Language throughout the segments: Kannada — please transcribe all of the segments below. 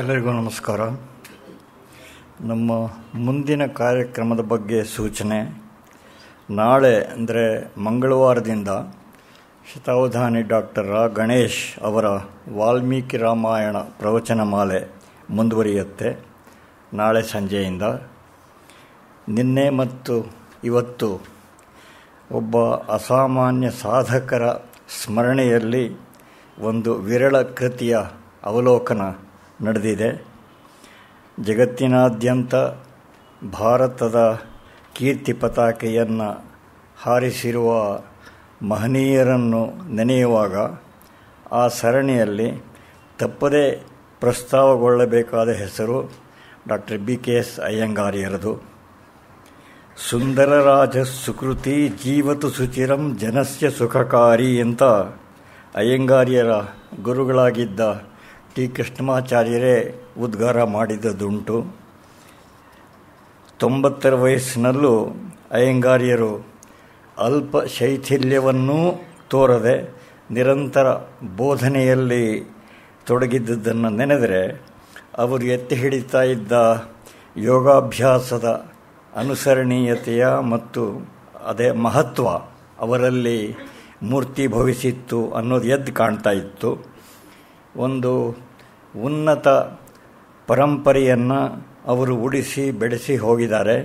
ಎಲ್ಲರಿಗೂ ನಮಸ್ಕಾರ ನಮ್ಮ ಮುಂದಿನ ಕಾರ್ಯಕ್ರಮದ ಬಗ್ಗೆ ಸೂಚನೆ ನಾಳೆ ಅಂದರೆ ಮಂಗಳವಾರದಿಂದ ಶತಾವಧಾನಿ ಡಾಕ್ಟರ್ ರಾ ಗಣೇಶ್ ಅವರ ವಾಲ್ಮೀಕಿ ರಾಮಾಯಣ ಪ್ರವಚನ ಮಾಲೆ ಮುಂದುವರಿಯುತ್ತೆ ನಾಳೆ ಸಂಜೆಯಿಂದ ನಿನ್ನೆ ಮತ್ತು ಇವತ್ತು ಒಬ್ಬ ಅಸಾಮಾನ್ಯ ಸಾಧಕರ ಸ್ಮರಣೆಯಲ್ಲಿ ಒಂದು ವಿರಳ ಕೃತಿಯ ಅವಲೋಕನ ನಡೆದಿದೆ ಜಗತ್ತಿನಾದ್ಯಂತ ಭಾರತದ ಕೀರ್ತಿ ಪತಾಕೆಯನ್ನು ಹಾರಿಸಿರುವ ಮಹನೀಯರನ್ನು ನೆನೆಯುವಾಗ ಆ ಸರಣಿಯಲ್ಲಿ ತಪ್ಪದೇ ಪ್ರಸ್ತಾವಗೊಳ್ಳಬೇಕಾದ ಹೆಸರು ಡಾಕ್ಟರ್ ಬಿ ಕೆ ಎಸ್ ಅಯ್ಯಂಗಾರಿಯರದು ಸುಂದರರಾಜ ಸುಕೃತಿ ಜೀವತು ಸುಚಿರಂ ಜನಸ್ಯ ಸುಖಕಾರಿ ಅಂತ ಅಯ್ಯಂಗಾರ್ಯರ ಗುರುಗಳಾಗಿದ್ದ ಟಿ ಕೃಷ್ಣಮಾಚಾರ್ಯರೇ ಉದ್ಗಾರ ಮಾಡಿದ್ದುಂಟು ತೊಂಬತ್ತರ ವಯಸ್ಸಿನಲ್ಲೂ ಅಯ್ಯಂಗಾರ್ಯರು ಅಲ್ಪ ಶೈಥಿಲ್ಯವನ್ನೂ ತೋರದೆ ನಿರಂತರ ಬೋಧನೆಯಲ್ಲಿ ತೊಡಗಿದ್ದುದನ್ನು ನೆನೆದರೆ ಅವರು ಎತ್ತಿ ಹಿಡಿತಾ ಇದ್ದ ಯೋಗಾಭ್ಯಾಸದ ಅನುಸರಣೀಯತೆಯ ಮತ್ತು ಅದೇ ಮಹತ್ವ ಅವರಲ್ಲಿ ಮೂರ್ತಿ ಭವಿಸಿತ್ತು ಅನ್ನೋದು ಎದ್ದು ಕಾಣ್ತಾ ಇತ್ತು ಒಂದು ಉನ್ನತ ಪರಂಪರೆಯನ್ನು ಅವರು ಉಳಿಸಿ ಬೆಳೆಸಿ ಹೋಗಿದ್ದಾರೆ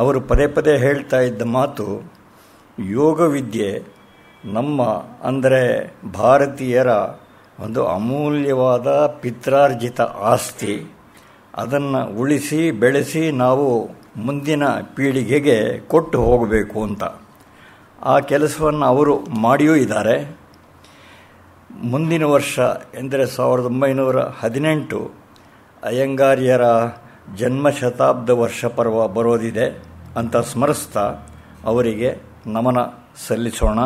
ಅವರು ಪದೇ ಪದೇ ಹೇಳ್ತಾ ಇದ್ದ ಮಾತು ಯೋಗವಿದ್ಯೆ ನಮ್ಮ ಅಂದರೆ ಭಾರತೀಯರ ಒಂದು ಅಮೂಲ್ಯವಾದ ಪಿತ್ರಾರ್ಜಿತ ಆಸ್ತಿ ಅದನ್ನು ಉಳಿಸಿ ಬೆಳೆಸಿ ನಾವು ಮುಂದಿನ ಪೀಳಿಗೆಗೆ ಕೊಟ್ಟು ಹೋಗಬೇಕು ಅಂತ ಆ ಕೆಲಸವನ್ನು ಅವರು ಮಾಡಿಯೂ ಇದ್ದಾರೆ ಮುಂದಿನ ವರ್ಷ ಎಂದರೆ ಸಾವಿರದ ಒಂಬೈನೂರ ಹದಿನೆಂಟು ಅಯ್ಯಂಗಾರ್ಯರ ಜನ್ಮ ವರ್ಷ ಪರ್ವ ಬರೋದಿದೆ ಅಂತ ಸ್ಮರಿಸ್ತಾ ಅವರಿಗೆ ನಮನ ಸಲ್ಲಿಸೋಣ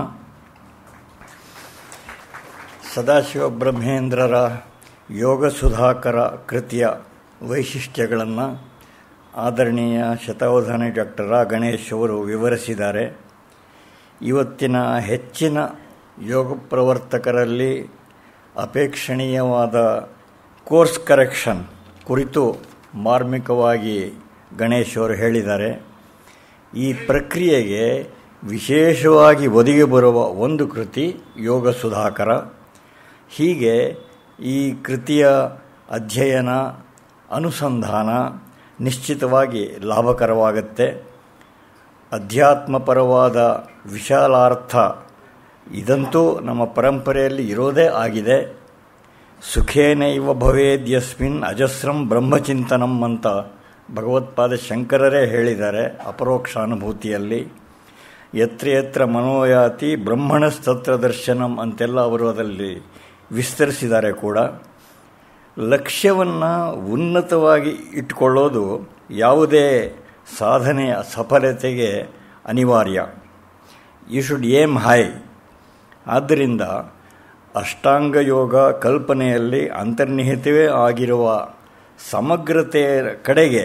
ಸದಾಶಿವ ಬ್ರಹ್ಮೇಂದ್ರರ ಯೋಗ ಸುಧಾಕರ ಕೃತಿಯ ವೈಶಿಷ್ಟ್ಯಗಳನ್ನು ಆದರಣೀಯ ಶತಾವಧಾನಿ ಡಾಕ್ಟರ್ ಆ ಗಣೇಶ್ ಅವರು ವಿವರಿಸಿದ್ದಾರೆ ಇವತ್ತಿನ ಹೆಚ್ಚಿನ ಯೋಗ ಪ್ರವರ್ತಕರಲ್ಲಿ ಅಪೇಕ್ಷಣೀಯವಾದ ಕೋರ್ಸ್ ಕರೆಕ್ಷನ್ ಕುರಿತು ಮಾರ್ಮಿಕವಾಗಿ ಗಣೇಶ್ ಅವರು ಹೇಳಿದ್ದಾರೆ ಈ ಪ್ರಕ್ರಿಯೆಗೆ ವಿಶೇಷವಾಗಿ ಒದಗಿ ಬರುವ ಒಂದು ಕೃತಿ ಯೋಗ ಸುಧಾಕರ ಹೀಗೆ ಈ ಕೃತಿಯ ಅಧ್ಯಯನ ಅನುಸಂಧಾನ ನಿಶ್ಚಿತವಾಗಿ ಲಾಭಕರವಾಗುತ್ತೆ ಅಧ್ಯಾತ್ಮಪರವಾದ ವಿಶಾಲಾರ್ಥ ಇದಂತೂ ನಮ್ಮ ಪರಂಪರೆಯಲ್ಲಿ ಇರೋದೇ ಆಗಿದೆ ಸುಖೇನ ಇವ ಭವೇದ್ಯಸ್ಮಿನ್ ಅಜಸ್ರಂ ಬ್ರಹ್ಮಚಿಂತನಂ ಅಂತ ಭಗವತ್ಪಾದ ಶಂಕರರೇ ಹೇಳಿದ್ದಾರೆ ಅಪರೋಕ್ಷಾನುಭೂತಿಯಲ್ಲಿ ಎತ್ರ ಎತ್ರ ಮನೋಯಾತಿ ಬ್ರಹ್ಮಣಸ್ತತ್ರ ದರ್ಶನಂ ಅಂತೆಲ್ಲ ಅವರು ಅದರಲ್ಲಿ ವಿಸ್ತರಿಸಿದ್ದಾರೆ ಕೂಡ ಲಕ್ಷ್ಯವನ್ನು ಉನ್ನತವಾಗಿ ಇಟ್ಕೊಳ್ಳೋದು ಯಾವುದೇ ಸಾಧನೆಯ ಸಫಲತೆಗೆ ಅನಿವಾರ್ಯ ಯು ಶುಡ್ ಏಮ್ ಹೈ ಆದ್ದರಿಂದ ಅಷ್ಟಾಂಗ ಯೋಗ ಕಲ್ಪನೆಯಲ್ಲಿ ಅಂತರ್ನಿಹಿತವೇ ಆಗಿರುವ ಸಮಗ್ರತೆಯ ಕಡೆಗೆ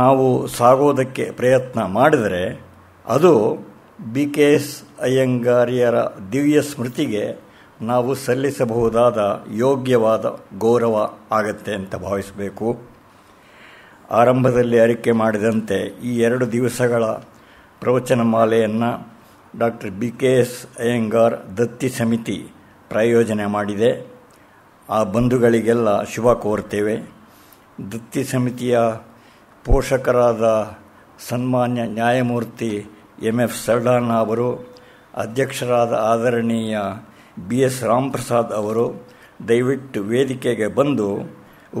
ನಾವು ಸಾಗೋದಕ್ಕೆ ಪ್ರಯತ್ನ ಮಾಡಿದರೆ ಅದು ಬಿ ಕೆ ಎಸ್ ಅಯ್ಯಂಗಾರಿಯರ ದಿವ್ಯ ಸ್ಮೃತಿಗೆ ನಾವು ಸಲ್ಲಿಸಬಹುದಾದ ಯೋಗ್ಯವಾದ ಗೌರವ ಆಗತ್ತೆ ಅಂತ ಭಾವಿಸಬೇಕು ಆರಂಭದಲ್ಲಿ ಅರಿಕೆ ಮಾಡಿದಂತೆ ಈ ಎರಡು ದಿವಸಗಳ ಪ್ರವಚನ ಮಾಲೆಯನ್ನು doctor B K S Iyengar ದತ್ತಿ ಸಮಿತಿ ಪ್ರಾಯೋಜನೆ ಮಾಡಿದೆ ಆ ಬಂಧುಗಳಿಗೆಲ್ಲ ಶುಭ ಕೋರ್ತೇವೆ ದತ್ತಿ ಸಮಿತಿಯ ಪೋಷಕರಾದ ಸನ್ಮಾನ್ಯ ನ್ಯಾಯಮೂರ್ತಿ ಎಮ್ ಎಫ್ ಸರ್ಡಾನ್ ಅವರು ಅಧ್ಯಕ್ಷರಾದ ಆದರಣೀಯ ಬಿ ಎಸ್ ರಾಮ್ಪ್ರಸಾದ್ ಅವರು ದಯವಿಟ್ಟು ವೇದಿಕೆಗೆ ಬಂದು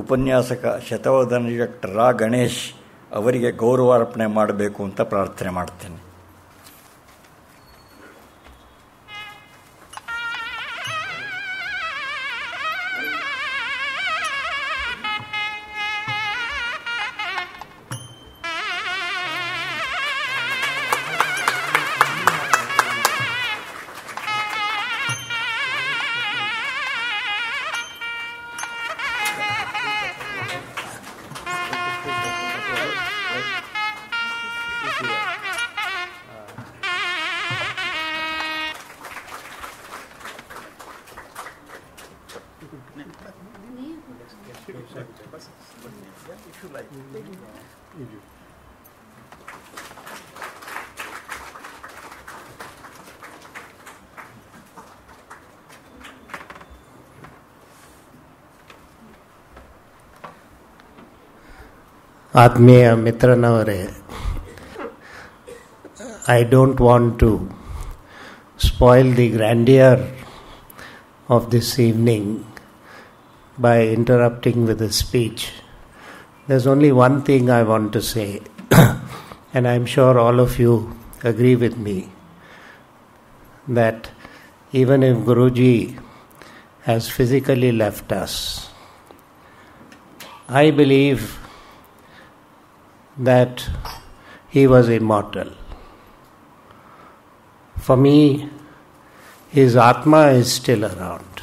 ಉಪನ್ಯಾಸಕ ಶತವಧನ ಡಾಕ್ಟರ್ ರಾ ಗಣೇಶ್ ಅವರಿಗೆ ಗೌರವಾರ್ಪಣೆ ಮಾಡಬೇಕು ಅಂತ ಪ್ರಾರ್ಥನೆ ಮಾಡ್ತೇನೆ ಆತ್ಮೀಯ ಮಿತ್ರನವರೇ I don't want to spoil the grandeur of this evening by interrupting with a speech there's only one thing I want to say, and I'm sure all of you agree with me that even if Guruji has physically left us, I believe that he was immortal. For me, his Atma is still around.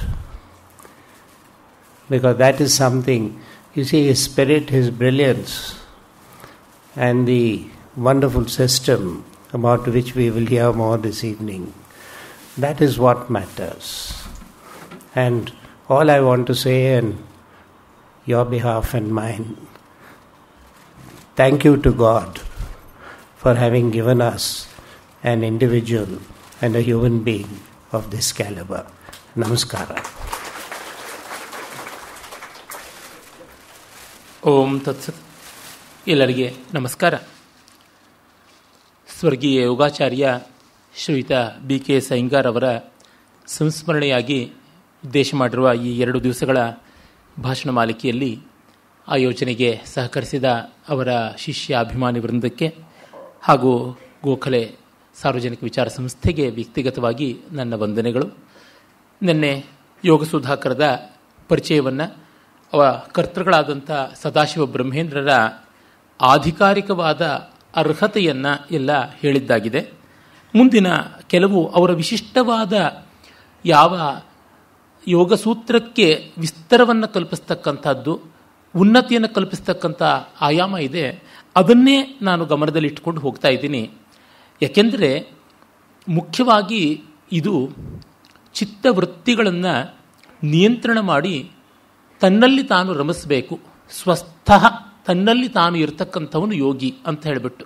Because that is something, you see, his spirit, his brilliance, and the wonderful system about which we will hear more this evening, that is what matters. And all I want to say, in your behalf and mine, Thank you to God for having given us an individual and a human being of this caliber. Namaskara. Om Tat ಎಲ್ಲರಿಗೆ ನಮಸ್ಕಾರ Namaskara. Swargiye ಶ್ರೀಯುತ ಬಿ ಕೆ ಸೈಂಗಾರ್ ಅವರ ಸಂಸ್ಮರಣೆಯಾಗಿ ಉದ್ದೇಶ ಮಾಡಿರುವ ಈ ಎರಡು ದಿವಸಗಳ ಭಾಷಣ ಆ ಯೋಜನೆಗೆ ಸಹಕರಿಸಿದ ಅವರ ಶಿಷ್ಯ ಅಭಿಮಾನಿ ವೃಂದಕ್ಕೆ ಹಾಗೂ ಗೋಖಲೆ ಸಾರ್ವಜನಿಕ ವಿಚಾರ ಸಂಸ್ಥೆಗೆ ವ್ಯಕ್ತಿಗತವಾಗಿ ನನ್ನ ವಂದನೆಗಳು ನಿನ್ನೆ ಯೋಗ ಸುಧಾಕರದ ಪರಿಚಯವನ್ನು ಅವ ಕರ್ತೃಗಳಾದಂಥ ಸದಾಶಿವ ಬ್ರಹ್ಮೇಂದ್ರರ ಆಧಿಕಾರಿಕವಾದ ಅರ್ಹತೆಯನ್ನು ಎಲ್ಲ ಹೇಳಿದ್ದಾಗಿದೆ ಮುಂದಿನ ಕೆಲವು ಅವರ ವಿಶಿಷ್ಟವಾದ ಯಾವ ಯೋಗಸೂತ್ರಕ್ಕೆ ವಿಸ್ತಾರವನ್ನು ಕಲ್ಪಿಸ್ತಕ್ಕಂಥದ್ದು ಉನ್ನತಿಯನ್ನು ಕಲ್ಪಿಸ್ತಕ್ಕಂಥ ಆಯಾಮ ಇದೆ ಅದನ್ನೇ ನಾನು ಗಮನದಲ್ಲಿ ಇಟ್ಕೊಂಡು ಹೋಗ್ತಾ ಇದ್ದೀನಿ ಯಾಕೆಂದರೆ ಮುಖ್ಯವಾಗಿ ಇದು ಚಿತ್ತವೃತ್ತಿಗಳನ್ನು ನಿಯಂತ್ರಣ ಮಾಡಿ ತನ್ನಲ್ಲಿ ತಾನು ರಮಿಸಬೇಕು ಸ್ವಸ್ಥ ತನ್ನಲ್ಲಿ ತಾನು ಇರತಕ್ಕಂಥವನು ಯೋಗಿ ಅಂತ ಹೇಳಿಬಿಟ್ಟು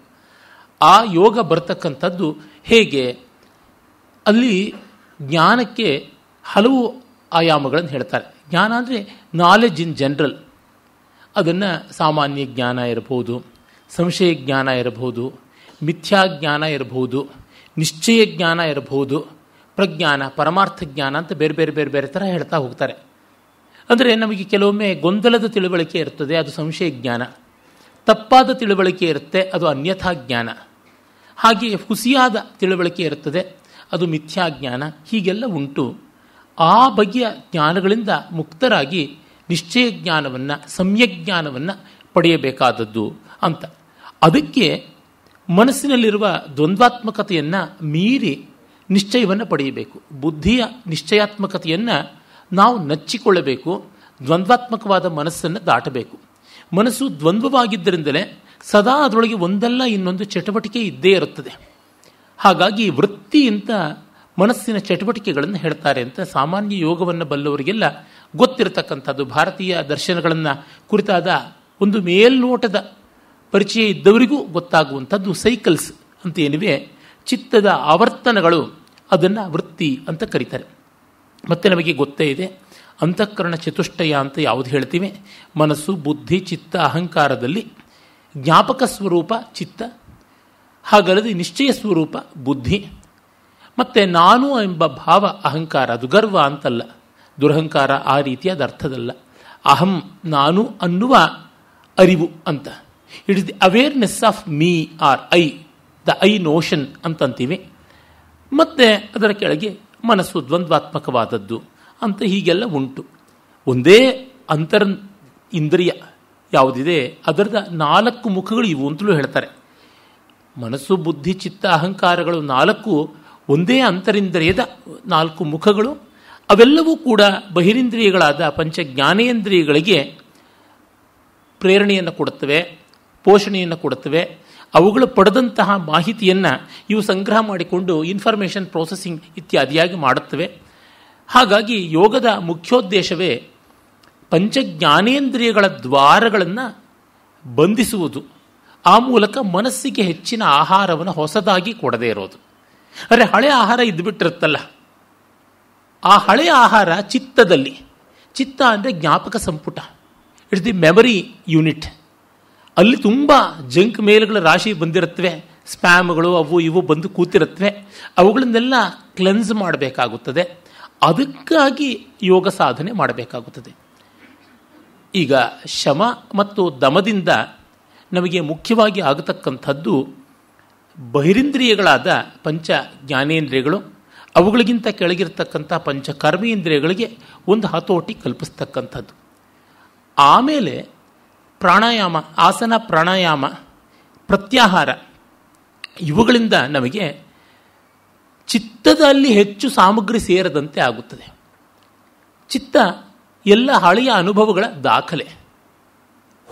ಆ ಯೋಗ ಬರ್ತಕ್ಕಂಥದ್ದು ಹೇಗೆ ಅಲ್ಲಿ ಜ್ಞಾನಕ್ಕೆ ಹಲವು ಆಯಾಮಗಳನ್ನು ಹೇಳ್ತಾರೆ ಜ್ಞಾನ ಅಂದರೆ ನಾಲೆಜ್ ಇನ್ ಜನರಲ್ ಅದನ್ನು ಸಾಮಾನ್ಯ ಜ್ಞಾನ ಇರಬಹುದು ಸಂಶಯ ಜ್ಞಾನ ಇರಬಹುದು ಮಿಥ್ಯಾ ಜ್ಞಾನ ಇರಬಹುದು ನಿಶ್ಚಯ ಜ್ಞಾನ ಇರಬಹುದು ಪ್ರಜ್ಞಾನ ಪರಮಾರ್ಥ ಜ್ಞಾನ ಅಂತ ಬೇರೆ ಬೇರೆ ಬೇರೆ ಬೇರೆ ಥರ ಹೇಳ್ತಾ ಹೋಗ್ತಾರೆ ಅಂದರೆ ನಮಗೆ ಕೆಲವೊಮ್ಮೆ ಗೊಂದಲದ ತಿಳುವಳಿಕೆ ಇರ್ತದೆ ಅದು ಸಂಶಯ ಜ್ಞಾನ ತಪ್ಪಾದ ತಿಳುವಳಿಕೆ ಇರುತ್ತೆ ಅದು ಅನ್ಯಥಾ ಜ್ಞಾನ ಹಾಗೆಯೇ ಹುಸಿಯಾದ ತಿಳುವಳಿಕೆ ಇರುತ್ತದೆ ಅದು ಮಿಥ್ಯಾಜ್ಞಾನ ಹೀಗೆಲ್ಲ ಉಂಟು ಆ ಬಗೆಯ ಜ್ಞಾನಗಳಿಂದ ಮುಕ್ತರಾಗಿ ನಿಶ್ಚಯ ಜ್ಞಾನವನ್ನು ಜ್ಞಾನವನ್ನು ಪಡೆಯಬೇಕಾದದ್ದು ಅಂತ ಅದಕ್ಕೆ ಮನಸ್ಸಿನಲ್ಲಿರುವ ದ್ವಂದ್ವಾತ್ಮಕತೆಯನ್ನು ಮೀರಿ ನಿಶ್ಚಯವನ್ನು ಪಡೆಯಬೇಕು ಬುದ್ಧಿಯ ನಿಶ್ಚಯಾತ್ಮಕತೆಯನ್ನು ನಾವು ನಚ್ಚಿಕೊಳ್ಳಬೇಕು ದ್ವಂದ್ವಾತ್ಮಕವಾದ ಮನಸ್ಸನ್ನು ದಾಟಬೇಕು ಮನಸ್ಸು ದ್ವಂದ್ವವಾಗಿದ್ದರಿಂದಲೇ ಸದಾ ಅದರೊಳಗೆ ಒಂದಲ್ಲ ಇನ್ನೊಂದು ಚಟುವಟಿಕೆ ಇದ್ದೇ ಇರುತ್ತದೆ ಹಾಗಾಗಿ ವೃತ್ತಿ ಅಂತ ಮನಸ್ಸಿನ ಚಟುವಟಿಕೆಗಳನ್ನು ಹೇಳ್ತಾರೆ ಅಂತ ಸಾಮಾನ್ಯ ಯೋಗವನ್ನು ಬಲ್ಲವರಿಗೆಲ್ಲ ಗೊತ್ತಿರತಕ್ಕಂಥದ್ದು ಭಾರತೀಯ ದರ್ಶನಗಳನ್ನು ಕುರಿತಾದ ಒಂದು ಮೇಲ್ನೋಟದ ಪರಿಚಯ ಇದ್ದವರಿಗೂ ಗೊತ್ತಾಗುವಂಥದ್ದು ಸೈಕಲ್ಸ್ ಅಂತ ಏನಿವೆ ಚಿತ್ತದ ಆವರ್ತನಗಳು ಅದನ್ನು ವೃತ್ತಿ ಅಂತ ಕರೀತಾರೆ ಮತ್ತೆ ನಮಗೆ ಗೊತ್ತೇ ಇದೆ ಅಂತಃಕರಣ ಚತುಷ್ಟಯ ಅಂತ ಯಾವುದು ಹೇಳ್ತೀವಿ ಮನಸ್ಸು ಬುದ್ಧಿ ಚಿತ್ತ ಅಹಂಕಾರದಲ್ಲಿ ಜ್ಞಾಪಕ ಸ್ವರೂಪ ಚಿತ್ತ ಹಾಗಲ್ಲದೆ ನಿಶ್ಚಯ ಸ್ವರೂಪ ಬುದ್ಧಿ ಮತ್ತು ನಾನು ಎಂಬ ಭಾವ ಅಹಂಕಾರ ಅದು ಗರ್ವ ಅಂತಲ್ಲ ದುರಹಂಕಾರ ಆ ರೀತಿಯಾದ ಅರ್ಥದಲ್ಲ ಅಹಂ ನಾನು ಅನ್ನುವ ಅರಿವು ಅಂತ it is the awareness of me or I the I notion ಅಂತಂತೀವಿ ಮತ್ತೆ ಅದರ ಕೆಳಗೆ ಮನಸ್ಸು ದ್ವಂದ್ವಾತ್ಮಕವಾದದ್ದು ಅಂತ ಹೀಗೆಲ್ಲ ಉಂಟು ಒಂದೇ ಅಂತರ್ ಇಂದ್ರಿಯ ಯಾವುದಿದೆ ಅದರದ ನಾಲ್ಕು ಮುಖಗಳು ಇವು ಅಂತಲೂ ಹೇಳ್ತಾರೆ ಮನಸ್ಸು ಬುದ್ಧಿ ಚಿತ್ತ ಅಹಂಕಾರಗಳು ನಾಲ್ಕು ಒಂದೇ ಅಂತರಿಂದ್ರಿಯದ ನಾಲ್ಕು ಮುಖಗಳು ಅವೆಲ್ಲವೂ ಕೂಡ ಬಹಿರಿಂದ್ರಿಯಗಳಾದ ಪಂಚ ಜ್ಞಾನೇಂದ್ರಿಯಗಳಿಗೆ ಪ್ರೇರಣೆಯನ್ನು ಕೊಡುತ್ತವೆ ಪೋಷಣೆಯನ್ನು ಕೊಡುತ್ತವೆ ಅವುಗಳು ಪಡೆದಂತಹ ಮಾಹಿತಿಯನ್ನು ಇವು ಸಂಗ್ರಹ ಮಾಡಿಕೊಂಡು ಇನ್ಫಾರ್ಮೇಷನ್ ಪ್ರೊಸೆಸಿಂಗ್ ಇತ್ಯಾದಿಯಾಗಿ ಮಾಡುತ್ತವೆ ಹಾಗಾಗಿ ಯೋಗದ ಮುಖ್ಯೋದ್ದೇಶವೇ ಪಂಚ ಜ್ಞಾನೇಂದ್ರಿಯಗಳ ದ್ವಾರಗಳನ್ನು ಬಂಧಿಸುವುದು ಆ ಮೂಲಕ ಮನಸ್ಸಿಗೆ ಹೆಚ್ಚಿನ ಆಹಾರವನ್ನು ಹೊಸದಾಗಿ ಕೊಡದೇ ಇರೋದು ಅಂದರೆ ಹಳೆ ಆಹಾರ ಇದ್ದುಬಿಟ್ಟಿರುತ್ತಲ್ಲ ಆ ಹಳೆಯ ಆಹಾರ ಚಿತ್ತದಲ್ಲಿ ಚಿತ್ತ ಅಂದರೆ ಜ್ಞಾಪಕ ಸಂಪುಟ ಇಟ್ಸ್ ದಿ ಮೆಮರಿ ಯೂನಿಟ್ ಅಲ್ಲಿ ತುಂಬ ಜಂಕ್ ಮೇಲ್ಗಳ ರಾಶಿ ಬಂದಿರುತ್ತವೆ ಸ್ಪ್ಯಾಮ್ಗಳು ಅವು ಇವು ಬಂದು ಕೂತಿರುತ್ತವೆ ಅವುಗಳನ್ನೆಲ್ಲ ಕ್ಲೆನ್ಸ್ ಮಾಡಬೇಕಾಗುತ್ತದೆ ಅದಕ್ಕಾಗಿ ಯೋಗ ಸಾಧನೆ ಮಾಡಬೇಕಾಗುತ್ತದೆ ಈಗ ಶಮ ಮತ್ತು ದಮದಿಂದ ನಮಗೆ ಮುಖ್ಯವಾಗಿ ಆಗತಕ್ಕಂಥದ್ದು ಬಹಿರಿಂದ್ರಿಯಗಳಾದ ಪಂಚ ಜ್ಞಾನೇಂದ್ರಿಯಗಳು ಅವುಗಳಿಗಿಂತ ಕೆಳಗಿರ್ತಕ್ಕಂಥ ಪಂಚಕರ್ಮೇಂದ್ರಿಯಗಳಿಗೆ ಒಂದು ಹತೋಟಿ ಕಲ್ಪಿಸ್ತಕ್ಕಂಥದ್ದು ಆಮೇಲೆ ಪ್ರಾಣಾಯಾಮ ಆಸನ ಪ್ರಾಣಾಯಾಮ ಪ್ರತ್ಯಾಹಾರ ಇವುಗಳಿಂದ ನಮಗೆ ಚಿತ್ತದಲ್ಲಿ ಹೆಚ್ಚು ಸಾಮಗ್ರಿ ಸೇರದಂತೆ ಆಗುತ್ತದೆ ಚಿತ್ತ ಎಲ್ಲ ಹಳೆಯ ಅನುಭವಗಳ ದಾಖಲೆ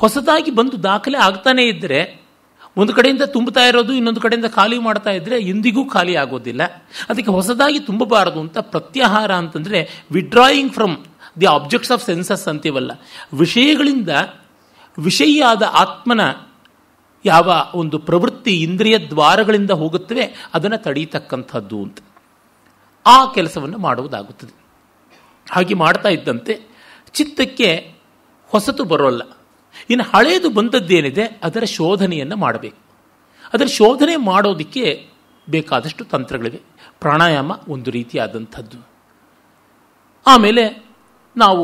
ಹೊಸದಾಗಿ ಬಂದು ದಾಖಲೆ ಆಗ್ತಾನೇ ಇದ್ದರೆ ಒಂದು ಕಡೆಯಿಂದ ತುಂಬುತ್ತಾ ಇರೋದು ಇನ್ನೊಂದು ಕಡೆಯಿಂದ ಖಾಲಿ ಮಾಡ್ತಾ ಇದ್ರೆ ಎಂದಿಗೂ ಖಾಲಿ ಆಗೋದಿಲ್ಲ ಅದಕ್ಕೆ ಹೊಸದಾಗಿ ತುಂಬಬಾರದು ಅಂತ ಪ್ರತ್ಯಾಹಾರ ಅಂತಂದರೆ withdrawing from the objects of senses ಅಂತೀವಲ್ಲ ವಿಷಯಗಳಿಂದ ವಿಷಯಾದ ಆತ್ಮನ ಯಾವ ಒಂದು ಪ್ರವೃತ್ತಿ ಇಂದ್ರಿಯ ದ್ವಾರಗಳಿಂದ ಹೋಗುತ್ತವೆ ಅದನ್ನು ತಡೀತಕ್ಕಂಥದ್ದು ಅಂತ ಆ ಕೆಲಸವನ್ನು ಮಾಡುವುದಾಗುತ್ತದೆ ಹಾಗೆ ಮಾಡ್ತಾ ಇದ್ದಂತೆ ಚಿತ್ತಕ್ಕೆ ಹೊಸತು ಬರೋಲ್ಲ ಇನ್ನು ಹಳೆಯದು ಬಂದದ್ದೇನಿದೆ ಅದರ ಶೋಧನೆಯನ್ನು ಮಾಡಬೇಕು ಅದರ ಶೋಧನೆ ಮಾಡೋದಕ್ಕೆ ಬೇಕಾದಷ್ಟು ತಂತ್ರಗಳಿವೆ ಪ್ರಾಣಾಯಾಮ ಒಂದು ರೀತಿಯಾದಂಥದ್ದು ಆಮೇಲೆ ನಾವು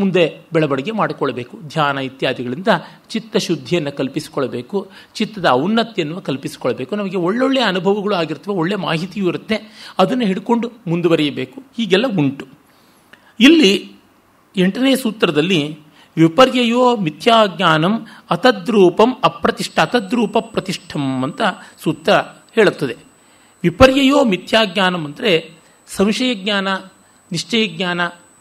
ಮುಂದೆ ಬೆಳವಣಿಗೆ ಮಾಡಿಕೊಳ್ಳಬೇಕು ಧ್ಯಾನ ಇತ್ಯಾದಿಗಳಿಂದ ಚಿತ್ತ ಶುದ್ಧಿಯನ್ನು ಕಲ್ಪಿಸಿಕೊಳ್ಬೇಕು ಚಿತ್ತದ ಔನ್ನತ್ಯವನ್ನು ಕಲ್ಪಿಸಿಕೊಳ್ಬೇಕು ನಮಗೆ ಒಳ್ಳೊಳ್ಳೆ ಅನುಭವಗಳು ಆಗಿರ್ತವೆ ಒಳ್ಳೆ ಮಾಹಿತಿಯೂ ಇರುತ್ತೆ ಅದನ್ನು ಹಿಡ್ಕೊಂಡು ಮುಂದುವರಿಯಬೇಕು ಹೀಗೆಲ್ಲ ಉಂಟು ಇಲ್ಲಿ ಎಂಟನೇ ಸೂತ್ರದಲ್ಲಿ ವಿಪರ್ಯಯೋ ಮಿಥ್ಯಾಜ್ಞಾನಂ ಅತದ್ರೂಪಂ ಅಪ್ರತಿಷ್ಠ ಅತದ್ರೂಪ ಪ್ರತಿಷ್ಠಂ ಅಂತ ಸೂತ್ರ ಹೇಳುತ್ತದೆ ವಿಪರ್ಯಯೋ ಮಿಥ್ಯಾಜ್ಞಾನಂ ಅಂದರೆ ಸಂಶಯ ಜ್ಞಾನ ನಿಶ್ಚಯ ಜ್ಞಾನ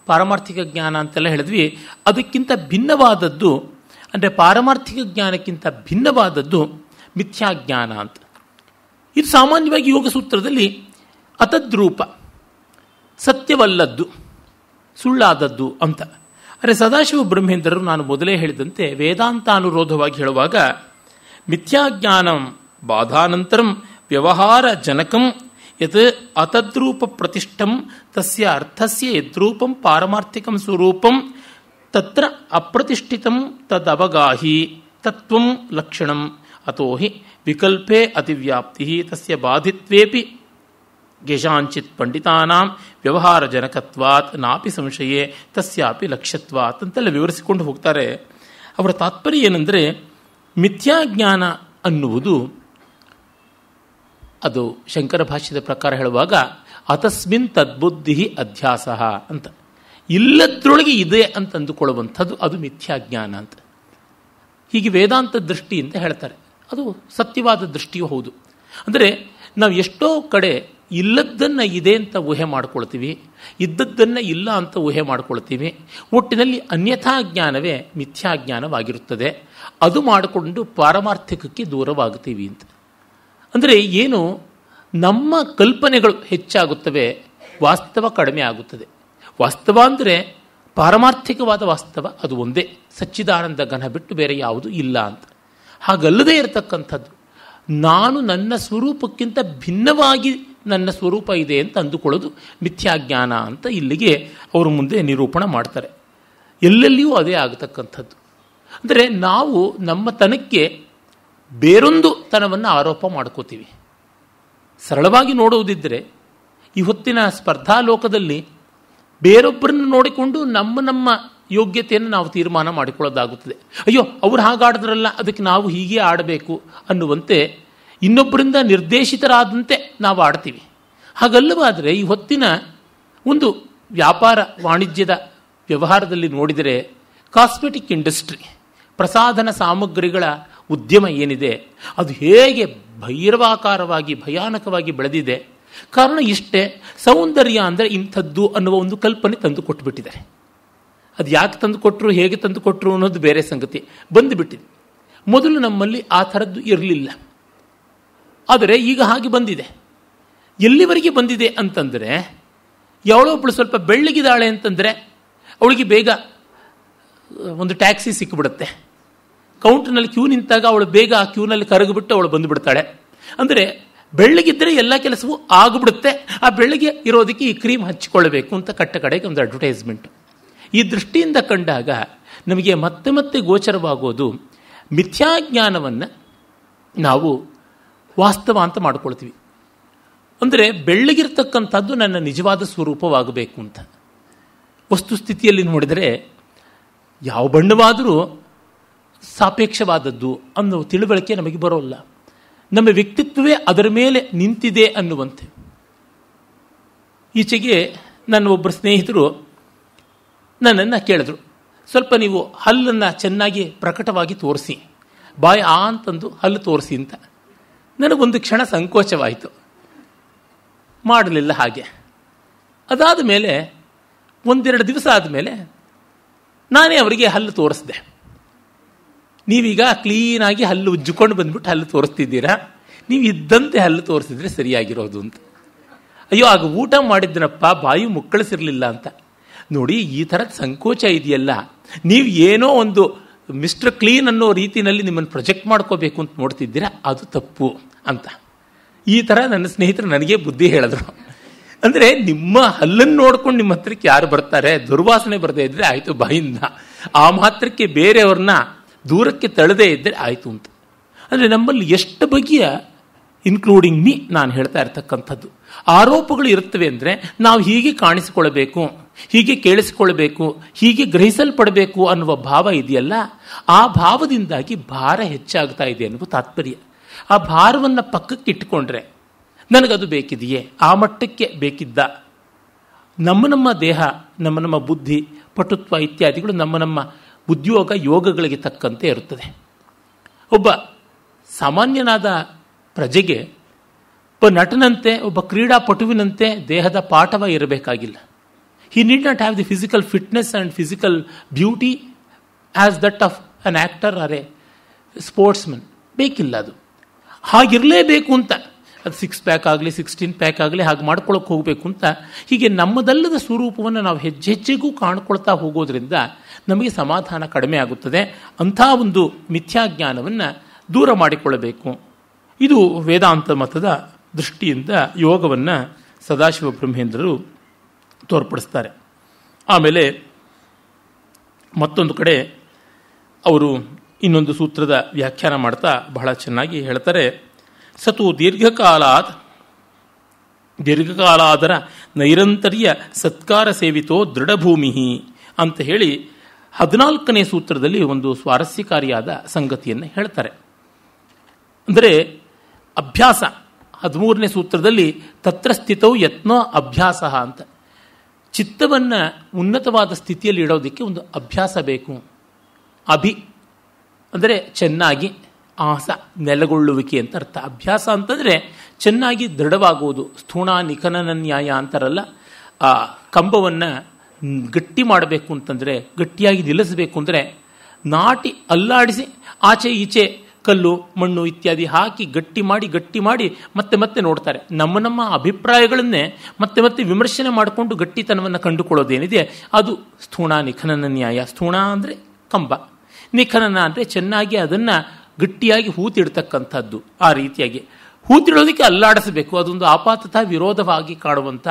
ಪಾರಮಾರ್ಥಿಕ ಜ್ಞಾನ ಅಂತೆಲ್ಲ ಹೇಳಿದ್ವಿ ಅದಕ್ಕಿಂತ ಭಿನ್ನವಾದದ್ದು ಅಂದರೆ ಪಾರಮಾರ್ಥಿಕ ಜ್ಞಾನಕ್ಕಿಂತ ಭಿನ್ನವಾದದ್ದು ಮಿಥ್ಯಾಜ್ಞಾನ ಅಂತ ಇದು ಸಾಮಾನ್ಯವಾಗಿ ಯೋಗ ಸೂತ್ರದಲ್ಲಿ ಅತದ್ರೂಪ ಸತ್ಯವಲ್ಲದ್ದು ಸುಳ್ಳಾದದ್ದು ಅಂತ ಅರೆ ಸದಾಶಿವ ಬ್ರಹ್ಮೇಂದ್ರರು ನಾನು ಮೊದಲೇ ಹೇಳಿದಂತೆ ಅನುರೋಧವಾಗಿ ಹೇಳುವಾಗ ಮಿಥ್ಯಾಜ್ಞಾನಂ ಬಾಧಾನಂತರಂ ವ್ಯವಹಾರ ಜನಕಂ ಯತ್ ಅತದ್ರೂಪ ಪ್ರತಿಷ್ಠಂ ತಸ್ಯ ಅರ್ಥಸ್ಯ ಯದ್ರೂಪಂ ಪಾರಮಾರ್ಥಿಕಂ ಸ್ವರೂಪಂ ತತ್ರ ಅಪ್ರತಿಷ್ಠಿತಂ ತದವಗಾಹಿ ತತ್ವಂ ಲಕ್ಷಣಂ ಅತೋ ಹಿ ವಿಕಲ್ಪೇ ಅತಿವ್ಯಾಪ್ತಿ ತಸ್ಯ ಬಾಧಿತ್ವೇಪಿ ಕೇಶಾಂಚಿತ್ ಪಂಡಿತಾನಾಂ ವ್ಯವಹಾರ ಜನಕತ್ವಾತ್ ನಾಪಿ ಸಂಶಯೇ ತಸ್ಯಾಪಿ ಲಕ್ಷ್ಯತ್ವಾತ್ ಅಂತೆಲ್ಲ ವಿವರಿಸಿಕೊಂಡು ಹೋಗ್ತಾರೆ ಅವರ ತಾತ್ಪರ್ಯ ಏನೆಂದರೆ ಮಿಥ್ಯಾಜ್ಞಾನ ಅನ್ನುವುದು ಅದು ಶಂಕರ ಭಾಷ್ಯದ ಪ್ರಕಾರ ಹೇಳುವಾಗ ಅತಸ್ಮಿನ್ ತದ್ಬುದ್ಧಿ ಅಧ್ಯಾಸ ಅಂತ ಇಲ್ಲದ್ರೊಳಗೆ ಇದೆ ಅಂತ ಅಂದುಕೊಳ್ಳುವಂಥದ್ದು ಅದು ಮಿಥ್ಯಾಜ್ಞಾನ ಅಂತ ಹೀಗೆ ವೇದಾಂತ ದೃಷ್ಟಿ ಅಂತ ಹೇಳ್ತಾರೆ ಅದು ಸತ್ಯವಾದ ದೃಷ್ಟಿಯೂ ಹೌದು ಅಂದರೆ ನಾವು ಎಷ್ಟೋ ಕಡೆ ಇಲ್ಲದ್ದನ್ನು ಇದೆ ಅಂತ ಊಹೆ ಮಾಡ್ಕೊಳ್ತೀವಿ ಇದ್ದದ್ದನ್ನು ಇಲ್ಲ ಅಂತ ಊಹೆ ಮಾಡ್ಕೊಳ್ತೀವಿ ಒಟ್ಟಿನಲ್ಲಿ ಅನ್ಯಥಾ ಜ್ಞಾನವೇ ಮಿಥ್ಯಾಜ್ಞಾನವಾಗಿರುತ್ತದೆ ಅದು ಮಾಡಿಕೊಂಡು ಪಾರಮಾರ್ಥಿಕಕ್ಕೆ ದೂರವಾಗ್ತೀವಿ ಅಂತ ಅಂದರೆ ಏನು ನಮ್ಮ ಕಲ್ಪನೆಗಳು ಹೆಚ್ಚಾಗುತ್ತವೆ ವಾಸ್ತವ ಕಡಿಮೆ ಆಗುತ್ತದೆ ವಾಸ್ತವ ಅಂದರೆ ಪಾರಮಾರ್ಥಿಕವಾದ ವಾಸ್ತವ ಅದು ಒಂದೇ ಸಚ್ಚಿದಾನಂದ ಘನ ಬಿಟ್ಟು ಬೇರೆ ಯಾವುದು ಇಲ್ಲ ಅಂತ ಹಾಗಲ್ಲದೆ ಇರತಕ್ಕಂಥದ್ದು ನಾನು ನನ್ನ ಸ್ವರೂಪಕ್ಕಿಂತ ಭಿನ್ನವಾಗಿ ನನ್ನ ಸ್ವರೂಪ ಇದೆ ಅಂತ ಅಂದುಕೊಳ್ಳೋದು ಮಿಥ್ಯಾಜ್ಞಾನ ಅಂತ ಇಲ್ಲಿಗೆ ಅವರು ಮುಂದೆ ನಿರೂಪಣ ಮಾಡ್ತಾರೆ ಎಲ್ಲೆಲ್ಲಿಯೂ ಅದೇ ಆಗತಕ್ಕಂಥದ್ದು ಅಂದರೆ ನಾವು ನಮ್ಮ ತನಕ್ಕೆ ಬೇರೊಂದು ತನವನ್ನು ಆರೋಪ ಮಾಡ್ಕೋತೀವಿ ಸರಳವಾಗಿ ನೋಡುವುದಿದ್ದರೆ ಇವತ್ತಿನ ಸ್ಪರ್ಧಾ ಲೋಕದಲ್ಲಿ ಬೇರೊಬ್ಬರನ್ನು ನೋಡಿಕೊಂಡು ನಮ್ಮ ನಮ್ಮ ಯೋಗ್ಯತೆಯನ್ನು ನಾವು ತೀರ್ಮಾನ ಮಾಡಿಕೊಳ್ಳೋದಾಗುತ್ತದೆ ಅಯ್ಯೋ ಅವ್ರು ಹಾಗಾಡಿದ್ರಲ್ಲ ಅದಕ್ಕೆ ನಾವು ಹೀಗೆ ಆಡಬೇಕು ಅನ್ನುವಂತೆ ಇನ್ನೊಬ್ಬರಿಂದ ನಿರ್ದೇಶಿತರಾದಂತೆ ನಾವು ಆಡ್ತೀವಿ ಹಾಗಲ್ಲವಾದರೆ ಈ ಹೊತ್ತಿನ ಒಂದು ವ್ಯಾಪಾರ ವಾಣಿಜ್ಯದ ವ್ಯವಹಾರದಲ್ಲಿ ನೋಡಿದರೆ ಕಾಸ್ಮೆಟಿಕ್ ಇಂಡಸ್ಟ್ರಿ ಪ್ರಸಾಧನ ಸಾಮಗ್ರಿಗಳ ಉದ್ಯಮ ಏನಿದೆ ಅದು ಹೇಗೆ ಭೈರವಾಕಾರವಾಗಿ ಭಯಾನಕವಾಗಿ ಬೆಳೆದಿದೆ ಕಾರಣ ಇಷ್ಟೇ ಸೌಂದರ್ಯ ಅಂದರೆ ಇಂಥದ್ದು ಅನ್ನುವ ಒಂದು ಕಲ್ಪನೆ ತಂದು ಕೊಟ್ಟುಬಿಟ್ಟಿದ್ದಾರೆ ಅದು ಯಾಕೆ ತಂದು ಕೊಟ್ಟರು ಹೇಗೆ ತಂದು ಕೊಟ್ಟರು ಅನ್ನೋದು ಬೇರೆ ಸಂಗತಿ ಬಂದುಬಿಟ್ಟಿದೆ ಮೊದಲು ನಮ್ಮಲ್ಲಿ ಆ ಥರದ್ದು ಇರಲಿಲ್ಲ ಆದರೆ ಈಗ ಹಾಗೆ ಬಂದಿದೆ ಎಲ್ಲಿವರೆಗೆ ಬಂದಿದೆ ಅಂತಂದರೆ ಯಾವಳೊಬ್ಬಳು ಸ್ವಲ್ಪ ಬೆಳ್ಳಿಗಿದಾಳೆ ಅಂತಂದರೆ ಅವಳಿಗೆ ಬೇಗ ಒಂದು ಟ್ಯಾಕ್ಸಿ ಸಿಕ್ಕಿಬಿಡುತ್ತೆ ಕೌಂಟ್ರ್ನಲ್ಲಿ ಕ್ಯೂ ನಿಂತಾಗ ಅವಳು ಬೇಗ ಆ ಕ್ಯೂನಲ್ಲಿ ಕರಗಿಬಿಟ್ಟು ಅವಳು ಬಂದುಬಿಡ್ತಾಳೆ ಅಂದರೆ ಬೆಳ್ಳಗಿದ್ದರೆ ಎಲ್ಲ ಕೆಲಸವೂ ಆಗಿಬಿಡುತ್ತೆ ಆ ಬೆಳ್ಳಿಗೆ ಇರೋದಕ್ಕೆ ಈ ಕ್ರೀಮ್ ಹಚ್ಚಿಕೊಳ್ಳಬೇಕು ಅಂತ ಕಟ್ಟ ಕಡೆಗೆ ಒಂದು ಅಡ್ವರ್ಟೈಸ್ಮೆಂಟ್ ಈ ದೃಷ್ಟಿಯಿಂದ ಕಂಡಾಗ ನಮಗೆ ಮತ್ತೆ ಮತ್ತೆ ಗೋಚರವಾಗೋದು ಮಿಥ್ಯಾಜ್ಞಾನವನ್ನು ನಾವು ವಾಸ್ತವ ಅಂತ ಮಾಡ್ಕೊಳ್ತೀವಿ ಅಂದರೆ ಬೆಳ್ಳಗಿರ್ತಕ್ಕಂಥದ್ದು ನನ್ನ ನಿಜವಾದ ಸ್ವರೂಪವಾಗಬೇಕು ಅಂತ ವಸ್ತುಸ್ಥಿತಿಯಲ್ಲಿ ನೋಡಿದರೆ ಯಾವ ಬಣ್ಣವಾದರೂ ಸಾಪೇಕ್ಷವಾದದ್ದು ಅನ್ನೋ ತಿಳುವಳಿಕೆ ನಮಗೆ ಬರೋಲ್ಲ ನಮ್ಮ ವ್ಯಕ್ತಿತ್ವವೇ ಅದರ ಮೇಲೆ ನಿಂತಿದೆ ಅನ್ನುವಂತೆ ಈಚೆಗೆ ನನ್ನ ಒಬ್ಬರು ಸ್ನೇಹಿತರು ನನ್ನನ್ನು ಕೇಳಿದ್ರು ಸ್ವಲ್ಪ ನೀವು ಹಲ್ಲನ್ನು ಚೆನ್ನಾಗಿ ಪ್ರಕಟವಾಗಿ ತೋರಿಸಿ ಬಾಯ್ ಆ ಅಂತಂದು ಹಲ್ಲು ತೋರಿಸಿ ಅಂತ ನನಗೊಂದು ಕ್ಷಣ ಸಂಕೋಚವಾಯಿತು ಮಾಡಲಿಲ್ಲ ಹಾಗೆ ಅದಾದ ಮೇಲೆ ಒಂದೆರಡು ದಿವಸ ಆದಮೇಲೆ ನಾನೇ ಅವರಿಗೆ ಹಲ್ಲು ತೋರಿಸಿದೆ ನೀವೀಗ ಕ್ಲೀನಾಗಿ ಹಲ್ಲು ಉಜ್ಜಿಕೊಂಡು ಬಂದ್ಬಿಟ್ಟು ಹಲ್ಲು ತೋರಿಸ್ತಿದ್ದೀರಾ ನೀವು ಇದ್ದಂತೆ ಹಲ್ಲು ತೋರಿಸಿದ್ರೆ ಸರಿಯಾಗಿರೋದು ಅಂತ ಅಯ್ಯೋ ಆಗ ಊಟ ಮಾಡಿದ್ದನಪ್ಪ ಬಾಯಿ ಮುಕ್ಕಳಿಸಿರಲಿಲ್ಲ ಅಂತ ನೋಡಿ ಈ ಥರದ ಸಂಕೋಚ ಇದೆಯಲ್ಲ ನೀವು ಏನೋ ಒಂದು ಮಿಸ್ಟರ್ ಕ್ಲೀನ್ ಅನ್ನೋ ರೀತಿಯಲ್ಲಿ ನಿಮ್ಮನ್ನು ಪ್ರೊಜೆಕ್ಟ್ ಮಾಡ್ಕೋಬೇಕು ಅಂತ ನೋಡ್ತಿದ್ದೀರಾ ಅದು ತಪ್ಪು ಅಂತ ಈ ಥರ ನನ್ನ ಸ್ನೇಹಿತರು ನನಗೆ ಬುದ್ಧಿ ಹೇಳಿದ್ರು ಅಂದರೆ ನಿಮ್ಮ ಹಲ್ಲನ್ನು ನೋಡ್ಕೊಂಡು ನಿಮ್ಮ ಹತ್ರಕ್ಕೆ ಯಾರು ಬರ್ತಾರೆ ದುರ್ವಾಸನೆ ಬರದೇ ಇದ್ದರೆ ಆಯಿತು ಬಾಯಿಂದ ಆ ಮಾತ್ರಕ್ಕೆ ಬೇರೆಯವ್ರನ್ನ ದೂರಕ್ಕೆ ತಳದೇ ಇದ್ದರೆ ಆಯಿತು ಅಂತ ಅಂದರೆ ನಮ್ಮಲ್ಲಿ ಎಷ್ಟು ಬಗೆಯ ಇನ್ಕ್ಲೂಡಿಂಗ್ ಮೀ ನಾನು ಹೇಳ್ತಾ ಇರ್ತಕ್ಕಂಥದ್ದು ಆರೋಪಗಳು ಇರ್ತವೆ ಅಂದರೆ ನಾವು ಹೀಗೆ ಕಾಣಿಸಿಕೊಳ್ಳಬೇಕು ಹೀಗೆ ಕೇಳಿಸಿಕೊಳ್ಬೇಕು ಹೀಗೆ ಗ್ರಹಿಸಲ್ಪಡಬೇಕು ಅನ್ನುವ ಭಾವ ಇದೆಯಲ್ಲ ಆ ಭಾವದಿಂದಾಗಿ ಭಾರ ಹೆಚ್ಚಾಗ್ತಾ ಇದೆ ಅನ್ನುವ ತಾತ್ಪರ್ಯ ಆ ಭಾರವನ್ನು ಪಕ್ಕಕ್ಕೆ ಇಟ್ಟುಕೊಂಡ್ರೆ ನನಗದು ಬೇಕಿದೆಯೇ ಆ ಮಟ್ಟಕ್ಕೆ ಬೇಕಿದ್ದ ನಮ್ಮ ನಮ್ಮ ದೇಹ ನಮ್ಮ ನಮ್ಮ ಬುದ್ಧಿ ಪಟುತ್ವ ಇತ್ಯಾದಿಗಳು ನಮ್ಮ ನಮ್ಮ ಉದ್ಯೋಗ ಯೋಗಗಳಿಗೆ ತಕ್ಕಂತೆ ಇರುತ್ತದೆ ಒಬ್ಬ ಸಾಮಾನ್ಯನಾದ ಪ್ರಜೆಗೆ ಒಬ್ಬ ನಟನಂತೆ ಒಬ್ಬ ಕ್ರೀಡಾಪಟುವಿನಂತೆ ದೇಹದ ಪಾಠವ ಇರಬೇಕಾಗಿಲ್ಲ he need not have the physical fitness and physical beauty as that of an actor or sportsman ಬೇಕಿಲ್ಲ ಅದು ಹಾಗಿರಲೇಬೇಕು ಅಂತ ಅದು ಸಿಕ್ಸ್ ಪ್ಯಾಕ್ ಆಗಲಿ ಸಿಕ್ಸ್ಟೀನ್ ಪ್ಯಾಕ್ ಆಗಲಿ ಹಾಗೆ ಮಾಡ್ಕೊಳ್ಳೋಕೆ ಹೋಗಬೇಕು ಅಂತ ಹೀಗೆ ನಮ್ಮದಲ್ಲದ ಸ್ವರೂಪವನ್ನು ನಾವು ಹೆಜ್ಜೆ ಹೆಜ್ಜೆಗೂ ಕಾಣ್ಕೊಳ್ತಾ ಹೋಗೋದ್ರಿಂದ ನಮಗೆ ಸಮಾಧಾನ ಕಡಿಮೆ ಆಗುತ್ತದೆ ಅಂಥ ಒಂದು ಮಿಥ್ಯಾಜ್ಞಾನವನ್ನು ದೂರ ಮಾಡಿಕೊಳ್ಳಬೇಕು ಇದು ವೇದಾಂತ ಮತದ ದೃಷ್ಟಿಯಿಂದ ಯೋಗವನ್ನು ಸದಾಶಿವ ಬ್ರಹ್ಮೇಂದ್ರರು ತೋರ್ಪಡಿಸ್ತಾರೆ ಆಮೇಲೆ ಮತ್ತೊಂದು ಕಡೆ ಅವರು ಇನ್ನೊಂದು ಸೂತ್ರದ ವ್ಯಾಖ್ಯಾನ ಮಾಡ್ತಾ ಬಹಳ ಚೆನ್ನಾಗಿ ಹೇಳ್ತಾರೆ ಸತು ದೀರ್ಘಕಾಲಾತ್ ದೀರ್ಘಕಾಲಾದರ ನೈರಂತರ್ಯ ಸತ್ಕಾರ ಸೇವಿತೋ ದೃಢಭೂಮಿ ಅಂತ ಹೇಳಿ ಹದಿನಾಲ್ಕನೇ ಸೂತ್ರದಲ್ಲಿ ಒಂದು ಸ್ವಾರಸ್ಯಕಾರಿಯಾದ ಸಂಗತಿಯನ್ನು ಹೇಳ್ತಾರೆ ಅಂದರೆ ಅಭ್ಯಾಸ ಹದಿಮೂರನೇ ಸೂತ್ರದಲ್ಲಿ ತತ್ರ ಯತ್ನೋ ಅಭ್ಯಾಸ ಅಂತ ಚಿತ್ತವನ್ನು ಉನ್ನತವಾದ ಸ್ಥಿತಿಯಲ್ಲಿ ಇಡೋದಕ್ಕೆ ಒಂದು ಅಭ್ಯಾಸ ಬೇಕು ಅಭಿ ಅಂದರೆ ಚೆನ್ನಾಗಿ ಆಸ ನೆಲೆಗೊಳ್ಳುವಿಕೆ ಅಂತ ಅರ್ಥ ಅಭ್ಯಾಸ ಅಂತಂದರೆ ಚೆನ್ನಾಗಿ ದೃಢವಾಗುವುದು ಸ್ಥೂಣ ನಿಖನನ ನ್ಯಾಯ ಅಂತಾರಲ್ಲ ಆ ಕಂಬವನ್ನು ಗಟ್ಟಿ ಮಾಡಬೇಕು ಅಂತಂದರೆ ಗಟ್ಟಿಯಾಗಿ ನಿಲ್ಲಿಸಬೇಕು ಅಂದರೆ ನಾಟಿ ಅಲ್ಲಾಡಿಸಿ ಆಚೆ ಈಚೆ ಕಲ್ಲು ಮಣ್ಣು ಇತ್ಯಾದಿ ಹಾಕಿ ಗಟ್ಟಿ ಮಾಡಿ ಗಟ್ಟಿ ಮಾಡಿ ಮತ್ತೆ ಮತ್ತೆ ನೋಡ್ತಾರೆ ನಮ್ಮ ನಮ್ಮ ಅಭಿಪ್ರಾಯಗಳನ್ನೇ ಮತ್ತೆ ಮತ್ತೆ ವಿಮರ್ಶನೆ ಮಾಡಿಕೊಂಡು ಗಟ್ಟಿತನವನ್ನು ಕಂಡುಕೊಳ್ಳೋದೇನಿದೆ ಅದು ಸ್ಥೂಣ ನಿಖನನ ನ್ಯಾಯ ಸ್ಥೂಣ ಅಂದರೆ ಕಂಬ ನಿಖನನ ಅಂದರೆ ಚೆನ್ನಾಗಿ ಅದನ್ನು ಗಟ್ಟಿಯಾಗಿ ಹೂತಿಡ್ತಕ್ಕಂಥದ್ದು ಆ ರೀತಿಯಾಗಿ ಹೂತಿಡೋದಕ್ಕೆ ಅಲ್ಲಾಡಿಸಬೇಕು ಅದೊಂದು ಆಪಾತತ ವಿರೋಧವಾಗಿ ಕಾಡುವಂಥ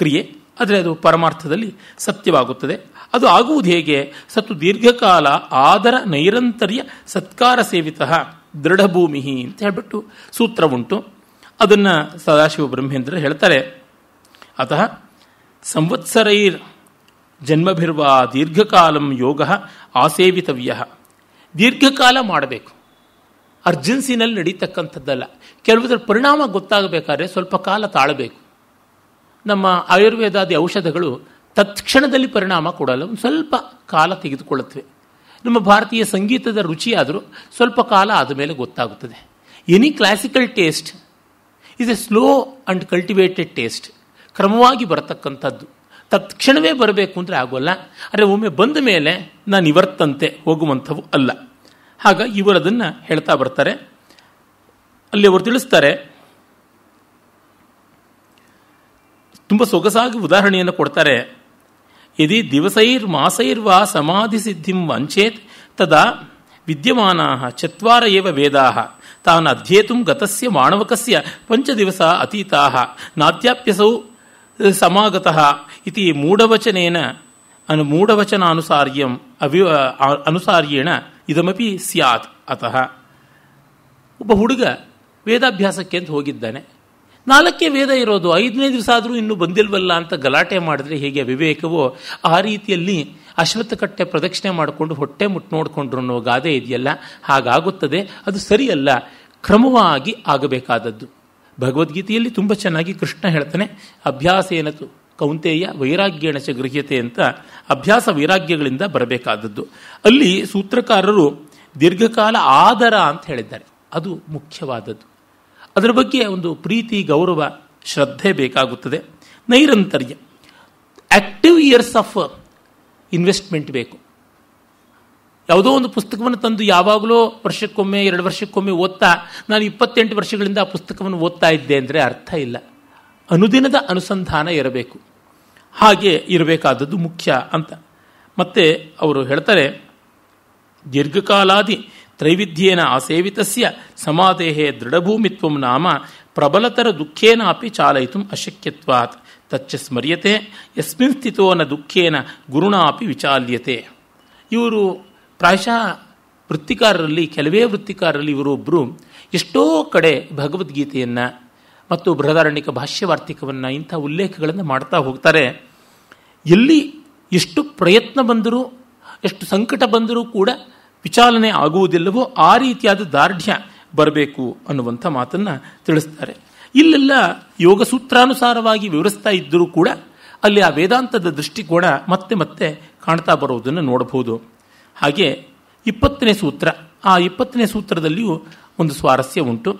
ಕ್ರಿಯೆ ಆದರೆ ಅದು ಪರಮಾರ್ಥದಲ್ಲಿ ಸತ್ಯವಾಗುತ್ತದೆ ಅದು ಆಗುವುದು ಹೇಗೆ ಸತ್ತು ದೀರ್ಘಕಾಲ ಆದರ ನೈರಂತರ್ಯ ಸತ್ಕಾರ ಸೇವಿತ ದೃಢಭೂಮಿ ಅಂತ ಹೇಳ್ಬಿಟ್ಟು ಸೂತ್ರ ಉಂಟು ಅದನ್ನು ಸದಾಶಿವ ಬ್ರಹ್ಮೇಂದ್ರ ಹೇಳ್ತಾರೆ ಅತ ಸಂವತ್ಸರೈರ್ ಜನ್ಮಭಿರುವ ದೀರ್ಘಕಾಲಂ ಯೋಗ ಆಸೇವಿತವ್ಯ ದೀರ್ಘಕಾಲ ಮಾಡಬೇಕು ಅರ್ಜೆನ್ಸಿನಲ್ಲಿ ನಡೀತಕ್ಕಂಥದ್ದಲ್ಲ ಕೆಲವುದರ ಪರಿಣಾಮ ಗೊತ್ತಾಗಬೇಕಾದ್ರೆ ಸ್ವಲ್ಪ ಕಾಲ ತಾಳಬೇಕು ನಮ್ಮ ಆಯುರ್ವೇದಾದಿ ಔಷಧಗಳು ತತ್ಕ್ಷಣದಲ್ಲಿ ಪರಿಣಾಮ ಕೊಡಲು ಒಂದು ಸ್ವಲ್ಪ ಕಾಲ ತೆಗೆದುಕೊಳ್ಳುತ್ತವೆ ನಮ್ಮ ಭಾರತೀಯ ಸಂಗೀತದ ರುಚಿಯಾದರೂ ಸ್ವಲ್ಪ ಕಾಲ ಆದಮೇಲೆ ಗೊತ್ತಾಗುತ್ತದೆ any classical taste is a slow and cultivated taste ಕ್ರಮವಾಗಿ ಬರತಕ್ಕಂಥದ್ದು ತತ್ಕ್ಷಣವೇ ಬರಬೇಕು ಅಂದರೆ ಆಗೋಲ್ಲ ಆದರೆ ಒಮ್ಮೆ ಬಂದ ಮೇಲೆ ನಾನು ಇವರ್ತಂತೆ ಹೋಗುವಂಥವು ಅಲ್ಲ ಆಗ ಇವರು ಅದನ್ನು ಹೇಳ್ತಾ ಬರ್ತಾರೆ ಅಲ್ಲಿ ಅವರು ತಿಳಿಸ್ತಾರೆ ತುಂಬ ಸೊಗಸಾಗಿ ಉದಾಹರಣೆಯನ್ನು ಕೊಡ್ತಾರೆ ಯದಿ ಮಾಸೈರ್ವಾ ಸಮಾಧಿ ಸಿದ್ಧಿಂ ವಂಚೇತ್ ತದಾ ವಿದ್ಯಮಾನ ಚತ್ವಾರ ಏವ ವೇದಾ ತಾನ್ ಅಧ್ಯೇತು ಗತಸ್ಯ ಮಾಣವಕಸ್ಯ ಪಂಚದಿವಸ ಅತೀತಾ ನಾತ್ಯಾಪ್ಯಸೌ ಸಮಾಗತಃ ಇತಿ ಮೂಢವಚನೇನ ಅನು ಮೂಢವಚನಾನುಸಾರ್ಯಂ ಅವಿ ಅನುಸಾರ್ಯೇಣ ಇದಮಪಿ ಸ್ಯಾತ್ ಅತಃ ಒಬ್ಬ ಹುಡುಗ ವೇದಾಭ್ಯಾಸಕ್ಕೆ ಅಂತ ಹೋಗಿದ್ದಾನೆ ನಾಲ್ಕೇ ವೇದ ಇರೋದು ಐದನೇ ದಿವಸ ಆದರೂ ಇನ್ನೂ ಬಂದಿಲ್ವಲ್ಲ ಅಂತ ಗಲಾಟೆ ಮಾಡಿದ್ರೆ ಹೇಗೆ ವಿವೇಕವೋ ಆ ರೀತಿಯಲ್ಲಿ ಕಟ್ಟೆ ಪ್ರದಕ್ಷಿಣೆ ಮಾಡಿಕೊಂಡು ಹೊಟ್ಟೆ ಮುಟ್ಟು ನೋಡಿಕೊಂಡ್ರು ಅನ್ನೋ ಗಾದೆ ಇದೆಯಲ್ಲ ಹಾಗಾಗುತ್ತದೆ ಅದು ಸರಿಯಲ್ಲ ಕ್ರಮವಾಗಿ ಆಗಬೇಕಾದದ್ದು ಭಗವದ್ಗೀತೆಯಲ್ಲಿ ತುಂಬ ಚೆನ್ನಾಗಿ ಕೃಷ್ಣ ಹೇಳ್ತಾನೆ ಅಭ್ಯಾಸ ಏನತು ಕೌಂತೆಯ ವೈರಾಗ್ಯೇಣ ಚ ಗೃಹ್ಯತೆ ಅಂತ ಅಭ್ಯಾಸ ವೈರಾಗ್ಯಗಳಿಂದ ಬರಬೇಕಾದದ್ದು ಅಲ್ಲಿ ಸೂತ್ರಕಾರರು ದೀರ್ಘಕಾಲ ಆದರ ಅಂತ ಹೇಳಿದ್ದಾರೆ ಅದು ಮುಖ್ಯವಾದದ್ದು ಅದರ ಬಗ್ಗೆ ಒಂದು ಪ್ರೀತಿ ಗೌರವ ಶ್ರದ್ಧೆ ಬೇಕಾಗುತ್ತದೆ ನೈರಂತರ್ಯ ಆಕ್ಟಿವ್ ಇಯರ್ಸ್ ಆಫ್ ಇನ್ವೆಸ್ಟ್ಮೆಂಟ್ ಬೇಕು ಯಾವುದೋ ಒಂದು ಪುಸ್ತಕವನ್ನು ತಂದು ಯಾವಾಗಲೂ ವರ್ಷಕ್ಕೊಮ್ಮೆ ಎರಡು ವರ್ಷಕ್ಕೊಮ್ಮೆ ಓದ್ತಾ ನಾನು ಇಪ್ಪತ್ತೆಂಟು ವರ್ಷಗಳಿಂದ ಆ ಪುಸ್ತಕವನ್ನು ಓದ್ತಾ ಇದ್ದೆ ಅಂದರೆ ಅರ್ಥ ಇಲ್ಲ ಅನುದಿನದ ಅನುಸಂಧಾನ ಇರಬೇಕು ಹಾಗೆ ಇರಬೇಕಾದದ್ದು ಮುಖ್ಯ ಅಂತ ಮತ್ತೆ ಅವರು ಹೇಳ್ತಾರೆ ದೀರ್ಘಕಾಲಾದಿ ತ್ರೈವಿಧ್ಯೇನ ಆಸೇವಿತಸ್ಯ ಸಮಾಧೇಹೇ ದೃಢಭೂಮಿತ್ವಂ ನಾಮ ಪ್ರಬಲತರ ದುಃಖೇನ ಅಪಿ ಚಾಲಯಿತು ಅಶಕ್ಯತ್ವಾತ್ ತಚ್ಚ ಸ್ಮರ್ಯತೆ ಯಸ್ಮಿನ್ ಸ್ಥಿತೋನ ದುಃಖೇನ ಗುರುಣ ವಿಚಾಲ್ಯತೆ ಇವರು ಪ್ರಾಯಶಃ ವೃತ್ತಿಕಾರರಲ್ಲಿ ಕೆಲವೇ ವೃತ್ತಿಕಾರರಲ್ಲಿ ಇವರೊಬ್ಬರು ಎಷ್ಟೋ ಕಡೆ ಭಗವದ್ಗೀತೆಯನ್ನು ಮತ್ತು ಬೃಹದಾರಣ್ಯಕ ಭಾಷ್ಯವಾರ್ತಿಕವನ್ನು ಇಂಥ ಉಲ್ಲೇಖಗಳನ್ನು ಮಾಡ್ತಾ ಹೋಗ್ತಾರೆ ಎಲ್ಲಿ ಎಷ್ಟು ಪ್ರಯತ್ನ ಬಂದರೂ ಎಷ್ಟು ಸಂಕಟ ಬಂದರೂ ಕೂಡ ವಿಚಾಲನೆ ಆಗುವುದಿಲ್ಲವೋ ಆ ರೀತಿಯಾದ ದಾರ್ಢ್ಯ ಬರಬೇಕು ಅನ್ನುವಂಥ ಮಾತನ್ನು ತಿಳಿಸ್ತಾರೆ ಇಲ್ಲೆಲ್ಲ ಯೋಗ ಸೂತ್ರಾನುಸಾರವಾಗಿ ವಿವರಿಸ್ತಾ ಇದ್ದರೂ ಕೂಡ ಅಲ್ಲಿ ಆ ವೇದಾಂತದ ದೃಷ್ಟಿಕೋನ ಮತ್ತೆ ಮತ್ತೆ ಕಾಣ್ತಾ ಬರೋದನ್ನು ನೋಡಬಹುದು ಹಾಗೆ ಇಪ್ಪತ್ತನೇ ಸೂತ್ರ ಆ ಇಪ್ಪತ್ತನೇ ಸೂತ್ರದಲ್ಲಿಯೂ ಒಂದು ಸ್ವಾರಸ್ಯ ಉಂಟು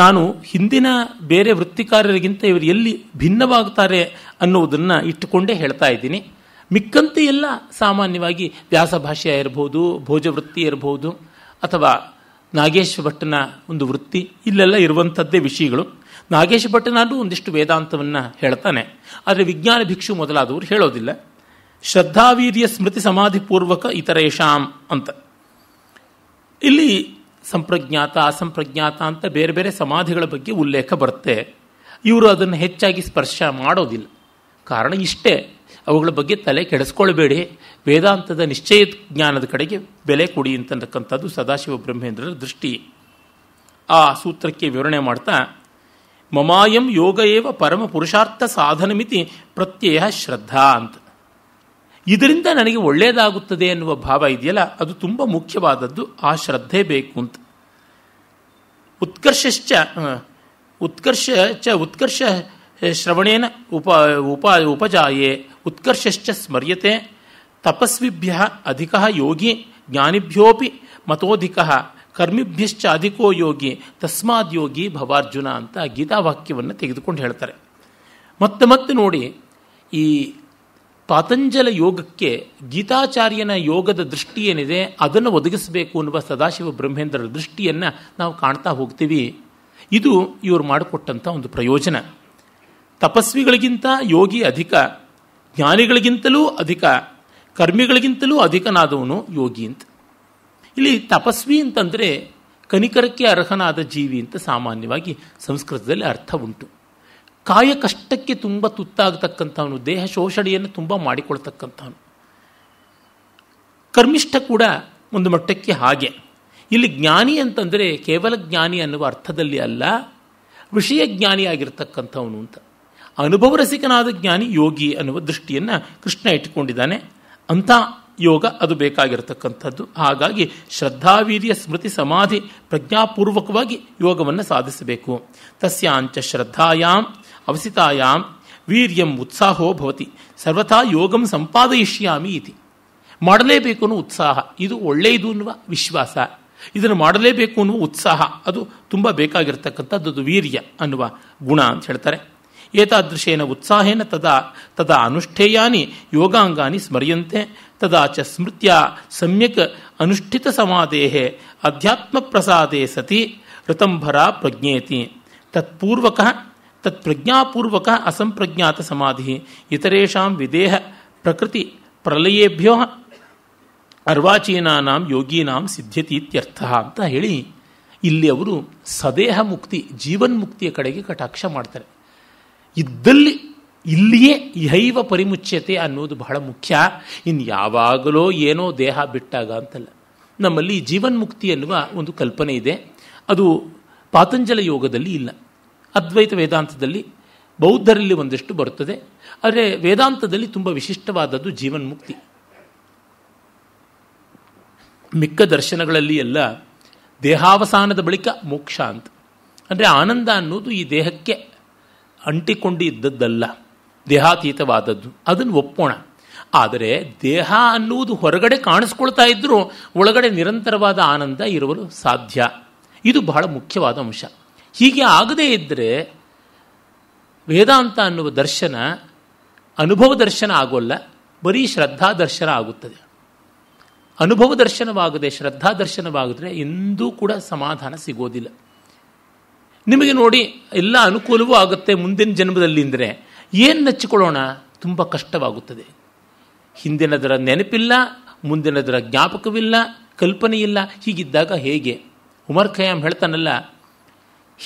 ನಾನು ಹಿಂದಿನ ಬೇರೆ ವೃತ್ತಿಕಾರರಿಗಿಂತ ಇವರು ಎಲ್ಲಿ ಭಿನ್ನವಾಗುತ್ತಾರೆ ಅನ್ನೋದನ್ನು ಇಟ್ಟುಕೊಂಡೇ ಹೇಳ್ತಾ ಇದ್ದೀನಿ ಮಿಕ್ಕಂತೆ ಎಲ್ಲ ಸಾಮಾನ್ಯವಾಗಿ ವ್ಯಾಸ ಭಾಷೆ ಇರಬಹುದು ಭೋಜವೃತ್ತಿ ಇರಬಹುದು ಅಥವಾ ನಾಗೇಶ್ ಭಟ್ಟನ ಒಂದು ವೃತ್ತಿ ಇಲ್ಲೆಲ್ಲ ಇರುವಂಥದ್ದೇ ವಿಷಯಗಳು ನಾಗೇಶ್ ಭಟ್ಟನಾದರೂ ಒಂದಿಷ್ಟು ವೇದಾಂತವನ್ನು ಹೇಳ್ತಾನೆ ಆದರೆ ವಿಜ್ಞಾನ ಭಿಕ್ಷು ಮೊದಲಾದವರು ಹೇಳೋದಿಲ್ಲ ಶ್ರದ್ಧಾವೀರ್ಯ ಸ್ಮೃತಿ ಸಮಾಧಿ ಪೂರ್ವಕ ಇತರೇಶಾಂ ಅಂತ ಇಲ್ಲಿ ಸಂಪ್ರಜ್ಞಾತ ಅಸಂಪ್ರಜ್ಞಾತ ಅಂತ ಬೇರೆ ಬೇರೆ ಸಮಾಧಿಗಳ ಬಗ್ಗೆ ಉಲ್ಲೇಖ ಬರುತ್ತೆ ಇವರು ಅದನ್ನು ಹೆಚ್ಚಾಗಿ ಸ್ಪರ್ಶ ಮಾಡೋದಿಲ್ಲ ಕಾರಣ ಇಷ್ಟೇ ಅವುಗಳ ಬಗ್ಗೆ ತಲೆ ಕೆಡಿಸ್ಕೊಳ್ಬೇಡಿ ವೇದಾಂತದ ನಿಶ್ಚಯ ಜ್ಞಾನದ ಕಡೆಗೆ ಬೆಲೆ ಕೊಡಿ ಅಂತಕ್ಕಂಥದ್ದು ಸದಾಶಿವ ಬ್ರಹ್ಮೇಂದ್ರರ ದೃಷ್ಟಿ ಆ ಸೂತ್ರಕ್ಕೆ ವಿವರಣೆ ಮಾಡ್ತಾ ಮಮಾಯಂ ಯೋಗ ಏವ ಪರಮ ಪುರುಷಾರ್ಥ ಸಾಧನಮಿತಿ ಪ್ರತ್ಯಯ ಶ್ರದ್ಧಾ ಅಂತ ಇದರಿಂದ ನನಗೆ ಒಳ್ಳೆಯದಾಗುತ್ತದೆ ಎನ್ನುವ ಭಾವ ಇದೆಯಲ್ಲ ಅದು ತುಂಬ ಮುಖ್ಯವಾದದ್ದು ಆ ಶ್ರದ್ಧೆ ಬೇಕು ಅಂತ ಉತ್ಕರ್ಷಶ್ಚ ಉತ್ಕರ್ಷ ಚ ಉತ್ಕರ್ಷ ಶ್ರವಣೇನ ಉಪ ಉಪ ಉಪಜಾಯೇ ಉತ್ಕರ್ಷಶ್ಚ ಸ್ಮರ್ಯತೆ ತಪಸ್ವಿಭ್ಯ ಅಧಿಕ ಯೋಗಿ ಜ್ಞಾನಿಭ್ಯೋಪಿ ಮತೋಧಿಕ ಕರ್ಮಿಭ್ಯಶ್ಚ ಅಧಿಕೋ ಯೋಗಿ ತಸ್ಮಾದ್ ಯೋಗಿ ಭವಾರ್ಜುನ ಅಂತ ಗೀತಾವಾಕ್ಯವನ್ನು ತೆಗೆದುಕೊಂಡು ಹೇಳ್ತಾರೆ ಮತ್ತೆ ಮತ್ತೆ ನೋಡಿ ಈ ಪಾತಂಜಲ ಯೋಗಕ್ಕೆ ಗೀತಾಚಾರ್ಯನ ಯೋಗದ ದೃಷ್ಟಿ ಏನಿದೆ ಅದನ್ನು ಒದಗಿಸಬೇಕು ಅನ್ನುವ ಸದಾಶಿವ ಬ್ರಹ್ಮೇಂದ್ರರ ದೃಷ್ಟಿಯನ್ನು ನಾವು ಕಾಣ್ತಾ ಹೋಗ್ತೀವಿ ಇದು ಇವರು ಮಾಡಿಕೊಟ್ಟಂಥ ಒಂದು ಪ್ರಯೋಜನ ತಪಸ್ವಿಗಳಿಗಿಂತ ಯೋಗಿ ಅಧಿಕ ಜ್ಞಾನಿಗಳಿಗಿಂತಲೂ ಅಧಿಕ ಕರ್ಮಿಗಳಿಗಿಂತಲೂ ಅಧಿಕನಾದವನು ಯೋಗಿ ಅಂತ ಇಲ್ಲಿ ತಪಸ್ವಿ ಅಂತಂದರೆ ಕನಿಕರಕ್ಕೆ ಅರ್ಹನಾದ ಜೀವಿ ಅಂತ ಸಾಮಾನ್ಯವಾಗಿ ಸಂಸ್ಕೃತದಲ್ಲಿ ಅರ್ಥ ಉಂಟು ಕಾಯ ಕಷ್ಟಕ್ಕೆ ತುಂಬ ತುತ್ತಾಗತಕ್ಕಂಥವನು ದೇಹ ಶೋಷಣೆಯನ್ನು ತುಂಬ ಮಾಡಿಕೊಳ್ತಕ್ಕಂಥವನು ಕರ್ಮಿಷ್ಠ ಕೂಡ ಒಂದು ಮಟ್ಟಕ್ಕೆ ಹಾಗೆ ಇಲ್ಲಿ ಜ್ಞಾನಿ ಅಂತಂದರೆ ಕೇವಲ ಜ್ಞಾನಿ ಅನ್ನುವ ಅರ್ಥದಲ್ಲಿ ಅಲ್ಲ ವಿಷಯ ಜ್ಞಾನಿಯಾಗಿರ್ತಕ್ಕಂಥವನು ಅಂತ ಅನುಭವ ರಸಿಕನಾದ ಜ್ಞಾನಿ ಯೋಗಿ ಅನ್ನುವ ದೃಷ್ಟಿಯನ್ನು ಕೃಷ್ಣ ಇಟ್ಟುಕೊಂಡಿದ್ದಾನೆ ಅಂಥ ಯೋಗ ಅದು ಬೇಕಾಗಿರತಕ್ಕಂಥದ್ದು ಹಾಗಾಗಿ ಶ್ರದ್ಧಾವೀರ್ಯ ಸ್ಮೃತಿ ಸಮಾಧಿ ಪ್ರಜ್ಞಾಪೂರ್ವಕವಾಗಿ ಯೋಗವನ್ನು ಸಾಧಿಸಬೇಕು ತಸ್ಯಾಂಚ ಶ್ರದ್ಧಾಯಾಮ್ ಅವಸಿತಾಯಾಂ ವೀರ್ಯಂ ಉತ್ಸಾಹೋ ಭವತಿ ಸರ್ವಥಾ ಯೋಗಂ ಸಂಪಾದಯಿಷ್ಯಾಮಿ ಇತಿ ಮಾಡಲೇಬೇಕು ಅನ್ನೋ ಉತ್ಸಾಹ ಇದು ಒಳ್ಳೆಯದು ಅನ್ನುವ ವಿಶ್ವಾಸ ಇದನ್ನು ಮಾಡಲೇಬೇಕು ಅನ್ನುವ ಉತ್ಸಾಹ ಅದು ತುಂಬ ಬೇಕಾಗಿರ್ತಕ್ಕಂಥದ್ದು ವೀರ್ಯ ಅನ್ನುವ ಗುಣ ಅಂತ ಹೇಳ್ತಾರೆ ಏತಾದೃಶೇನ ಉತ್ಸಾಹೇನ ತದಾ ತದಾ ಅನುಷ್ಠೇಯಾನಿ ಯೋಗಾಂಗಾನಿ ಸ್ಮರ್ಯಂತೆ ತದಾ ಚ ಸ್ಮೃತ್ಯ ಸಮ್ಯಕ್ ಅನುಷ್ಠಿತ ಸಮಾಧೇ ಅಧ್ಯಾತ್ಮ ಪ್ರಸಾದೇ ಸತಿ ಋತಂಭರ ಪ್ರಜ್ಞೇತಿ ತತ್ಪೂರ್ವಕ ಪ್ರಜ್ಞಾಪೂರ್ವಕ ಅಸಂಪ್ರಜ್ಞಾತ ಸಮಾಧಿ ಇತರೇಷಾಂ ವಿದೇಹ ಪ್ರಕೃತಿ ಪ್ರಲಯೇಭ್ಯೋ ಅರ್ವಾಚೀನಾಂ ಯೋಗೀನಾಂ ಸಿದ್ಧತಿ ಇತ್ಯರ್ಥ ಅಂತ ಹೇಳಿ ಇಲ್ಲಿ ಅವರು ಸದೇಹ ಮುಕ್ತಿ ಜೀವನ್ಮುಕ್ತಿಯ ಕಡೆಗೆ ಕಟಾಕ್ಷ ಮಾಡ್ತಾರೆ ಇದ್ದಲ್ಲಿ ಇಲ್ಲಿಯೇ ಇಹೈವ ಪರಿಮುಚ್ಯತೆ ಅನ್ನೋದು ಬಹಳ ಮುಖ್ಯ ಇನ್ನು ಯಾವಾಗಲೋ ಏನೋ ದೇಹ ಬಿಟ್ಟಾಗ ಅಂತಲ್ಲ ನಮ್ಮಲ್ಲಿ ಜೀವನ್ಮುಕ್ತಿ ಎನ್ನುವ ಒಂದು ಕಲ್ಪನೆ ಇದೆ ಅದು ಪಾತಂಜಲ ಯೋಗದಲ್ಲಿ ಇಲ್ಲ ಅದ್ವೈತ ವೇದಾಂತದಲ್ಲಿ ಬೌದ್ಧರಲ್ಲಿ ಒಂದಷ್ಟು ಬರುತ್ತದೆ ಆದರೆ ವೇದಾಂತದಲ್ಲಿ ತುಂಬ ವಿಶಿಷ್ಟವಾದದ್ದು ಜೀವನ್ಮುಕ್ತಿ ಮಿಕ್ಕ ದರ್ಶನಗಳಲ್ಲಿ ಎಲ್ಲ ದೇಹಾವಸಾನದ ಬಳಿಕ ಮೋಕ್ಷ ಅಂತ ಅಂದರೆ ಆನಂದ ಅನ್ನೋದು ಈ ದೇಹಕ್ಕೆ ಇದ್ದದ್ದಲ್ಲ ದೇಹಾತೀತವಾದದ್ದು ಅದನ್ನು ಒಪ್ಪೋಣ ಆದರೆ ದೇಹ ಅನ್ನುವುದು ಹೊರಗಡೆ ಕಾಣಿಸ್ಕೊಳ್ತಾ ಇದ್ದರೂ ಒಳಗಡೆ ನಿರಂತರವಾದ ಆನಂದ ಇರಲು ಸಾಧ್ಯ ಇದು ಬಹಳ ಮುಖ್ಯವಾದ ಅಂಶ ಹೀಗೆ ಆಗದೇ ಇದ್ದರೆ ವೇದಾಂತ ಅನ್ನುವ ದರ್ಶನ ಅನುಭವ ದರ್ಶನ ಆಗೋಲ್ಲ ಬರೀ ಶ್ರದ್ಧಾ ದರ್ಶನ ಆಗುತ್ತದೆ ಅನುಭವ ದರ್ಶನವಾಗದೆ ಶ್ರದ್ಧಾ ದರ್ಶನವಾಗಿದ್ರೆ ಎಂದೂ ಕೂಡ ಸಮಾಧಾನ ಸಿಗೋದಿಲ್ಲ ನಿಮಗೆ ನೋಡಿ ಎಲ್ಲ ಅನುಕೂಲವೂ ಆಗುತ್ತೆ ಮುಂದಿನ ಜನ್ಮದಲ್ಲಿ ಅಂದರೆ ಏನು ನೆಚ್ಚಿಕೊಳ್ಳೋಣ ತುಂಬ ಕಷ್ಟವಾಗುತ್ತದೆ ಹಿಂದಿನದರ ನೆನಪಿಲ್ಲ ಮುಂದಿನದರ ಜ್ಞಾಪಕವಿಲ್ಲ ಕಲ್ಪನೆಯಿಲ್ಲ ಹೀಗಿದ್ದಾಗ ಹೇಗೆ ಉಮರ್ ಖಯಾಮ್ ಹೇಳ್ತಾನಲ್ಲ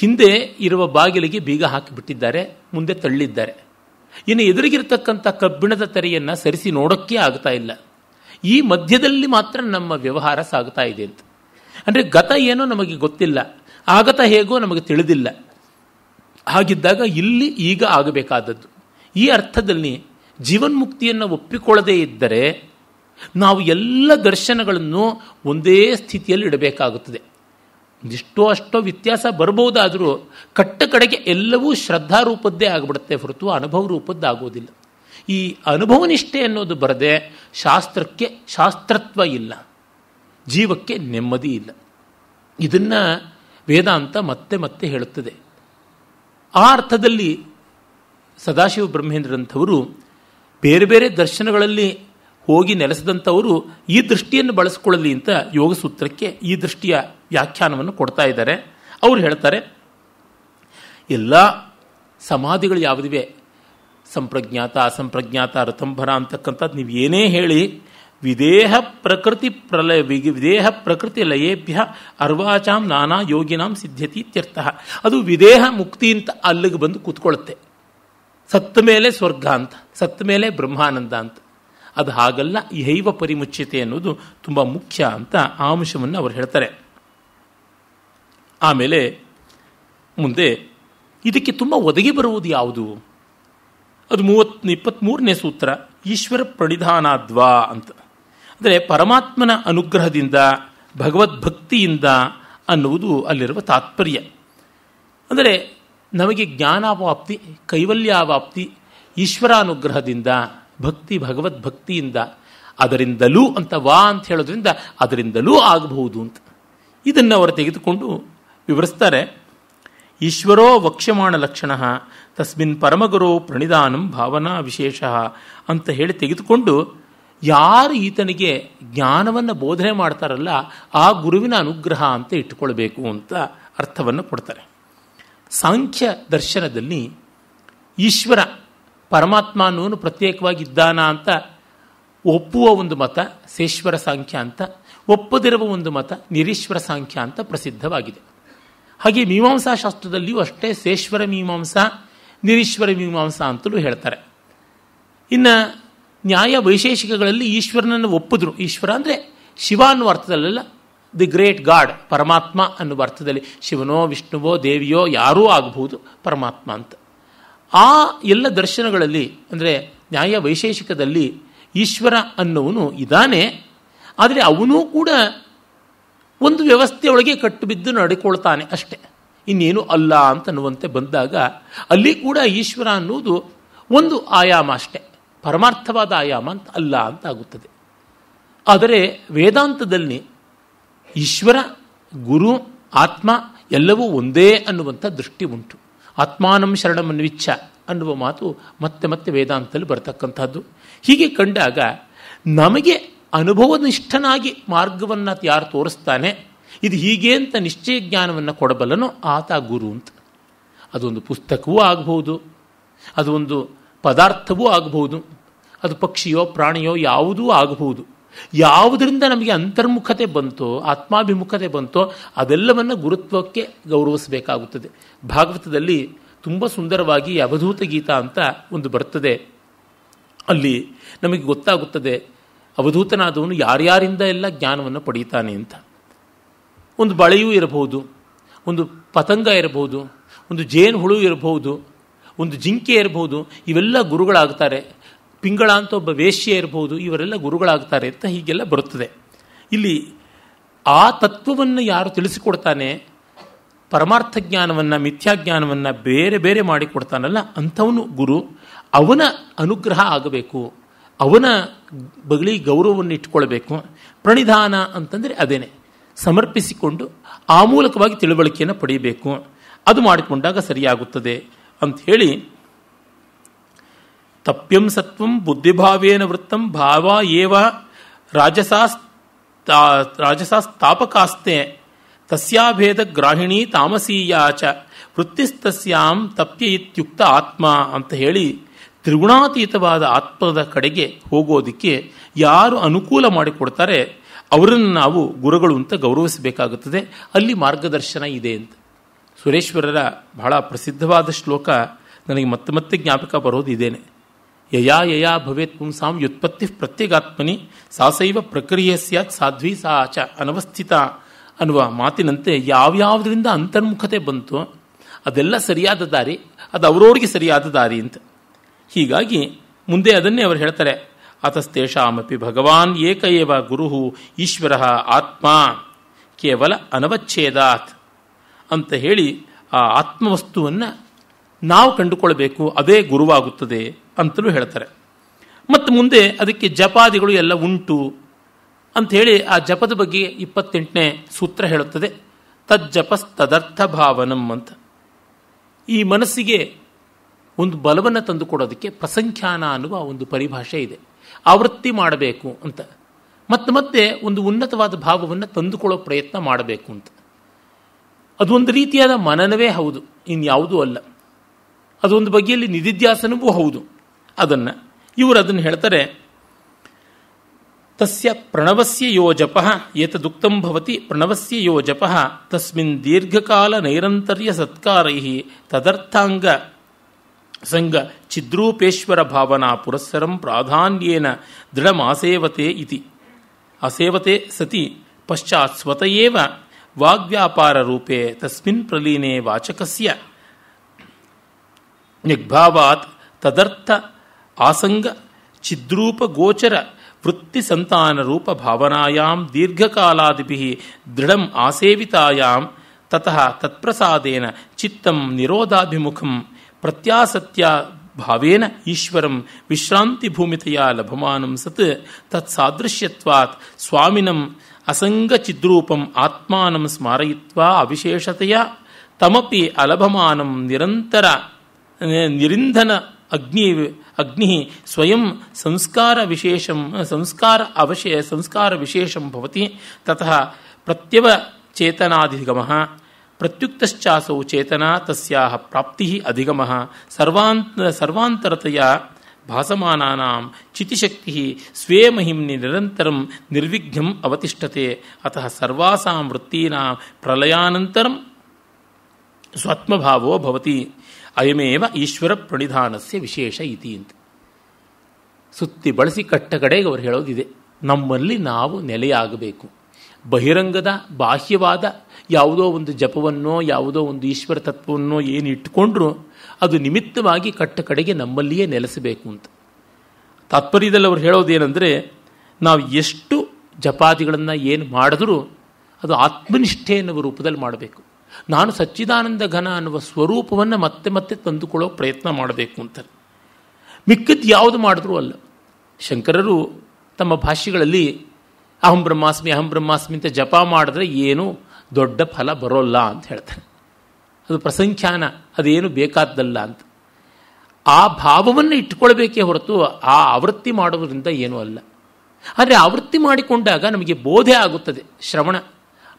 ಹಿಂದೆ ಇರುವ ಬಾಗಿಲಿಗೆ ಬೀಗ ಹಾಕಿಬಿಟ್ಟಿದ್ದಾರೆ ಮುಂದೆ ತಳ್ಳಿದ್ದಾರೆ ಇನ್ನು ಎದುರಿಗಿರ್ತಕ್ಕಂಥ ಕಬ್ಬಿಣದ ತೆರೆಯನ್ನು ಸರಿಸಿ ನೋಡೋಕ್ಕೆ ಆಗ್ತಾ ಇಲ್ಲ ಈ ಮಧ್ಯದಲ್ಲಿ ಮಾತ್ರ ನಮ್ಮ ವ್ಯವಹಾರ ಸಾಗ್ತಾ ಇದೆ ಅಂತ ಅಂದರೆ ಗತ ಏನೋ ನಮಗೆ ಗೊತ್ತಿಲ್ಲ ಆಗತ ಹೇಗೋ ನಮಗೆ ತಿಳಿದಿಲ್ಲ ಹಾಗಿದ್ದಾಗ ಇಲ್ಲಿ ಈಗ ಆಗಬೇಕಾದದ್ದು ಈ ಅರ್ಥದಲ್ಲಿ ಜೀವನ್ಮುಕ್ತಿಯನ್ನು ಒಪ್ಪಿಕೊಳ್ಳದೇ ಇದ್ದರೆ ನಾವು ಎಲ್ಲ ದರ್ಶನಗಳನ್ನು ಒಂದೇ ಸ್ಥಿತಿಯಲ್ಲಿ ಇಡಬೇಕಾಗುತ್ತದೆ ಇಷ್ಟೋ ಅಷ್ಟೋ ವ್ಯತ್ಯಾಸ ಬರಬಹುದಾದರೂ ಕಟ್ಟ ಕಡೆಗೆ ಎಲ್ಲವೂ ಶ್ರದ್ಧಾರೂಪದ್ದೇ ಆಗಿಬಿಡುತ್ತೆ ಹೊರತು ಅನುಭವ ರೂಪದ್ದಾಗೋದಿಲ್ಲ ಈ ಅನುಭವ ನಿಷ್ಠೆ ಅನ್ನೋದು ಬರದೆ ಶಾಸ್ತ್ರಕ್ಕೆ ಶಾಸ್ತ್ರತ್ವ ಇಲ್ಲ ಜೀವಕ್ಕೆ ನೆಮ್ಮದಿ ಇಲ್ಲ ಇದನ್ನು ವೇದಾಂತ ಮತ್ತೆ ಮತ್ತೆ ಹೇಳುತ್ತದೆ ಆ ಅರ್ಥದಲ್ಲಿ ಸದಾಶಿವ ಬ್ರಹ್ಮೇಂದ್ರಂಥವರು ಬೇರೆ ಬೇರೆ ದರ್ಶನಗಳಲ್ಲಿ ಹೋಗಿ ನೆಲೆಸಿದಂಥವರು ಈ ದೃಷ್ಟಿಯನ್ನು ಬಳಸಿಕೊಳ್ಳಲಿ ಅಂತ ಯೋಗಸೂತ್ರಕ್ಕೆ ಈ ದೃಷ್ಟಿಯ ವ್ಯಾಖ್ಯಾನವನ್ನು ಕೊಡ್ತಾ ಇದ್ದಾರೆ ಅವರು ಹೇಳ್ತಾರೆ ಎಲ್ಲ ಸಮಾಧಿಗಳು ಯಾವುದಿವೆ ಸಂಪ್ರಜ್ಞಾತ ಅಸಂಪ್ರಜ್ಞಾತ ರಥಂಭರ ಅಂತಕ್ಕಂಥದ್ದು ನೀವು ಏನೇ ಹೇಳಿ ವಿದೇಹ ಪ್ರಕೃತಿ ಪ್ರಲಯ ವಿದೇಹ ಪ್ರಕೃತಿ ಲಯೇಭ್ಯ ಅರ್ವಾಚಾಂ ನಾನಾ ಯೋಗಿನಾಂ ಸಿದ್ಧತಿ ಇತ್ಯರ್ಥ ಅದು ವಿದೇಹ ಮುಕ್ತಿ ಅಂತ ಅಲ್ಲಿಗೆ ಬಂದು ಕೂತ್ಕೊಳ್ಳುತ್ತೆ ಸತ್ತ ಮೇಲೆ ಸ್ವರ್ಗ ಅಂತ ಸತ್ತ ಮೇಲೆ ಬ್ರಹ್ಮಾನಂದ ಅಂತ ಅದು ಹಾಗಲ್ಲ ಇಹೈವ ಪರಿಮುಚ್ಯತೆ ಅನ್ನೋದು ತುಂಬ ಮುಖ್ಯ ಅಂತ ಅಂಶವನ್ನು ಅವರು ಹೇಳ್ತಾರೆ ಆಮೇಲೆ ಮುಂದೆ ಇದಕ್ಕೆ ತುಂಬ ಒದಗಿ ಬರುವುದು ಯಾವುದು ಅದು ಮೂವತ್ ಇಪ್ಪತ್ತ್ಮೂರನೇ ಸೂತ್ರ ಈಶ್ವರ ಪ್ರಣಿಧಾನಾದ್ವಾ ಅಂತ ಅಂದರೆ ಪರಮಾತ್ಮನ ಅನುಗ್ರಹದಿಂದ ಭಗವದ್ಭಕ್ತಿಯಿಂದ ಅನ್ನುವುದು ಅಲ್ಲಿರುವ ತಾತ್ಪರ್ಯ ಅಂದರೆ ನಮಗೆ ಜ್ಞಾನಾವಾಪ್ತಿ ಕೈವಲ್ಯಾವಾಪ್ತಿ ಈಶ್ವರಾನುಗ್ರಹದಿಂದ ಭಕ್ತಿ ಭಗವದ್ಭಕ್ತಿಯಿಂದ ಅದರಿಂದಲೂ ಅಂತ ವಾ ಅಂತ ಹೇಳೋದ್ರಿಂದ ಅದರಿಂದಲೂ ಆಗಬಹುದು ಅಂತ ಇದನ್ನು ಅವರು ತೆಗೆದುಕೊಂಡು ವಿವರಿಸ್ತಾರೆ ಈಶ್ವರೋ ವಕ್ಷ್ಯಮಾಣ ಲಕ್ಷಣ ತಸ್ಮಿನ್ ಪರಮಗುರೋ ಪ್ರಣಿಧಾನಂ ಭಾವನಾ ವಿಶೇಷ ಅಂತ ಹೇಳಿ ತೆಗೆದುಕೊಂಡು ಯಾರು ಈತನಿಗೆ ಜ್ಞಾನವನ್ನು ಬೋಧನೆ ಮಾಡ್ತಾರಲ್ಲ ಆ ಗುರುವಿನ ಅನುಗ್ರಹ ಅಂತ ಇಟ್ಟುಕೊಳ್ಬೇಕು ಅಂತ ಅರ್ಥವನ್ನು ಕೊಡ್ತಾರೆ ಸಾಂಖ್ಯ ದರ್ಶನದಲ್ಲಿ ಈಶ್ವರ ಪರಮಾತ್ಮ ಅನ್ನೋನು ಪ್ರತ್ಯೇಕವಾಗಿದ್ದಾನ ಅಂತ ಒಪ್ಪುವ ಒಂದು ಮತ ಸೇಶ್ವರ ಸಾಂಖ್ಯ ಅಂತ ಒಪ್ಪದಿರುವ ಒಂದು ಮತ ನಿರೀಶ್ವರ ಸಾಂಖ್ಯ ಅಂತ ಪ್ರಸಿದ್ಧವಾಗಿದೆ ಹಾಗೆ ಮೀಮಾಂಸಾ ಶಾಸ್ತ್ರದಲ್ಲಿಯೂ ಅಷ್ಟೇ ಸೇಶ್ವರ ಮೀಮಾಂಸಾ ನಿರೀಶ್ವರ ಮೀಮಾಂಸಾ ಅಂತಲೂ ಹೇಳ್ತಾರೆ ಇನ್ನು ನ್ಯಾಯ ವೈಶೇಷಿಕಗಳಲ್ಲಿ ಈಶ್ವರನನ್ನು ಒಪ್ಪಿದ್ರು ಈಶ್ವರ ಅಂದರೆ ಶಿವ ಅನ್ನುವ ಅರ್ಥದಲ್ಲೆಲ್ಲ ದಿ ಗ್ರೇಟ್ ಗಾಡ್ ಪರಮಾತ್ಮ ಅನ್ನುವ ಅರ್ಥದಲ್ಲಿ ಶಿವನೋ ವಿಷ್ಣುವೋ ದೇವಿಯೋ ಯಾರೂ ಆಗಬಹುದು ಪರಮಾತ್ಮ ಅಂತ ಆ ಎಲ್ಲ ದರ್ಶನಗಳಲ್ಲಿ ಅಂದರೆ ನ್ಯಾಯ ವೈಶೇಷಿಕದಲ್ಲಿ ಈಶ್ವರ ಅನ್ನೋನು ಇದ್ದಾನೆ ಆದರೆ ಅವನೂ ಕೂಡ ಒಂದು ವ್ಯವಸ್ಥೆಯೊಳಗೆ ಬಿದ್ದು ನಡೆಕೊಳ್ತಾನೆ ಅಷ್ಟೆ ಇನ್ನೇನು ಅಲ್ಲ ಅಂತನ್ನುವಂತೆ ಬಂದಾಗ ಅಲ್ಲಿ ಕೂಡ ಈಶ್ವರ ಅನ್ನುವುದು ಒಂದು ಆಯಾಮ ಅಷ್ಟೆ ಪರಮಾರ್ಥವಾದ ಆಯಾಮ ಅಂತ ಅಲ್ಲ ಅಂತ ಆಗುತ್ತದೆ ಆದರೆ ವೇದಾಂತದಲ್ಲಿ ಈಶ್ವರ ಗುರು ಆತ್ಮ ಎಲ್ಲವೂ ಒಂದೇ ಅನ್ನುವಂಥ ದೃಷ್ಟಿ ಉಂಟು ಆತ್ಮಾನಂ ವಿಚ್ಚ ಅನ್ನುವ ಮಾತು ಮತ್ತೆ ಮತ್ತೆ ವೇದಾಂತದಲ್ಲಿ ಬರತಕ್ಕಂಥದ್ದು ಹೀಗೆ ಕಂಡಾಗ ನಮಗೆ ಅನುಭವನಿಷ್ಠನಾಗಿ ಮಾರ್ಗವನ್ನು ಯಾರು ತೋರಿಸ್ತಾನೆ ಇದು ಹೀಗೆ ಅಂತ ನಿಶ್ಚಯ ಜ್ಞಾನವನ್ನು ಕೊಡಬಲ್ಲನೋ ಆತ ಗುರು ಅಂತ ಅದೊಂದು ಪುಸ್ತಕವೂ ಆಗಬಹುದು ಅದು ಒಂದು ಪದಾರ್ಥವೂ ಆಗಬಹುದು ಅದು ಪಕ್ಷಿಯೋ ಪ್ರಾಣಿಯೋ ಯಾವುದೂ ಆಗಬಹುದು ಯಾವುದರಿಂದ ನಮಗೆ ಅಂತರ್ಮುಖತೆ ಬಂತೋ ಆತ್ಮಾಭಿಮುಖತೆ ಬಂತೋ ಅದೆಲ್ಲವನ್ನು ಗುರುತ್ವಕ್ಕೆ ಗೌರವಿಸಬೇಕಾಗುತ್ತದೆ ಭಾಗವತದಲ್ಲಿ ತುಂಬ ಸುಂದರವಾಗಿ ಅವಧೂತ ಗೀತ ಅಂತ ಒಂದು ಬರ್ತದೆ ಅಲ್ಲಿ ನಮಗೆ ಗೊತ್ತಾಗುತ್ತದೆ ಅವಧೂತನಾದವನು ಯಾರ್ಯಾರಿಂದ ಎಲ್ಲ ಜ್ಞಾನವನ್ನು ಪಡೆಯುತ್ತಾನೆ ಅಂತ ಒಂದು ಬಳೆಯೂ ಇರಬಹುದು ಒಂದು ಪತಂಗ ಇರಬಹುದು ಒಂದು ಜೇನು ಹುಳು ಇರಬಹುದು ಒಂದು ಜಿಂಕೆ ಇರಬಹುದು ಇವೆಲ್ಲ ಗುರುಗಳಾಗ್ತಾರೆ ಪಿಂಗಳ ಅಂತ ಒಬ್ಬ ವೇಶ್ಯ ಇರಬಹುದು ಇವರೆಲ್ಲ ಗುರುಗಳಾಗ್ತಾರೆ ಅಂತ ಹೀಗೆಲ್ಲ ಬರುತ್ತದೆ ಇಲ್ಲಿ ಆ ತತ್ವವನ್ನು ಯಾರು ತಿಳಿಸಿಕೊಡ್ತಾನೆ ಪರಮಾರ್ಥ ಜ್ಞಾನವನ್ನು ಮಿಥ್ಯಾಜ್ಞಾನವನ್ನು ಬೇರೆ ಬೇರೆ ಮಾಡಿಕೊಡ್ತಾನಲ್ಲ ಅಂಥವನು ಗುರು ಅವನ ಅನುಗ್ರಹ ಆಗಬೇಕು ಅವನ ಬಗಲಿ ಗೌರವವನ್ನು ಇಟ್ಕೊಳ್ಬೇಕು ಪ್ರಣಿಧಾನ ಅಂತಂದರೆ ಅದೇನೆ ಸಮರ್ಪಿಸಿಕೊಂಡು ಆ ಮೂಲಕವಾಗಿ ತಿಳುವಳಿಕೆಯನ್ನು ಪಡೆಯಬೇಕು ಅದು ಮಾಡಿಕೊಂಡಾಗ ಸರಿಯಾಗುತ್ತದೆ ಅಂಥೇಳಿ ತಪ್ಯಂ ಸತ್ವಂ ಬುದ್ಧಿಭಾವೇನ ವೃತ್ತಂ ಭಾವ ಏವ ರಾಜಸಾಸ್ತಾ ರಾಜಸಾಸ್ತಾಪಕಾಸ್ತೆ ತಸ್ಯಾಭೇದ ಗ್ರಾಹಿಣಿ ಚ ವೃತ್ತಿಸ್ತಸ್ಯಾಂ ತಪ್ಯ ಇತ್ಯುಕ್ತ ಆತ್ಮ ಅಂತ ಹೇಳಿ ತ್ರಿಗುಣಾತೀತವಾದ ಆತ್ಮದ ಕಡೆಗೆ ಹೋಗೋದಕ್ಕೆ ಯಾರು ಅನುಕೂಲ ಮಾಡಿಕೊಡ್ತಾರೆ ಅವರನ್ನು ನಾವು ಗುರುಗಳು ಅಂತ ಗೌರವಿಸಬೇಕಾಗುತ್ತದೆ ಅಲ್ಲಿ ಮಾರ್ಗದರ್ಶನ ಇದೆ ಅಂತ ಸುರೇಶ್ವರರ ಬಹಳ ಪ್ರಸಿದ್ಧವಾದ ಶ್ಲೋಕ ನನಗೆ ಮತ್ತೆ ಮತ್ತೆ ಜ್ಞಾಪಕ ಬರೋದು ಇದೇನೆ ಯಯಾ ಯಯಾ ಭವೇತ್ ಪುಂಸಾಂ ವ್ಯುತ್ಪತ್ತಿ ಪ್ರತ್ಯೇಗಾತ್ಮನಿ ಸಾಸೈವ ಪ್ರಕ್ರಿಯೆ ಸ್ಯಾತ್ ಸಾಧ್ವಿ ಸಾ ಚ ಅನವಸ್ಥಿತ ಅನ್ನುವ ಮಾತಿನಂತೆ ಯಾವ್ಯಾವುದರಿಂದ ಅಂತರ್ಮುಖತೆ ಬಂತು ಅದೆಲ್ಲ ಸರಿಯಾದ ದಾರಿ ಅದು ಅವರವರಿಗೆ ಸರಿಯಾದ ದಾರಿ ಅಂತ ಹೀಗಾಗಿ ಮುಂದೆ ಅದನ್ನೇ ಅವರು ಹೇಳ್ತಾರೆ ಅತಸ್ತೇಷಾಮಪಿ ಭಗವಾನ್ ಏಕಏವ ಗುರು ಈಶ್ವರ ಆತ್ಮ ಕೇವಲ ಅನವಚ್ಛೇದಾತ್ ಅಂತ ಹೇಳಿ ಆ ಆತ್ಮವಸ್ತುವನ್ನು ನಾವು ಕಂಡುಕೊಳ್ಬೇಕು ಅದೇ ಗುರುವಾಗುತ್ತದೆ ಅಂತಲೂ ಹೇಳ್ತಾರೆ ಮತ್ತು ಮುಂದೆ ಅದಕ್ಕೆ ಜಪಾದಿಗಳು ಎಲ್ಲ ಉಂಟು ಅಂಥೇಳಿ ಆ ಜಪದ ಬಗ್ಗೆ ಇಪ್ಪತ್ತೆಂಟನೇ ಸೂತ್ರ ಹೇಳುತ್ತದೆ ತಜ್ಜಪಸ್ತದರ್ಥ ಭಾವನಂ ಅಂತ ಈ ಮನಸ್ಸಿಗೆ ಒಂದು ಬಲವನ್ನು ತಂದುಕೊಡೋದಕ್ಕೆ ಪ್ರಸಂಖ್ಯಾನ ಅನ್ನುವ ಒಂದು ಪರಿಭಾಷೆ ಇದೆ ಆವೃತ್ತಿ ಮಾಡಬೇಕು ಅಂತ ಮತ್ತೆ ಮತ್ತೆ ಒಂದು ಉನ್ನತವಾದ ಭಾವವನ್ನು ತಂದುಕೊಳ್ಳೋ ಪ್ರಯತ್ನ ಮಾಡಬೇಕು ಅಂತ ಅದೊಂದು ರೀತಿಯಾದ ಮನನವೇ ಹೌದು ಇನ್ಯಾವುದೂ ಅಲ್ಲ ಅದೊಂದು ಬಗೆಯಲ್ಲಿ ನಿಧಿಧ್ಯಾಸನವೂ ಹೌದು ಅದನ್ನು ಇವರು ಅದನ್ನು ಹೇಳ್ತಾರೆ ತಸ್ಯ ಪ್ರಣವಸ್ಯ ಯೋ ಜಪ ಏತದುಕ್ತಂ ಭವತಿ ಪ್ರಣವಸ್ಯ ಯೋ ಜಪ ತಸ್ಮಿನ್ ದೀರ್ಘಕಾಲ ನೈರಂತರ್ಯ ಸತ್ಕಾರೈ ತದರ್ಥಾಂಗ ಸಂಘ ಛಿದ್ರೂಪೇಶ್ವರ ಭಾವನಾ ಪುರಸ್ಸರಂ ಪ್ರಾಧಾನ್ಯೇನ ದೃಢಮಾಸೇವತೆ ಇತಿ ಅಸೇವತೆ ಸತಿ ಪಶ್ಚಾತ್ ಸ್ವತಯೇವ ವಾಗ್ವ್ಯಾಪಾರ ರೂಪೇ ತಸ್ಮಿನ್ ಪ್ರಲೀನೆ ವಾಚಕಸ್ಯ ನಿಗ್ಭಾವಾತ್ ತದರ್ಥ ಆಸಂಗ ಚಿದ್ರೂಪ ಗೋಚರ ವೃತ್ತಿ ಸಂತಾನ ರೂಪ ಭಾವನಾಯಾಂ ದೀರ್ಘಕಾಲಾದಿಭಿ ದೃಢಂ ಆಸೇವಿತಾಯಾಂ ತತಃ ತತ್ಪ್ರಸಾದೇನ ಚಿತ್ತಂ ನಿರೋಧಾಭಿಮುಖಂ ಪ್ರತ್ಯಾಸತ್ಯ ಭಾವೇನ ಈಶ್ವರಂ ವಿಶ್ರಾಂತಿ ಭೂಮಿತೆಯ ಲಭಮಾನಂ ಸತ್ ತತ್ಸಾದೃಶ್ಯತ್ವಾತ್ ಸ್ವಾಮಿನಂ ಅಸಂಗಚಿದ್ರೂಪಂ ಆತ್ಮಾನಂ ಸ್ಮಾರಯಿತ್ವ ಅವಿಶೇಷತೆಯ ತಮಪಿ ಅಲಭಮಾನಂ ನಿರಂತರ ನಿರಿಂಧನ ಅಗ್ನಿ अग्नि स्वयं संस्कार विशेषम संस्कार अवशे संस्कार विशेषम भवति ततः प्रत्यव चेतनाधिगमः प्रत्युक्तश्चासौ चेतना तस्याः प्राप्तिः अधिगमः सर्वान्त सर्वान्तरतया भासमानानां चितिशक्तिः स्वे महिम्नि निरन्तरं निर्विघ्नम् अवतिष्ठते अतः सर्वासां वृत्तीनां प्रलयानन्तरं स्वात्मभावो भवति ಅಯಮೇವ ಈಶ್ವರ ಪ್ರಣಿಧಾನಸ್ಯ ವಿಶೇಷ ಇತಿ ಅಂತ ಸುತ್ತಿ ಬಳಸಿ ಕಟ್ಟ ಕಡೆಗೆ ಅವ್ರು ಹೇಳೋದಿದೆ ನಮ್ಮಲ್ಲಿ ನಾವು ನೆಲೆಯಾಗಬೇಕು ಬಹಿರಂಗದ ಬಾಹ್ಯವಾದ ಯಾವುದೋ ಒಂದು ಜಪವನ್ನೋ ಯಾವುದೋ ಒಂದು ಈಶ್ವರ ತತ್ವವನ್ನೋ ಏನು ಇಟ್ಟುಕೊಂಡ್ರೂ ಅದು ನಿಮಿತ್ತವಾಗಿ ಕಟ್ಟ ಕಡೆಗೆ ನಮ್ಮಲ್ಲಿಯೇ ನೆಲೆಸಬೇಕು ಅಂತ ತಾತ್ಪರ್ಯದಲ್ಲಿ ಅವರು ಹೇಳೋದೇನೆಂದರೆ ನಾವು ಎಷ್ಟು ಜಪಾದಿಗಳನ್ನು ಏನು ಮಾಡಿದ್ರೂ ಅದು ಆತ್ಮನಿಷ್ಠೆ ಎನ್ನುವ ರೂಪದಲ್ಲಿ ಮಾಡಬೇಕು ನಾನು ಸಚ್ಚಿದಾನಂದ ಘನ ಅನ್ನುವ ಸ್ವರೂಪವನ್ನು ಮತ್ತೆ ಮತ್ತೆ ತಂದುಕೊಳ್ಳೋ ಪ್ರಯತ್ನ ಮಾಡಬೇಕು ಅಂತಾರೆ ಮಿಕ್ಕದ್ದು ಯಾವುದು ಮಾಡಿದ್ರೂ ಅಲ್ಲ ಶಂಕರರು ತಮ್ಮ ಭಾಷೆಗಳಲ್ಲಿ ಅಹಂ ಬ್ರಹ್ಮಾಸ್ಮಿ ಅಹಂ ಬ್ರಹ್ಮಾಸ್ಮಿ ಅಂತ ಜಪ ಮಾಡಿದ್ರೆ ಏನು ದೊಡ್ಡ ಫಲ ಬರೋಲ್ಲ ಅಂತ ಹೇಳ್ತಾರೆ ಅದು ಪ್ರಸಂಖ್ಯಾನ ಅದೇನು ಬೇಕಾದ್ದಲ್ಲ ಅಂತ ಆ ಭಾವವನ್ನು ಇಟ್ಟುಕೊಳ್ಬೇಕೇ ಹೊರತು ಆ ಆವೃತ್ತಿ ಮಾಡೋದ್ರಿಂದ ಏನೂ ಅಲ್ಲ ಆದರೆ ಆವೃತ್ತಿ ಮಾಡಿಕೊಂಡಾಗ ನಮಗೆ ಬೋಧೆ ಆಗುತ್ತದೆ ಶ್ರವಣ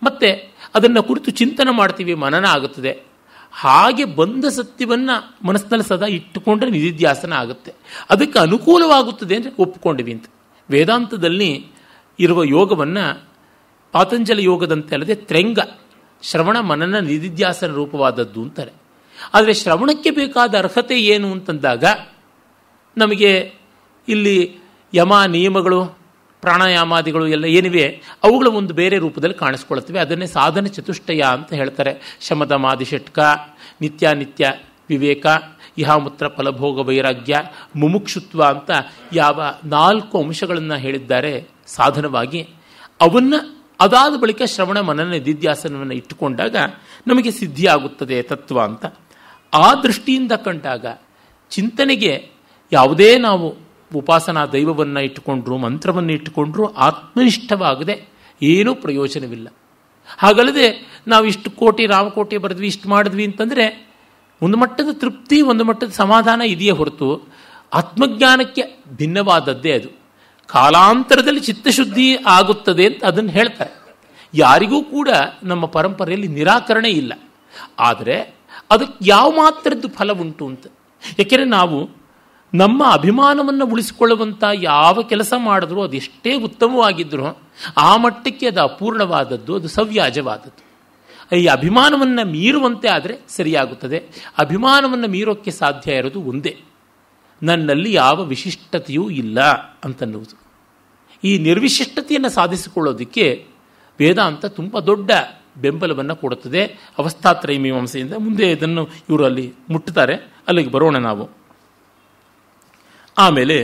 ಮತ್ತು ಅದನ್ನು ಕುರಿತು ಚಿಂತನೆ ಮಾಡ್ತೀವಿ ಮನನ ಆಗುತ್ತದೆ ಹಾಗೆ ಬಂದ ಸತ್ಯವನ್ನು ಮನಸ್ಸಿನಲ್ಲಿ ಸದಾ ಇಟ್ಟುಕೊಂಡ್ರೆ ನಿಧಿಧ್ಯಾಸನ ಆಗುತ್ತೆ ಅದಕ್ಕೆ ಅನುಕೂಲವಾಗುತ್ತದೆ ಅಂದರೆ ಒಪ್ಪಿಕೊಂಡಿವಿ ಅಂತ ವೇದಾಂತದಲ್ಲಿ ಇರುವ ಯೋಗವನ್ನು ಪಾತಂಜಲ ಯೋಗದಂತೆ ಅಲ್ಲದೆ ತ್ರೆಂಗ ಶ್ರವಣ ಮನನ ನಿಧಿಧ್ಯಾಸನ ರೂಪವಾದದ್ದು ಅಂತಾರೆ ಆದರೆ ಶ್ರವಣಕ್ಕೆ ಬೇಕಾದ ಅರ್ಹತೆ ಏನು ಅಂತಂದಾಗ ನಮಗೆ ಇಲ್ಲಿ ಯಮ ನಿಯಮಗಳು ಪ್ರಾಣಾಯಾಮಾದಿಗಳು ಎಲ್ಲ ಏನಿವೆ ಅವುಗಳ ಒಂದು ಬೇರೆ ರೂಪದಲ್ಲಿ ಕಾಣಿಸ್ಕೊಳ್ತವೆ ಅದನ್ನೇ ಸಾಧನ ಚತುಷ್ಟಯ ಅಂತ ಹೇಳ್ತಾರೆ ಶಮದಮಾದಿ ಷಟ್ಕ ನಿತ್ಯಾನಿತ್ಯ ವಿವೇಕ ಇಹಾಮೂತ್ರ ಫಲಭೋಗ ವೈರಾಗ್ಯ ಮುಮುಕ್ಷುತ್ವ ಅಂತ ಯಾವ ನಾಲ್ಕು ಅಂಶಗಳನ್ನು ಹೇಳಿದ್ದಾರೆ ಸಾಧನವಾಗಿ ಅವನ್ನು ಅದಾದ ಬಳಿಕ ಶ್ರವಣ ಮನನ ದಿದ್ಯಾಸನವನ್ನು ಇಟ್ಟುಕೊಂಡಾಗ ನಮಗೆ ಸಿದ್ಧಿಯಾಗುತ್ತದೆ ತತ್ವ ಅಂತ ಆ ದೃಷ್ಟಿಯಿಂದ ಕಂಡಾಗ ಚಿಂತನೆಗೆ ಯಾವುದೇ ನಾವು ಉಪಾಸನಾ ದೈವವನ್ನು ಇಟ್ಟುಕೊಂಡ್ರು ಮಂತ್ರವನ್ನು ಇಟ್ಟುಕೊಂಡ್ರು ಆತ್ಮನಿಷ್ಠವಾಗದೆ ಏನೂ ಪ್ರಯೋಜನವಿಲ್ಲ ಹಾಗಲ್ಲದೆ ನಾವು ಇಷ್ಟು ಕೋಟಿ ರಾಮಕೋಟಿ ಬರೆದ್ವಿ ಇಷ್ಟು ಮಾಡಿದ್ವಿ ಅಂತಂದರೆ ಒಂದು ಮಟ್ಟದ ತೃಪ್ತಿ ಒಂದು ಮಟ್ಟದ ಸಮಾಧಾನ ಇದೆಯೇ ಹೊರತು ಆತ್ಮಜ್ಞಾನಕ್ಕೆ ಭಿನ್ನವಾದದ್ದೇ ಅದು ಕಾಲಾಂತರದಲ್ಲಿ ಚಿತ್ತಶುದ್ಧಿ ಆಗುತ್ತದೆ ಅಂತ ಅದನ್ನು ಹೇಳ್ತಾರೆ ಯಾರಿಗೂ ಕೂಡ ನಮ್ಮ ಪರಂಪರೆಯಲ್ಲಿ ನಿರಾಕರಣೆ ಇಲ್ಲ ಆದರೆ ಅದಕ್ಕೆ ಯಾವ ಮಾತ್ರದ್ದು ಫಲ ಉಂಟು ಅಂತ ಏಕೆಂದರೆ ನಾವು ನಮ್ಮ ಅಭಿಮಾನವನ್ನು ಉಳಿಸಿಕೊಳ್ಳುವಂಥ ಯಾವ ಕೆಲಸ ಮಾಡಿದ್ರೂ ಅದೆಷ್ಟೇ ಉತ್ತಮವಾಗಿದ್ದರೂ ಆ ಮಟ್ಟಕ್ಕೆ ಅದು ಅಪೂರ್ಣವಾದದ್ದು ಅದು ಸವ್ಯಾಜವಾದದ್ದು ಈ ಅಭಿಮಾನವನ್ನು ಮೀರುವಂತೆ ಆದರೆ ಸರಿಯಾಗುತ್ತದೆ ಅಭಿಮಾನವನ್ನು ಮೀರೋಕ್ಕೆ ಸಾಧ್ಯ ಇರೋದು ಒಂದೇ ನನ್ನಲ್ಲಿ ಯಾವ ವಿಶಿಷ್ಟತೆಯೂ ಇಲ್ಲ ಅಂತನ್ನುವುದು ಈ ನಿರ್ವಿಶಿಷ್ಟತೆಯನ್ನು ಸಾಧಿಸಿಕೊಳ್ಳೋದಕ್ಕೆ ವೇದಾಂತ ತುಂಬ ದೊಡ್ಡ ಬೆಂಬಲವನ್ನು ಕೊಡುತ್ತದೆ ಅವಸ್ಥಾತ್ರಯ ಮೀಮಾಂಸೆಯಿಂದ ಮುಂದೆ ಇದನ್ನು ಇವರು ಅಲ್ಲಿ ಮುಟ್ಟುತ್ತಾರೆ ಅಲ್ಲಿಗೆ ಬರೋಣ ನಾವು ಆಮೇಲೆ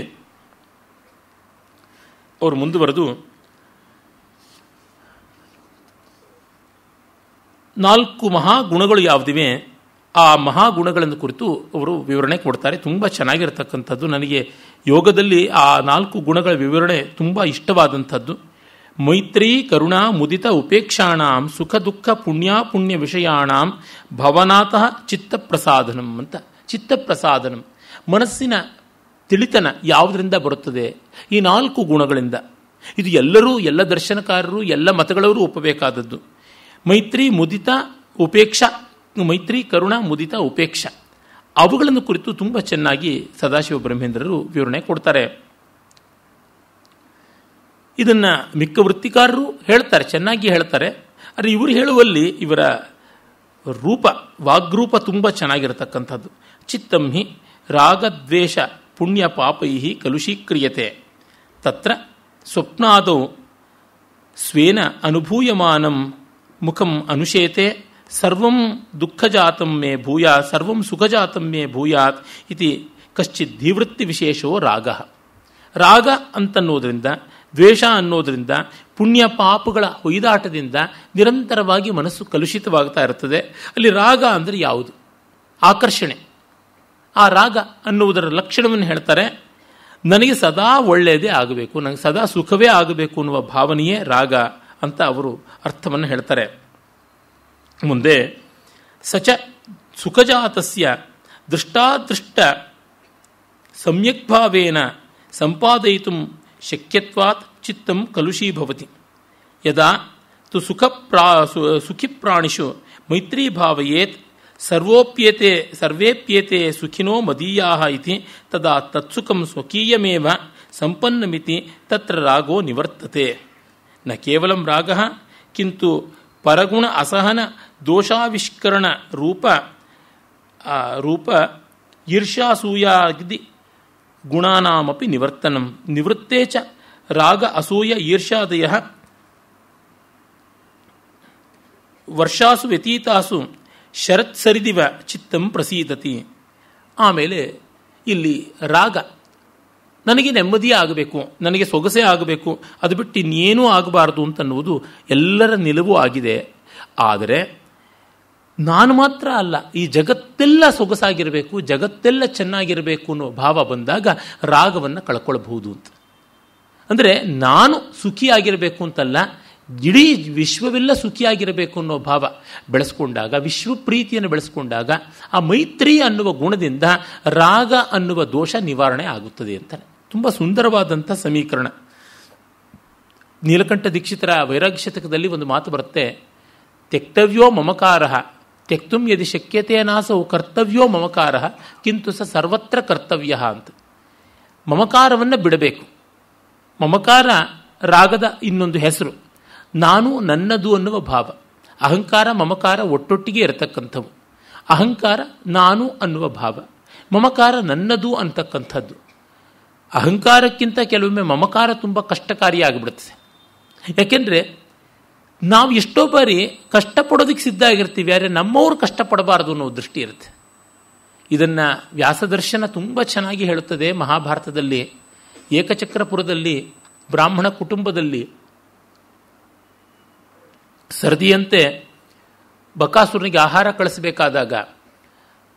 ಅವರು ಮುಂದುವರೆದು ನಾಲ್ಕು ಮಹಾಗುಣಗಳು ಯಾವುದಿವೆ ಆ ಮಹಾಗುಣಗಳನ್ನು ಕುರಿತು ಅವರು ವಿವರಣೆ ಕೊಡ್ತಾರೆ ತುಂಬ ಚೆನ್ನಾಗಿರತಕ್ಕಂಥದ್ದು ನನಗೆ ಯೋಗದಲ್ಲಿ ಆ ನಾಲ್ಕು ಗುಣಗಳ ವಿವರಣೆ ತುಂಬ ಇಷ್ಟವಾದಂಥದ್ದು ಮೈತ್ರಿ ಕರುಣಾ ಮುದಿತ ಉಪೇಕ್ಷಾಣಾಂ ಸುಖ ದುಃಖ ಪುಣ್ಯ ಪುಣ್ಯ ವಿಷಯಾಣಾಂ ಭವನಾತಃ ಚಿತ್ತ ಪ್ರಸಾದನಂ ಅಂತ ಚಿತ್ತ ಪ್ರಸಾದನಂ ಮನಸ್ಸಿನ ತಿಳಿತನ ಯಾವುದರಿಂದ ಬರುತ್ತದೆ ಈ ನಾಲ್ಕು ಗುಣಗಳಿಂದ ಇದು ಎಲ್ಲರೂ ಎಲ್ಲ ದರ್ಶನಕಾರರು ಎಲ್ಲ ಮತಗಳವರು ಒಪ್ಪಬೇಕಾದದ್ದು ಮೈತ್ರಿ ಮುದಿತ ಉಪೇಕ್ಷ ಮೈತ್ರಿ ಕರುಣ ಮುದಿತ ಉಪೇಕ್ಷ ಅವುಗಳನ್ನು ಕುರಿತು ತುಂಬ ಚೆನ್ನಾಗಿ ಸದಾಶಿವ ಬ್ರಹ್ಮೇಂದ್ರರು ವಿವರಣೆ ಕೊಡ್ತಾರೆ ಇದನ್ನು ಮಿಕ್ಕ ವೃತ್ತಿಕಾರರು ಹೇಳ್ತಾರೆ ಚೆನ್ನಾಗಿ ಹೇಳ್ತಾರೆ ಆದರೆ ಇವರು ಹೇಳುವಲ್ಲಿ ಇವರ ರೂಪ ವಾಗ್ರೂಪ ತುಂಬ ಚೆನ್ನಾಗಿರತಕ್ಕಂಥದ್ದು ಚಿತ್ತಂಹಿ ರಾಗದ್ವೇಷ ಪುಣ್ಯ ಪಾಪೈ ಕಲುಷೀಕ್ರಿಯತೆ ತತ್ರ ಸ್ವಪ್ನಾದೌ ಸ್ವೇನ ಅನುಭೂಯಮಾನಂ ಮುಖಂ ಅನುಶೇತೆ ಸರ್ವಂ ದುಃಖಜಾತಂ ಮೇ ಭೂಯಾತ್ ಸರ್ವಂ ಸುಖಜಾತಂ ಮೇ ಭೂಯಾತ್ ಇತಿ ಕಶ್ಚಿತ್ ಧೀವೃತ್ತಿ ವಿಶೇಷೋ ರಾಗ ರಾಗ ಅಂತನ್ನೋದರಿಂದ ದ್ವೇಷ ಅನ್ನೋದರಿಂದ ಪುಣ್ಯ ಪಾಪಗಳ ಹೊಯ್ದಾಟದಿಂದ ನಿರಂತರವಾಗಿ ಮನಸ್ಸು ಕಲುಷಿತವಾಗ್ತಾ ಇರ್ತದೆ ಅಲ್ಲಿ ರಾಗ ಅಂದರೆ ಯಾವುದು ಆಕರ್ಷಣೆ ಆ ರಾಗ ಅನ್ನುವುದರ ಲಕ್ಷಣವನ್ನು ಹೇಳ್ತಾರೆ ನನಗೆ ಸದಾ ಒಳ್ಳೆಯದೇ ಆಗಬೇಕು ನನಗೆ ಸದಾ ಸುಖವೇ ಆಗಬೇಕು ಅನ್ನುವ ಭಾವನೆಯೇ ರಾಗ ಅಂತ ಅವರು ಅರ್ಥವನ್ನು ಹೇಳ್ತಾರೆ ಮುಂದೆ ಸಚ ಸುಖಜಾತಸ್ಯ ದೃಷ್ಟಾದೃಷ್ಟ ಭಾವೇನ ಸಂಪಾದಯಿತು ಶಕ್ಯತ್ವಾತ್ ಚಿತ್ತಂ ಕಲುಷೀಭವತಿ ಯದಾ ತು ಸುಖ ಪ್ರಾ ಸುಖಿ ಪ್ರಾಣಿಷು ಭಾವಯೇತ್ ಸರ್ವೋಪ್ಯತೆ ಸರ್ವೇಪ್ಯತೆ ಸುಖಿನೋ ಮದೀಯಾ ಇತಿ ತದಾ ತತ್ಸುಖಂ ಸ್ವಕೀಯಮೇವ ಸಂಪನ್ನಮಿತಿ ತತ್ರ ರಾಗೋ ನಿವರ್ತತೆ ನ ಕೇವಲ ರಾಗ ಕಿಂತು ಪರಗುಣ ಅಸಹನ ದೋಷಾವಿಷ್ಕರಣ ರೂಪ ರೂಪ ಈರ್ಷಾಸೂಯಾಗಿ ಗುಣಾನಾಮಪಿ ನಿವರ್ತನಂ ನಿವೃತ್ತೆ ಚ ರಾಗ ಅಸೂಯ ಈರ್ಷಾದಯ ವರ್ಷಾಸು ವ್ಯತೀತಾಸು ಶರತ್ ಸರಿದಿವ ಚಿತ್ತಂ ಪ್ರಸೀದತಿ ಆಮೇಲೆ ಇಲ್ಲಿ ರಾಗ ನನಗೆ ನೆಮ್ಮದಿಯೇ ಆಗಬೇಕು ನನಗೆ ಸೊಗಸೆ ಆಗಬೇಕು ಅದು ಬಿಟ್ಟು ಇನ್ನೇನೂ ಆಗಬಾರ್ದು ಅಂತನ್ನುವುದು ಎಲ್ಲರ ನಿಲುವು ಆಗಿದೆ ಆದರೆ ನಾನು ಮಾತ್ರ ಅಲ್ಲ ಈ ಜಗತ್ತೆಲ್ಲ ಸೊಗಸಾಗಿರಬೇಕು ಜಗತ್ತೆಲ್ಲ ಚೆನ್ನಾಗಿರಬೇಕು ಅನ್ನೋ ಭಾವ ಬಂದಾಗ ರಾಗವನ್ನು ಕಳ್ಕೊಳ್ಬಹುದು ಅಂತ ಅಂದರೆ ನಾನು ಸುಖಿಯಾಗಿರಬೇಕು ಅಂತಲ್ಲ ಇಡೀ ವಿಶ್ವವೆಲ್ಲ ಸುಖಿಯಾಗಿರಬೇಕು ಅನ್ನೋ ಭಾವ ಬೆಳೆಸ್ಕೊಂಡಾಗ ವಿಶ್ವ ಪ್ರೀತಿಯನ್ನು ಬೆಳೆಸ್ಕೊಂಡಾಗ ಆ ಮೈತ್ರಿ ಅನ್ನುವ ಗುಣದಿಂದ ರಾಗ ಅನ್ನುವ ದೋಷ ನಿವಾರಣೆ ಆಗುತ್ತದೆ ಅಂತಾರೆ ತುಂಬ ಸುಂದರವಾದಂಥ ಸಮೀಕರಣ ನೀಲಕಂಠ ದೀಕ್ಷಿತರ ವೈರಾಗ್ಯ ಶತಕದಲ್ಲಿ ಒಂದು ಮಾತು ಬರುತ್ತೆ ತೆಕ್ತವ್ಯೋ ಮಮಕಾರ ತೆಕ್ತುಂ ಯದಿ ಶಕ್ಯತೆಯ ನಾಸವು ಕರ್ತವ್ಯೋ ಮಮಕಾರ ಕಿಂತು ಸ ಸರ್ವತ್ರ ಕರ್ತವ್ಯ ಅಂತ ಮಮಕಾರವನ್ನು ಬಿಡಬೇಕು ಮಮಕಾರ ರಾಗದ ಇನ್ನೊಂದು ಹೆಸರು ನಾನು ನನ್ನದು ಅನ್ನುವ ಭಾವ ಅಹಂಕಾರ ಮಮಕಾರ ಒಟ್ಟೊಟ್ಟಿಗೆ ಇರತಕ್ಕಂಥವು ಅಹಂಕಾರ ನಾನು ಅನ್ನುವ ಭಾವ ಮಮಕಾರ ನನ್ನದು ಅಂತಕ್ಕಂಥದ್ದು ಅಹಂಕಾರಕ್ಕಿಂತ ಕೆಲವೊಮ್ಮೆ ಮಮಕಾರ ತುಂಬ ಕಷ್ಟಕಾರಿಯಾಗಿಬಿಡುತ್ತೆ ಯಾಕೆಂದರೆ ನಾವು ಎಷ್ಟೋ ಬಾರಿ ಕಷ್ಟಪಡೋದಕ್ಕೆ ಸಿದ್ಧ ಆಗಿರ್ತೀವಿ ಆದರೆ ನಮ್ಮವರು ಕಷ್ಟಪಡಬಾರದು ಅನ್ನೋ ದೃಷ್ಟಿ ಇರುತ್ತೆ ಇದನ್ನು ವ್ಯಾಸದರ್ಶನ ತುಂಬ ಚೆನ್ನಾಗಿ ಹೇಳುತ್ತದೆ ಮಹಾಭಾರತದಲ್ಲಿ ಏಕಚಕ್ರಪುರದಲ್ಲಿ ಬ್ರಾಹ್ಮಣ ಕುಟುಂಬದಲ್ಲಿ ಸರದಿಯಂತೆ ಬಕಾಸುರನಿಗೆ ಆಹಾರ ಕಳಿಸಬೇಕಾದಾಗ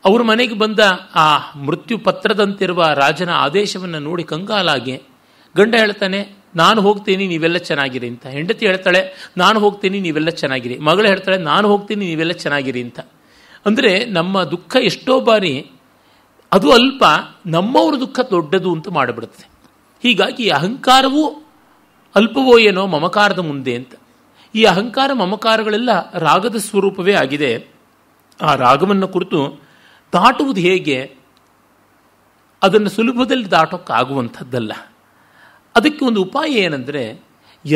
ಅವ್ರ ಮನೆಗೆ ಬಂದ ಆ ಮೃತ್ಯು ಪತ್ರದಂತಿರುವ ರಾಜನ ಆದೇಶವನ್ನು ನೋಡಿ ಕಂಗಾಲಾಗಿ ಗಂಡ ಹೇಳ್ತಾನೆ ನಾನು ಹೋಗ್ತೀನಿ ನೀವೆಲ್ಲ ಚೆನ್ನಾಗಿರಿ ಅಂತ ಹೆಂಡತಿ ಹೇಳ್ತಾಳೆ ನಾನು ಹೋಗ್ತೀನಿ ನೀವೆಲ್ಲ ಚೆನ್ನಾಗಿರಿ ಮಗಳು ಹೇಳ್ತಾಳೆ ನಾನು ಹೋಗ್ತೀನಿ ನೀವೆಲ್ಲ ಚೆನ್ನಾಗಿರಿ ಅಂತ ಅಂದರೆ ನಮ್ಮ ದುಃಖ ಎಷ್ಟೋ ಬಾರಿ ಅದು ಅಲ್ಪ ನಮ್ಮವ್ರ ದುಃಖ ದೊಡ್ಡದು ಅಂತ ಮಾಡಿಬಿಡುತ್ತೆ ಹೀಗಾಗಿ ಅಹಂಕಾರವೂ ಅಲ್ಪವೋ ಏನೋ ಮಮಕಾರದ ಮುಂದೆ ಅಂತ ಈ ಅಹಂಕಾರ ಮಮಕಾರಗಳೆಲ್ಲ ರಾಗದ ಸ್ವರೂಪವೇ ಆಗಿದೆ ಆ ರಾಗವನ್ನು ಕುರಿತು ದಾಟುವುದು ಹೇಗೆ ಅದನ್ನು ಸುಲಭದಲ್ಲಿ ದಾಟೋಕ್ಕಾಗುವಂಥದ್ದಲ್ಲ ಅದಕ್ಕೆ ಒಂದು ಉಪಾಯ ಏನಂದರೆ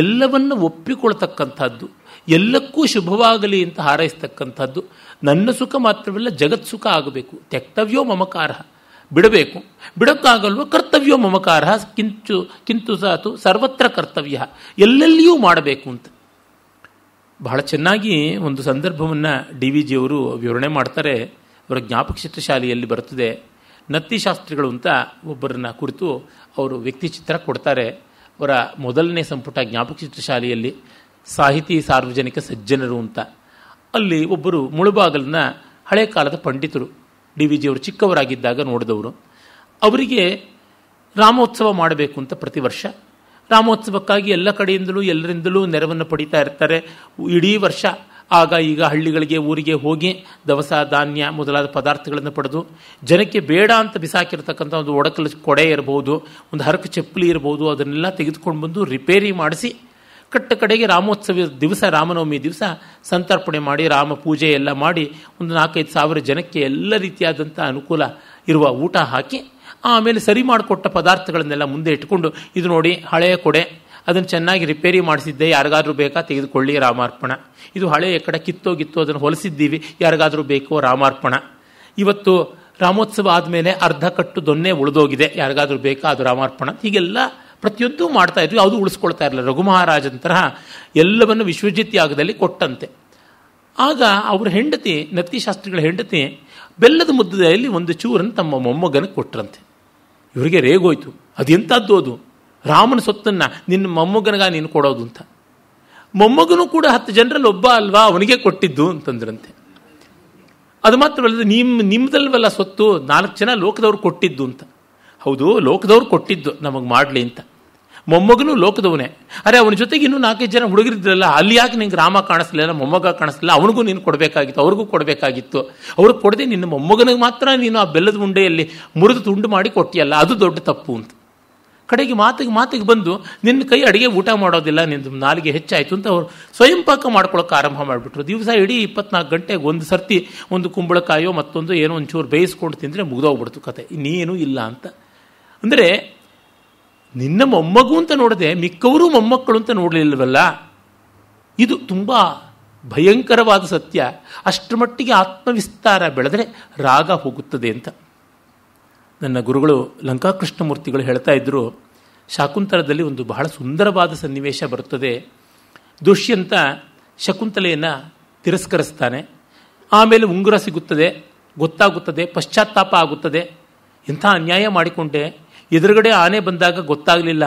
ಎಲ್ಲವನ್ನು ಒಪ್ಪಿಕೊಳ್ತಕ್ಕಂಥದ್ದು ಎಲ್ಲಕ್ಕೂ ಶುಭವಾಗಲಿ ಅಂತ ಹಾರೈಸ್ತಕ್ಕಂಥದ್ದು ನನ್ನ ಸುಖ ಮಾತ್ರವಲ್ಲ ಜಗತ್ ಸುಖ ಆಗಬೇಕು ತೆಕ್ತವ್ಯೋ ಮಮಕಾರ ಬಿಡಬೇಕು ಬಿಡೋಕ್ಕಾಗಲ್ವ ಕರ್ತವ್ಯೋ ಮಮಕಾರ ಕಿಂಚು ಕಿಂತು ಸಾತು ಸರ್ವತ್ರ ಕರ್ತವ್ಯ ಎಲ್ಲೆಲ್ಲಿಯೂ ಮಾಡಬೇಕು ಅಂತ ಬಹಳ ಚೆನ್ನಾಗಿ ಒಂದು ಸಂದರ್ಭವನ್ನು ಡಿ ವಿ ಜಿಯವರು ವಿವರಣೆ ಮಾಡ್ತಾರೆ ಅವರ ಜ್ಞಾಪಕ ಚಿತ್ರಶಾಲೆಯಲ್ಲಿ ಬರುತ್ತದೆ ನತ್ತಿ ಅಂತ ಒಬ್ಬರನ್ನ ಕುರಿತು ಅವರು ವ್ಯಕ್ತಿ ಚಿತ್ರ ಕೊಡ್ತಾರೆ ಅವರ ಮೊದಲನೇ ಸಂಪುಟ ಜ್ಞಾಪಕ ಶಾಲೆಯಲ್ಲಿ ಸಾಹಿತಿ ಸಾರ್ವಜನಿಕ ಸಜ್ಜನರು ಅಂತ ಅಲ್ಲಿ ಒಬ್ಬರು ಮುಳುಬಾಗಲನ್ನ ಹಳೆ ಕಾಲದ ಪಂಡಿತರು ಡಿ ವಿ ಅವರು ಚಿಕ್ಕವರಾಗಿದ್ದಾಗ ನೋಡಿದವರು ಅವರಿಗೆ ರಾಮೋತ್ಸವ ಮಾಡಬೇಕು ಅಂತ ಪ್ರತಿ ವರ್ಷ ರಾಮೋತ್ಸವಕ್ಕಾಗಿ ಎಲ್ಲ ಕಡೆಯಿಂದಲೂ ಎಲ್ಲರಿಂದಲೂ ನೆರವನ್ನು ಪಡಿತಾ ಇರ್ತಾರೆ ಇಡೀ ವರ್ಷ ಆಗ ಈಗ ಹಳ್ಳಿಗಳಿಗೆ ಊರಿಗೆ ಹೋಗಿ ದವಸ ಧಾನ್ಯ ಮೊದಲಾದ ಪದಾರ್ಥಗಳನ್ನು ಪಡೆದು ಜನಕ್ಕೆ ಬೇಡ ಅಂತ ಬಿಸಾಕಿರ್ತಕ್ಕಂಥ ಒಂದು ಒಡಕಲ ಕೊಡೆ ಇರಬಹುದು ಒಂದು ಹರಕು ಚಪ್ಪಲಿ ಇರಬಹುದು ಅದನ್ನೆಲ್ಲ ತೆಗೆದುಕೊಂಡು ಬಂದು ರಿಪೇರಿ ಮಾಡಿಸಿ ಕಟ್ಟ ಕಡೆಗೆ ರಾಮೋತ್ಸವ ದಿವಸ ರಾಮನವಮಿ ದಿವಸ ಸಂತರ್ಪಣೆ ಮಾಡಿ ರಾಮ ಪೂಜೆ ಎಲ್ಲ ಮಾಡಿ ಒಂದು ನಾಲ್ಕೈದು ಸಾವಿರ ಜನಕ್ಕೆ ಎಲ್ಲ ರೀತಿಯಾದಂಥ ಅನುಕೂಲ ಇರುವ ಊಟ ಹಾಕಿ ಆಮೇಲೆ ಸರಿ ಮಾಡಿಕೊಟ್ಟ ಪದಾರ್ಥಗಳನ್ನೆಲ್ಲ ಮುಂದೆ ಇಟ್ಕೊಂಡು ಇದು ನೋಡಿ ಹಳೆಯ ಕೊಡೆ ಅದನ್ನು ಚೆನ್ನಾಗಿ ರಿಪೇರಿ ಮಾಡಿಸಿದ್ದೆ ಯಾರಿಗಾದರೂ ಬೇಕಾ ತೆಗೆದುಕೊಳ್ಳಿ ರಾಮಾರ್ಪಣ ಇದು ಹಳೆಯ ಕಡೆ ಕಿತ್ತೋಗಿತ್ತು ಅದನ್ನು ಹೊಲಿಸಿದ್ದೀವಿ ಯಾರಿಗಾದರೂ ಬೇಕೋ ರಾಮಾರ್ಪಣ ಇವತ್ತು ರಾಮೋತ್ಸವ ಆದಮೇಲೆ ಅರ್ಧ ಕಟ್ಟು ದೊನ್ನೆ ಉಳಿದೋಗಿದೆ ಯಾರಿಗಾದರೂ ಬೇಕಾ ಅದು ರಾಮಾರ್ಪಣ ಹೀಗೆಲ್ಲ ಪ್ರತಿಯೊಂದು ಮಾಡ್ತಾ ಇದ್ವಿ ಯಾವುದು ಉಳಿಸ್ಕೊಳ್ತಾ ಇರಲಿಲ್ಲ ತರಹ ಎಲ್ಲವನ್ನು ವಿಶ್ವಜಿತ್ ಯಾಗದಲ್ಲಿ ಕೊಟ್ಟಂತೆ ಆಗ ಅವರ ಹೆಂಡತಿ ನತ್ತಿಶಾಸ್ತ್ರಿಗಳ ಹೆಂಡತಿ ಬೆಲ್ಲದ ಮುದ್ದೆಯಲ್ಲಿ ಒಂದು ಚೂರನ್ನು ತಮ್ಮ ಮೊಮ್ಮಗನಿಗೆ ಕೊಟ್ಟರಂತೆ ಇವರಿಗೆ ರೇಗೋಯ್ತು ಅದೆಂಥದ್ದು ಅದು ರಾಮನ ಸೊತ್ತನ್ನು ನಿನ್ನ ಮೊಮ್ಮಗನಗ ನೀನು ಕೊಡೋದು ಅಂತ ಮೊಮ್ಮಗನೂ ಕೂಡ ಹತ್ತು ಜನರಲ್ಲಿ ಒಬ್ಬ ಅಲ್ವಾ ಅವನಿಗೆ ಕೊಟ್ಟಿದ್ದು ಅಂತಂದ್ರಂತೆ ಅದು ಮಾತ್ರವಲ್ಲದೆ ನಿಮ್ಮ ನಿಮ್ಮದಲ್ವಲ್ಲ ಸೊತ್ತು ನಾಲ್ಕು ಜನ ಲೋಕದವ್ರು ಕೊಟ್ಟಿದ್ದು ಅಂತ ಹೌದು ಲೋಕದವ್ರು ಕೊಟ್ಟಿದ್ದು ನಮಗೆ ಮಾಡಲಿ ಅಂತ ಮೊಮ್ಮಗನು ಲೋಕದವನೇ ಅರೆ ಅವನ ಜೊತೆಗೆ ಇನ್ನೂ ನಾಲ್ಕೈದು ಜನ ಹುಡುಗರಿದ್ರಲ್ಲ ಅಲ್ಲಿ ಯಾಕೆ ನಿಂಗೆ ರಾಮ ಕಾಣಿಸ್ಲಿಲ್ಲ ಮೊಮ್ಮಗ ಕಾಣಿಸ್ಲಿಲ್ಲ ಅವನಿಗೂ ನೀನು ಕೊಡಬೇಕಾಗಿತ್ತು ಅವ್ರಿಗೂ ಕೊಡಬೇಕಾಗಿತ್ತು ಅವ್ರಿಗೆ ಕೊಡದೆ ನಿನ್ನ ಮೊಮ್ಮಗನಿಗೆ ಮಾತ್ರ ನೀನು ಆ ಬೆಲ್ಲದ ಉಂಡೆಯಲ್ಲಿ ಮುರಿದು ತುಂಡು ಮಾಡಿ ಕೊಟ್ಟಿಯಲ್ಲ ಅದು ದೊಡ್ಡ ತಪ್ಪು ಅಂತ ಕಡೆಗೆ ಮಾತಿಗೆ ಮಾತಿಗೆ ಬಂದು ನಿನ್ನ ಕೈ ಅಡುಗೆ ಊಟ ಮಾಡೋದಿಲ್ಲ ನಿನ್ನ ನಾಲಿಗೆ ಹೆಚ್ಚಾಯಿತು ಅಂತ ಅವರು ಸ್ವಯಂ ಪಾಕ ಮಾಡ್ಕೊಳಕ್ಕೆ ಆರಂಭ ಮಾಡಿಬಿಟ್ರು ದಿವಸ ಇಡೀ ಇಪ್ಪತ್ನಾಲ್ಕು ಗಂಟೆಗೆ ಒಂದು ಸರ್ತಿ ಒಂದು ಕುಂಬಳಕಾಯೋ ಮತ್ತೊಂದು ಏನೋ ಒಂಚೂರು ಬೇಯಿಸ್ಕೊಂಡು ತಿಂದರೆ ಮುಗ್ದೋಗ್ಬಿಡ್ತು ಕತೆ ಇನ್ನೇನೂ ಇಲ್ಲ ಅಂತ ಅಂದರೆ ನಿನ್ನ ಮೊಮ್ಮಗು ಅಂತ ನೋಡದೆ ಮಿಕ್ಕವರು ಮೊಮ್ಮಕ್ಕಳು ಅಂತ ನೋಡಲಿಲ್ಲವಲ್ಲ ಇದು ತುಂಬ ಭಯಂಕರವಾದ ಸತ್ಯ ಅಷ್ಟರ ಮಟ್ಟಿಗೆ ಆತ್ಮವಿಸ್ತಾರ ಬೆಳೆದರೆ ರಾಗ ಹೋಗುತ್ತದೆ ಅಂತ ನನ್ನ ಗುರುಗಳು ಲಂಕಾಕೃಷ್ಣಮೂರ್ತಿಗಳು ಹೇಳ್ತಾ ಇದ್ದರು ಶಾಕುಂತಲದಲ್ಲಿ ಒಂದು ಬಹಳ ಸುಂದರವಾದ ಸನ್ನಿವೇಶ ಬರುತ್ತದೆ ದುಷ್ಯಂತ ಶಕುಂತಲೆಯನ್ನು ತಿರಸ್ಕರಿಸ್ತಾನೆ ಆಮೇಲೆ ಉಂಗುರ ಸಿಗುತ್ತದೆ ಗೊತ್ತಾಗುತ್ತದೆ ಪಶ್ಚಾತ್ತಾಪ ಆಗುತ್ತದೆ ಇಂಥ ಅನ್ಯಾಯ ಮಾಡಿಕೊಂಡೆ ಎದುರುಗಡೆ ಆನೆ ಬಂದಾಗ ಗೊತ್ತಾಗಲಿಲ್ಲ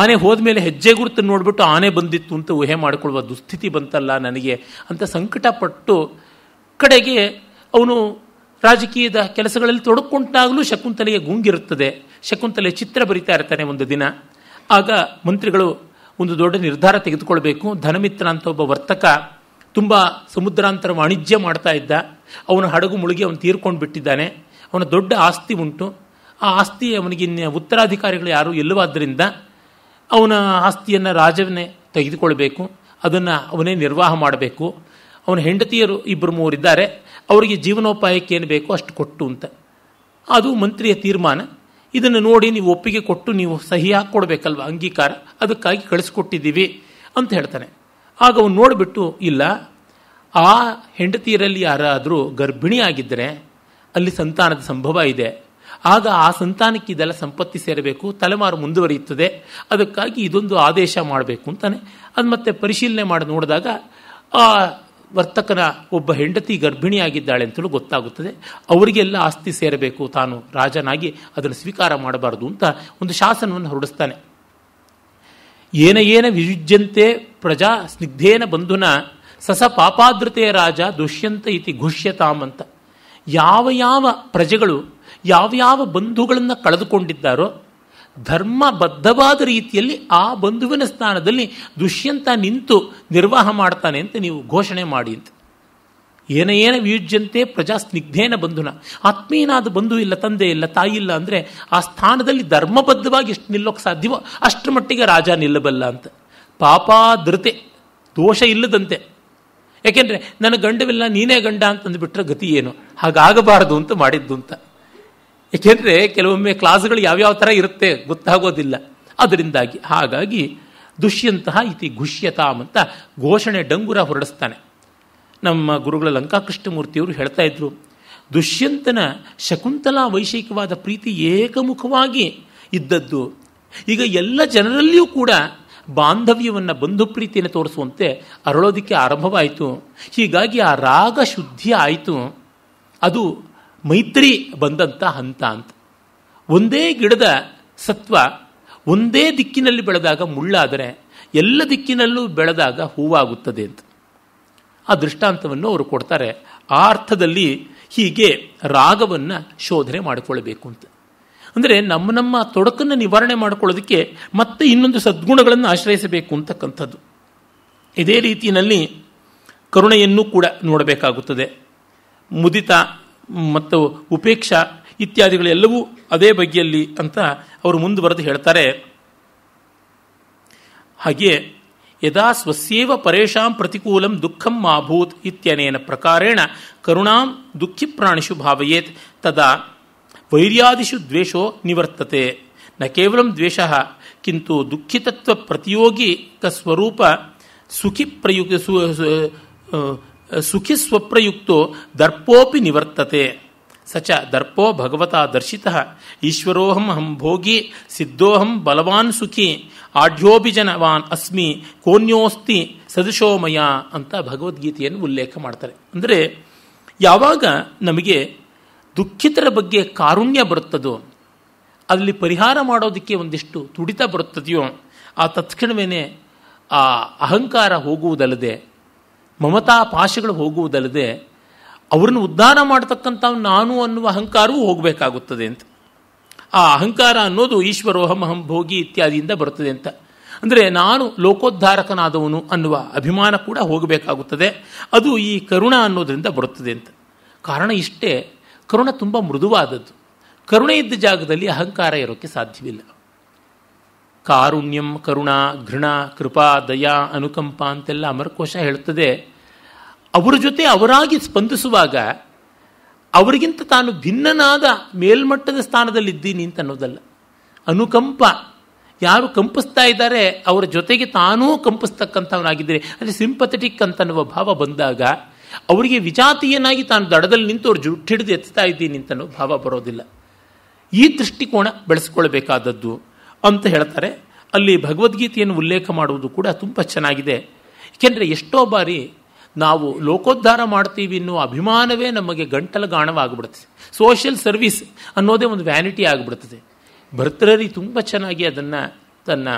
ಆನೆ ಹೋದ ಮೇಲೆ ಹೆಜ್ಜೆ ಗುರುತು ನೋಡಿಬಿಟ್ಟು ಆನೆ ಬಂದಿತ್ತು ಅಂತ ಊಹೆ ಮಾಡಿಕೊಳ್ಳುವ ದುಸ್ಥಿತಿ ಬಂತಲ್ಲ ನನಗೆ ಅಂತ ಸಂಕಟಪಟ್ಟು ಕಡೆಗೆ ಅವನು ರಾಜಕೀಯದ ಕೆಲಸಗಳಲ್ಲಿ ತೊಡಕೊಂಡಾಗಲೂ ಶಕುಂತಲೆಗೆ ಗುಂಗಿರುತ್ತದೆ ಶಕುಂತಲೆ ಚಿತ್ರ ಬರಿತಾ ಇರ್ತಾನೆ ಒಂದು ದಿನ ಆಗ ಮಂತ್ರಿಗಳು ಒಂದು ದೊಡ್ಡ ನಿರ್ಧಾರ ತೆಗೆದುಕೊಳ್ಬೇಕು ಧನಮಿತ್ರ ಅಂತ ಒಬ್ಬ ವರ್ತಕ ತುಂಬ ಸಮುದ್ರಾಂತರ ವಾಣಿಜ್ಯ ಮಾಡ್ತಾ ಇದ್ದ ಅವನ ಹಡಗು ಮುಳುಗಿ ಅವನು ತೀರ್ಕೊಂಡು ಬಿಟ್ಟಿದ್ದಾನೆ ಅವನ ದೊಡ್ಡ ಆಸ್ತಿ ಉಂಟು ಆ ಆಸ್ತಿ ಅವನಿಗೆ ಉತ್ತರಾಧಿಕಾರಿಗಳು ಯಾರೂ ಇಲ್ಲವಾದ್ದರಿಂದ ಅವನ ಆಸ್ತಿಯನ್ನು ರಾಜವನ್ನೇ ತೆಗೆದುಕೊಳ್ಬೇಕು ಅದನ್ನು ಅವನೇ ನಿರ್ವಾಹ ಮಾಡಬೇಕು ಅವನ ಹೆಂಡತಿಯರು ಇಬ್ಬರು ಮೂವರಿದ್ದಾರೆ ಅವರಿಗೆ ಜೀವನೋಪಾಯಕ್ಕೆ ಏನು ಬೇಕೋ ಅಷ್ಟು ಕೊಟ್ಟು ಅಂತ ಅದು ಮಂತ್ರಿಯ ತೀರ್ಮಾನ ಇದನ್ನು ನೋಡಿ ನೀವು ಒಪ್ಪಿಗೆ ಕೊಟ್ಟು ನೀವು ಸಹಿ ಹಾಕ್ಕೊಡ್ಬೇಕಲ್ವ ಅಂಗೀಕಾರ ಅದಕ್ಕಾಗಿ ಕಳಿಸ್ಕೊಟ್ಟಿದ್ದೀವಿ ಅಂತ ಹೇಳ್ತಾನೆ ಆಗ ಅವನು ನೋಡಿಬಿಟ್ಟು ಇಲ್ಲ ಆ ಹೆಂಡತಿಯರಲ್ಲಿ ಯಾರಾದರೂ ಗರ್ಭಿಣಿಯಾಗಿದ್ದರೆ ಅಲ್ಲಿ ಸಂತಾನದ ಸಂಭವ ಇದೆ ಆಗ ಆ ಸಂತಾನಕ್ಕೆ ಇದೆಲ್ಲ ಸಂಪತ್ತಿ ಸೇರಬೇಕು ತಲೆಮಾರು ಮುಂದುವರಿಯುತ್ತದೆ ಅದಕ್ಕಾಗಿ ಇದೊಂದು ಆದೇಶ ಮಾಡಬೇಕು ಅಂತಾನೆ ಅದು ಮತ್ತೆ ಪರಿಶೀಲನೆ ಮಾಡಿ ನೋಡಿದಾಗ ಆ ವರ್ತಕನ ಒಬ್ಬ ಹೆಂಡತಿ ಗರ್ಭಿಣಿಯಾಗಿದ್ದಾಳೆ ಅಂತಲೂ ಗೊತ್ತಾಗುತ್ತದೆ ಅವರಿಗೆಲ್ಲ ಆಸ್ತಿ ಸೇರಬೇಕು ತಾನು ರಾಜನಾಗಿ ಅದನ್ನು ಸ್ವೀಕಾರ ಮಾಡಬಾರದು ಅಂತ ಒಂದು ಶಾಸನವನ್ನು ಹೊರಡಿಸ್ತಾನೆ ಏನ ಏನ ವಿಯುಜ್ಯಂತೆ ಪ್ರಜಾ ಸ್ನಿಗ್ಧೇನ ಬಂಧುನ ಸಸ ಪಾಪಾದೃತೆಯ ರಾಜ ದುಷ್ಯಂತ ಇತಿ ಘುಷ್ಯತಾಮ್ ಅಂತ ಯಾವ ಯಾವ ಪ್ರಜೆಗಳು ಯಾವ್ಯಾವ ಬಂಧುಗಳನ್ನು ಕಳೆದುಕೊಂಡಿದ್ದಾರೋ ಧರ್ಮಬದ್ಧವಾದ ರೀತಿಯಲ್ಲಿ ಆ ಬಂಧುವಿನ ಸ್ಥಾನದಲ್ಲಿ ದುಷ್ಯಂತ ನಿಂತು ನಿರ್ವಾಹ ಮಾಡ್ತಾನೆ ಅಂತ ನೀವು ಘೋಷಣೆ ಮಾಡಿ ಅಂತ ಏನೇನ ವಿಯುಜ್ಯಂತೆ ಪ್ರಜಾ ಸ್ನಿಗ್ಧೇನ ಬಂಧುನ ಆತ್ಮೀಯನಾದ ಬಂಧು ಇಲ್ಲ ತಂದೆ ಇಲ್ಲ ತಾಯಿ ಇಲ್ಲ ಅಂದರೆ ಆ ಸ್ಥಾನದಲ್ಲಿ ಧರ್ಮಬದ್ಧವಾಗಿ ಎಷ್ಟು ನಿಲ್ಲೋಕ್ಕೆ ಸಾಧ್ಯವೋ ಅಷ್ಟರ ಮಟ್ಟಿಗೆ ರಾಜ ನಿಲ್ಲಬಲ್ಲ ಅಂತ ಪಾಪಾದೃತೆ ದೋಷ ಇಲ್ಲದಂತೆ ಯಾಕೆಂದರೆ ನನ್ನ ಗಂಡವಿಲ್ಲ ನೀನೇ ಗಂಡ ಅಂತಂದುಬಿಟ್ರೆ ಗತಿ ಏನು ಹಾಗಾಗಬಾರದು ಅಂತ ಮಾಡಿದ್ದು ಅಂತ ಏಕೆಂದರೆ ಕೆಲವೊಮ್ಮೆ ಕ್ಲಾಸ್ಗಳು ಯಾವ್ಯಾವ ಥರ ಇರುತ್ತೆ ಗೊತ್ತಾಗೋದಿಲ್ಲ ಅದರಿಂದಾಗಿ ಹಾಗಾಗಿ ದುಷ್ಯಂತಹ ಇತಿ ಘುಷ್ಯತಾಮ್ ಅಂತ ಘೋಷಣೆ ಡಂಗುರ ಹೊರಡಿಸ್ತಾನೆ ನಮ್ಮ ಗುರುಗಳ ಲಂಕಾಕೃಷ್ಣಮೂರ್ತಿಯವರು ಹೇಳ್ತಾ ಇದ್ರು ದುಷ್ಯಂತನ ಶಕುಂತಲಾ ವೈಶೇಕವಾದ ಪ್ರೀತಿ ಏಕಮುಖವಾಗಿ ಇದ್ದದ್ದು ಈಗ ಎಲ್ಲ ಜನರಲ್ಲಿಯೂ ಕೂಡ ಬಾಂಧವ್ಯವನ್ನು ಬಂಧು ಪ್ರೀತಿಯನ್ನು ತೋರಿಸುವಂತೆ ಅರಳೋದಿಕ್ಕೆ ಆರಂಭವಾಯಿತು ಹೀಗಾಗಿ ಆ ರಾಗ ಶುದ್ಧಿ ಆಯಿತು ಅದು ಮೈತ್ರಿ ಬಂದಂಥ ಹಂತ ಅಂತ ಒಂದೇ ಗಿಡದ ಸತ್ವ ಒಂದೇ ದಿಕ್ಕಿನಲ್ಲಿ ಬೆಳೆದಾಗ ಮುಳ್ಳಾದರೆ ಎಲ್ಲ ದಿಕ್ಕಿನಲ್ಲೂ ಬೆಳೆದಾಗ ಹೂವಾಗುತ್ತದೆ ಅಂತ ಆ ದೃಷ್ಟಾಂತವನ್ನು ಅವರು ಕೊಡ್ತಾರೆ ಆ ಅರ್ಥದಲ್ಲಿ ಹೀಗೆ ರಾಗವನ್ನು ಶೋಧನೆ ಮಾಡಿಕೊಳ್ಳಬೇಕು ಅಂತ ಅಂದರೆ ನಮ್ಮ ನಮ್ಮ ತೊಡಕನ್ನು ನಿವಾರಣೆ ಮಾಡಿಕೊಳ್ಳೋದಕ್ಕೆ ಮತ್ತೆ ಇನ್ನೊಂದು ಸದ್ಗುಣಗಳನ್ನು ಆಶ್ರಯಿಸಬೇಕು ಅಂತಕ್ಕಂಥದ್ದು ಇದೇ ರೀತಿಯಲ್ಲಿ ಕರುಣೆಯನ್ನು ಕೂಡ ನೋಡಬೇಕಾಗುತ್ತದೆ ಮುದಿತ ಮತ್ತು ಉಪೇಕ್ಷಾ ಇತ್ಯಾದಿಗಳೆಲ್ಲವೂ ಅದೇ ಬಗೆಯಲ್ಲಿ ಅಂತ ಅವರು ಮುಂದುವರೆದು ಹೇಳ್ತಾರೆ ಹಾಗೆಯೇ ಯದಾ ಸ್ವಸ್ಯೇವ ಪರೇಶಾಂ ಪ್ರತಿಕೂಲಂ ದುಃಖಂ ಮಾಭೂತ್ ಇತ್ಯನೇನ ಪ್ರಕಾರೇಣ ಕರುಣಾಂ ದುಃಖಿ ಪ್ರಾಣಿಷು ಭಾವಯೇತ್ ತದಾ ವೈರ್ಯಾದಿಷು ದ್ವೇಷೋ ನಿವರ್ತತೆ ನ ಕೇವಲ ದ್ವೇಷ ಕಿಂತು ದುಃಖಿತತ್ವ ಪ್ರತಿಯೋಗಿ ಕಸ್ವರೂಪ ಸುಖಿ ಪ್ರಯುಕ್ತ ಸುಖಿ ಸ್ವಪ್ರಯುಕ್ತೋ ದರ್ಪೋಪಿ ನಿವರ್ತತೆ ಸಚ ದರ್ಪೋ ಭಗವತಾ ದರ್ಶಿತ ಈಶ್ವರೋಹಂ ಅಹಂ ಭೋಗಿ ಸಿದ್ಧೋಹಂ ಬಲವಾನ್ ಸುಖಿ ಆಢ್ಯೋಭಿಜನವಾನ್ ಅಸ್ಮಿ ಕೋನ್ಯೋಸ್ತಿ ಸದೃಶೋಮಯ ಅಂತ ಭಗವದ್ಗೀತೆಯನ್ನು ಉಲ್ಲೇಖ ಮಾಡ್ತಾರೆ ಅಂದರೆ ಯಾವಾಗ ನಮಗೆ ದುಃಖಿತರ ಬಗ್ಗೆ ಕಾರುಣ್ಯ ಬರುತ್ತದೋ ಅಲ್ಲಿ ಪರಿಹಾರ ಮಾಡೋದಕ್ಕೆ ಒಂದಿಷ್ಟು ತುಡಿತ ಬರುತ್ತದೆಯೋ ಆ ತತ್ಕ್ಷಣವೇ ಆ ಅಹಂಕಾರ ಹೋಗುವುದಲ್ಲದೆ ಮಮತಾ ಪಾಶಗಳು ಹೋಗುವುದಲ್ಲದೆ ಅವರನ್ನು ಉದ್ಧಾರ ಮಾಡತಕ್ಕಂಥ ನಾನು ಅನ್ನುವ ಅಹಂಕಾರವೂ ಹೋಗಬೇಕಾಗುತ್ತದೆ ಅಂತ ಆ ಅಹಂಕಾರ ಅನ್ನೋದು ಈಶ್ವರೋಹಮಹಂ ಭೋಗಿ ಇತ್ಯಾದಿಯಿಂದ ಬರುತ್ತದೆ ಅಂತ ಅಂದರೆ ನಾನು ಲೋಕೋದ್ಧಾರಕನಾದವನು ಅನ್ನುವ ಅಭಿಮಾನ ಕೂಡ ಹೋಗಬೇಕಾಗುತ್ತದೆ ಅದು ಈ ಕರುಣ ಅನ್ನೋದರಿಂದ ಬರುತ್ತದೆ ಅಂತ ಕಾರಣ ಇಷ್ಟೇ ಕರುಣ ತುಂಬ ಮೃದುವಾದದ್ದು ಕರುಣೆ ಇದ್ದ ಜಾಗದಲ್ಲಿ ಅಹಂಕಾರ ಇರೋಕ್ಕೆ ಸಾಧ್ಯವಿಲ್ಲ ಕಾರುಣ್ಯಂ ಕರುಣ ಘೃಣ ಕೃಪಾ ದಯಾ ಅನುಕಂಪ ಅಂತೆಲ್ಲ ಅಮರಕೋಶ ಹೇಳುತ್ತದೆ ಅವರ ಜೊತೆ ಅವರಾಗಿ ಸ್ಪಂದಿಸುವಾಗ ಅವರಿಗಿಂತ ತಾನು ಭಿನ್ನನಾದ ಮೇಲ್ಮಟ್ಟದ ಸ್ಥಾನದಲ್ಲಿದ್ದೀನಿ ಅಂತ ಅನ್ನೋದಲ್ಲ ಅನುಕಂಪ ಯಾರು ಕಂಪಿಸ್ತಾ ಇದ್ದಾರೆ ಅವರ ಜೊತೆಗೆ ತಾನೂ ಕಂಪಿಸ್ತಕ್ಕಂಥವನಾಗಿದ್ದರೆ ಅಂದರೆ ಸಿಂಪಥೆಟಿಕ್ ಅಂತನ್ನುವ ಭಾವ ಬಂದಾಗ ಅವರಿಗೆ ವಿಜಾತಿಯನಾಗಿ ತಾನು ದಡದಲ್ಲಿ ನಿಂತು ಅವ್ರು ಜುಟ್ಟಿಡಿದು ಎತ್ತಾ ಇದ್ದೀನಿ ಅಂತನೋ ಭಾವ ಬರೋದಿಲ್ಲ ಈ ದೃಷ್ಟಿಕೋನ ಬೆಳೆಸ್ಕೊಳ್ಬೇಕಾದದ್ದು ಅಂತ ಹೇಳ್ತಾರೆ ಅಲ್ಲಿ ಭಗವದ್ಗೀತೆಯನ್ನು ಉಲ್ಲೇಖ ಮಾಡುವುದು ಕೂಡ ತುಂಬ ಚೆನ್ನಾಗಿದೆ ಏಕೆಂದರೆ ಎಷ್ಟೋ ಬಾರಿ ನಾವು ಲೋಕೋದ್ಧಾರ ಮಾಡ್ತೀವಿ ಅನ್ನೋ ಅಭಿಮಾನವೇ ನಮಗೆ ಗಂಟಲ ಗಾಣವಾಗ್ಬಿಡುತ್ತೆ ಸೋಷಿಯಲ್ ಸರ್ವಿಸ್ ಅನ್ನೋದೇ ಒಂದು ವ್ಯಾನಿಟಿ ಆಗಿಬಿಡ್ತದೆ ಭರ್ತೃರಿ ತುಂಬ ಚೆನ್ನಾಗಿ ಅದನ್ನು ತನ್ನ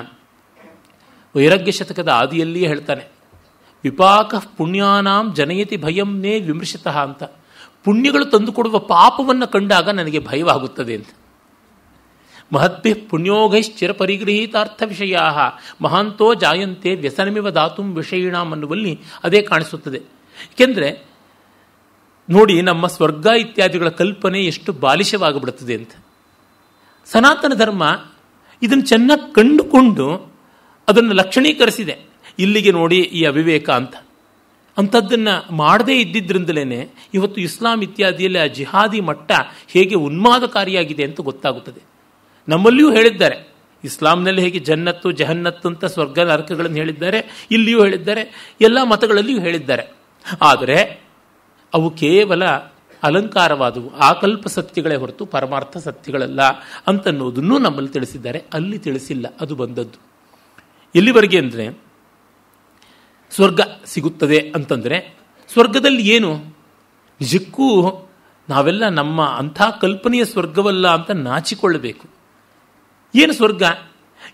ವೈರಾಗ್ಯ ಶತಕದ ಆದಿಯಲ್ಲಿಯೇ ಹೇಳ್ತಾನೆ ವಿಪಾಕ ಪುಣ್ಯಾನಾಂ ಜನಯತಿ ಭಯಂನೇ ವಿಮೃಶಿತ ಅಂತ ಪುಣ್ಯಗಳು ತಂದುಕೊಡುವ ಪಾಪವನ್ನು ಕಂಡಾಗ ನನಗೆ ಭಯವಾಗುತ್ತದೆ ಅಂತ ಮಹದ್ಭಿ ಪರಿಗೃಹೀತಾರ್ಥ ವಿಷಯ ಮಹಾಂತೋ ಜಾಯಂತೆ ವ್ಯಸನಮಿವ ಧಾತು ಅನ್ನುವಲ್ಲಿ ಅದೇ ಕಾಣಿಸುತ್ತದೆ ಏಕೆಂದರೆ ನೋಡಿ ನಮ್ಮ ಸ್ವರ್ಗ ಇತ್ಯಾದಿಗಳ ಕಲ್ಪನೆ ಎಷ್ಟು ಬಾಲಿಶವಾಗಿಬಿಡುತ್ತದೆ ಅಂತ ಸನಾತನ ಧರ್ಮ ಇದನ್ನು ಚೆನ್ನಾಗಿ ಕಂಡುಕೊಂಡು ಅದನ್ನು ಲಕ್ಷಣೀಕರಿಸಿದೆ ಇಲ್ಲಿಗೆ ನೋಡಿ ಈ ಅವಿವೇಕ ಅಂತ ಅಂಥದ್ದನ್ನು ಮಾಡದೇ ಇದ್ದಿದ್ದರಿಂದಲೇ ಇವತ್ತು ಇಸ್ಲಾಂ ಇತ್ಯಾದಿಯಲ್ಲಿ ಆ ಜಿಹಾದಿ ಮಟ್ಟ ಹೇಗೆ ಉನ್ಮಾದಕಾರಿಯಾಗಿದೆ ಅಂತ ಗೊತ್ತಾಗುತ್ತದೆ ನಮ್ಮಲ್ಲಿಯೂ ಹೇಳಿದ್ದಾರೆ ಇಸ್ಲಾಂನಲ್ಲಿ ಹೇಗೆ ಜನ್ನತ್ತು ಜಹನ್ನತ್ತು ಅಂತ ಸ್ವರ್ಗ ನರಕಗಳನ್ನು ಹೇಳಿದ್ದಾರೆ ಇಲ್ಲಿಯೂ ಹೇಳಿದ್ದಾರೆ ಎಲ್ಲ ಮತಗಳಲ್ಲಿಯೂ ಹೇಳಿದ್ದಾರೆ ಆದರೆ ಅವು ಕೇವಲ ಅಲಂಕಾರವಾದವು ಆಕಲ್ಪ ಸತ್ಯಗಳೇ ಹೊರತು ಪರಮಾರ್ಥ ಸತ್ಯಗಳಲ್ಲ ಅಂತನ್ನೋದನ್ನೂ ನಮ್ಮಲ್ಲಿ ತಿಳಿಸಿದ್ದಾರೆ ಅಲ್ಲಿ ತಿಳಿಸಿಲ್ಲ ಅದು ಬಂದದ್ದು ಎಲ್ಲಿವರೆಗೆ ಅಂದರೆ ಸ್ವರ್ಗ ಸಿಗುತ್ತದೆ ಅಂತಂದರೆ ಸ್ವರ್ಗದಲ್ಲಿ ಏನು ನಿಜಕ್ಕೂ ನಾವೆಲ್ಲ ನಮ್ಮ ಅಂಥ ಕಲ್ಪನೆಯ ಸ್ವರ್ಗವಲ್ಲ ಅಂತ ನಾಚಿಕೊಳ್ಳಬೇಕು ಏನು ಸ್ವರ್ಗ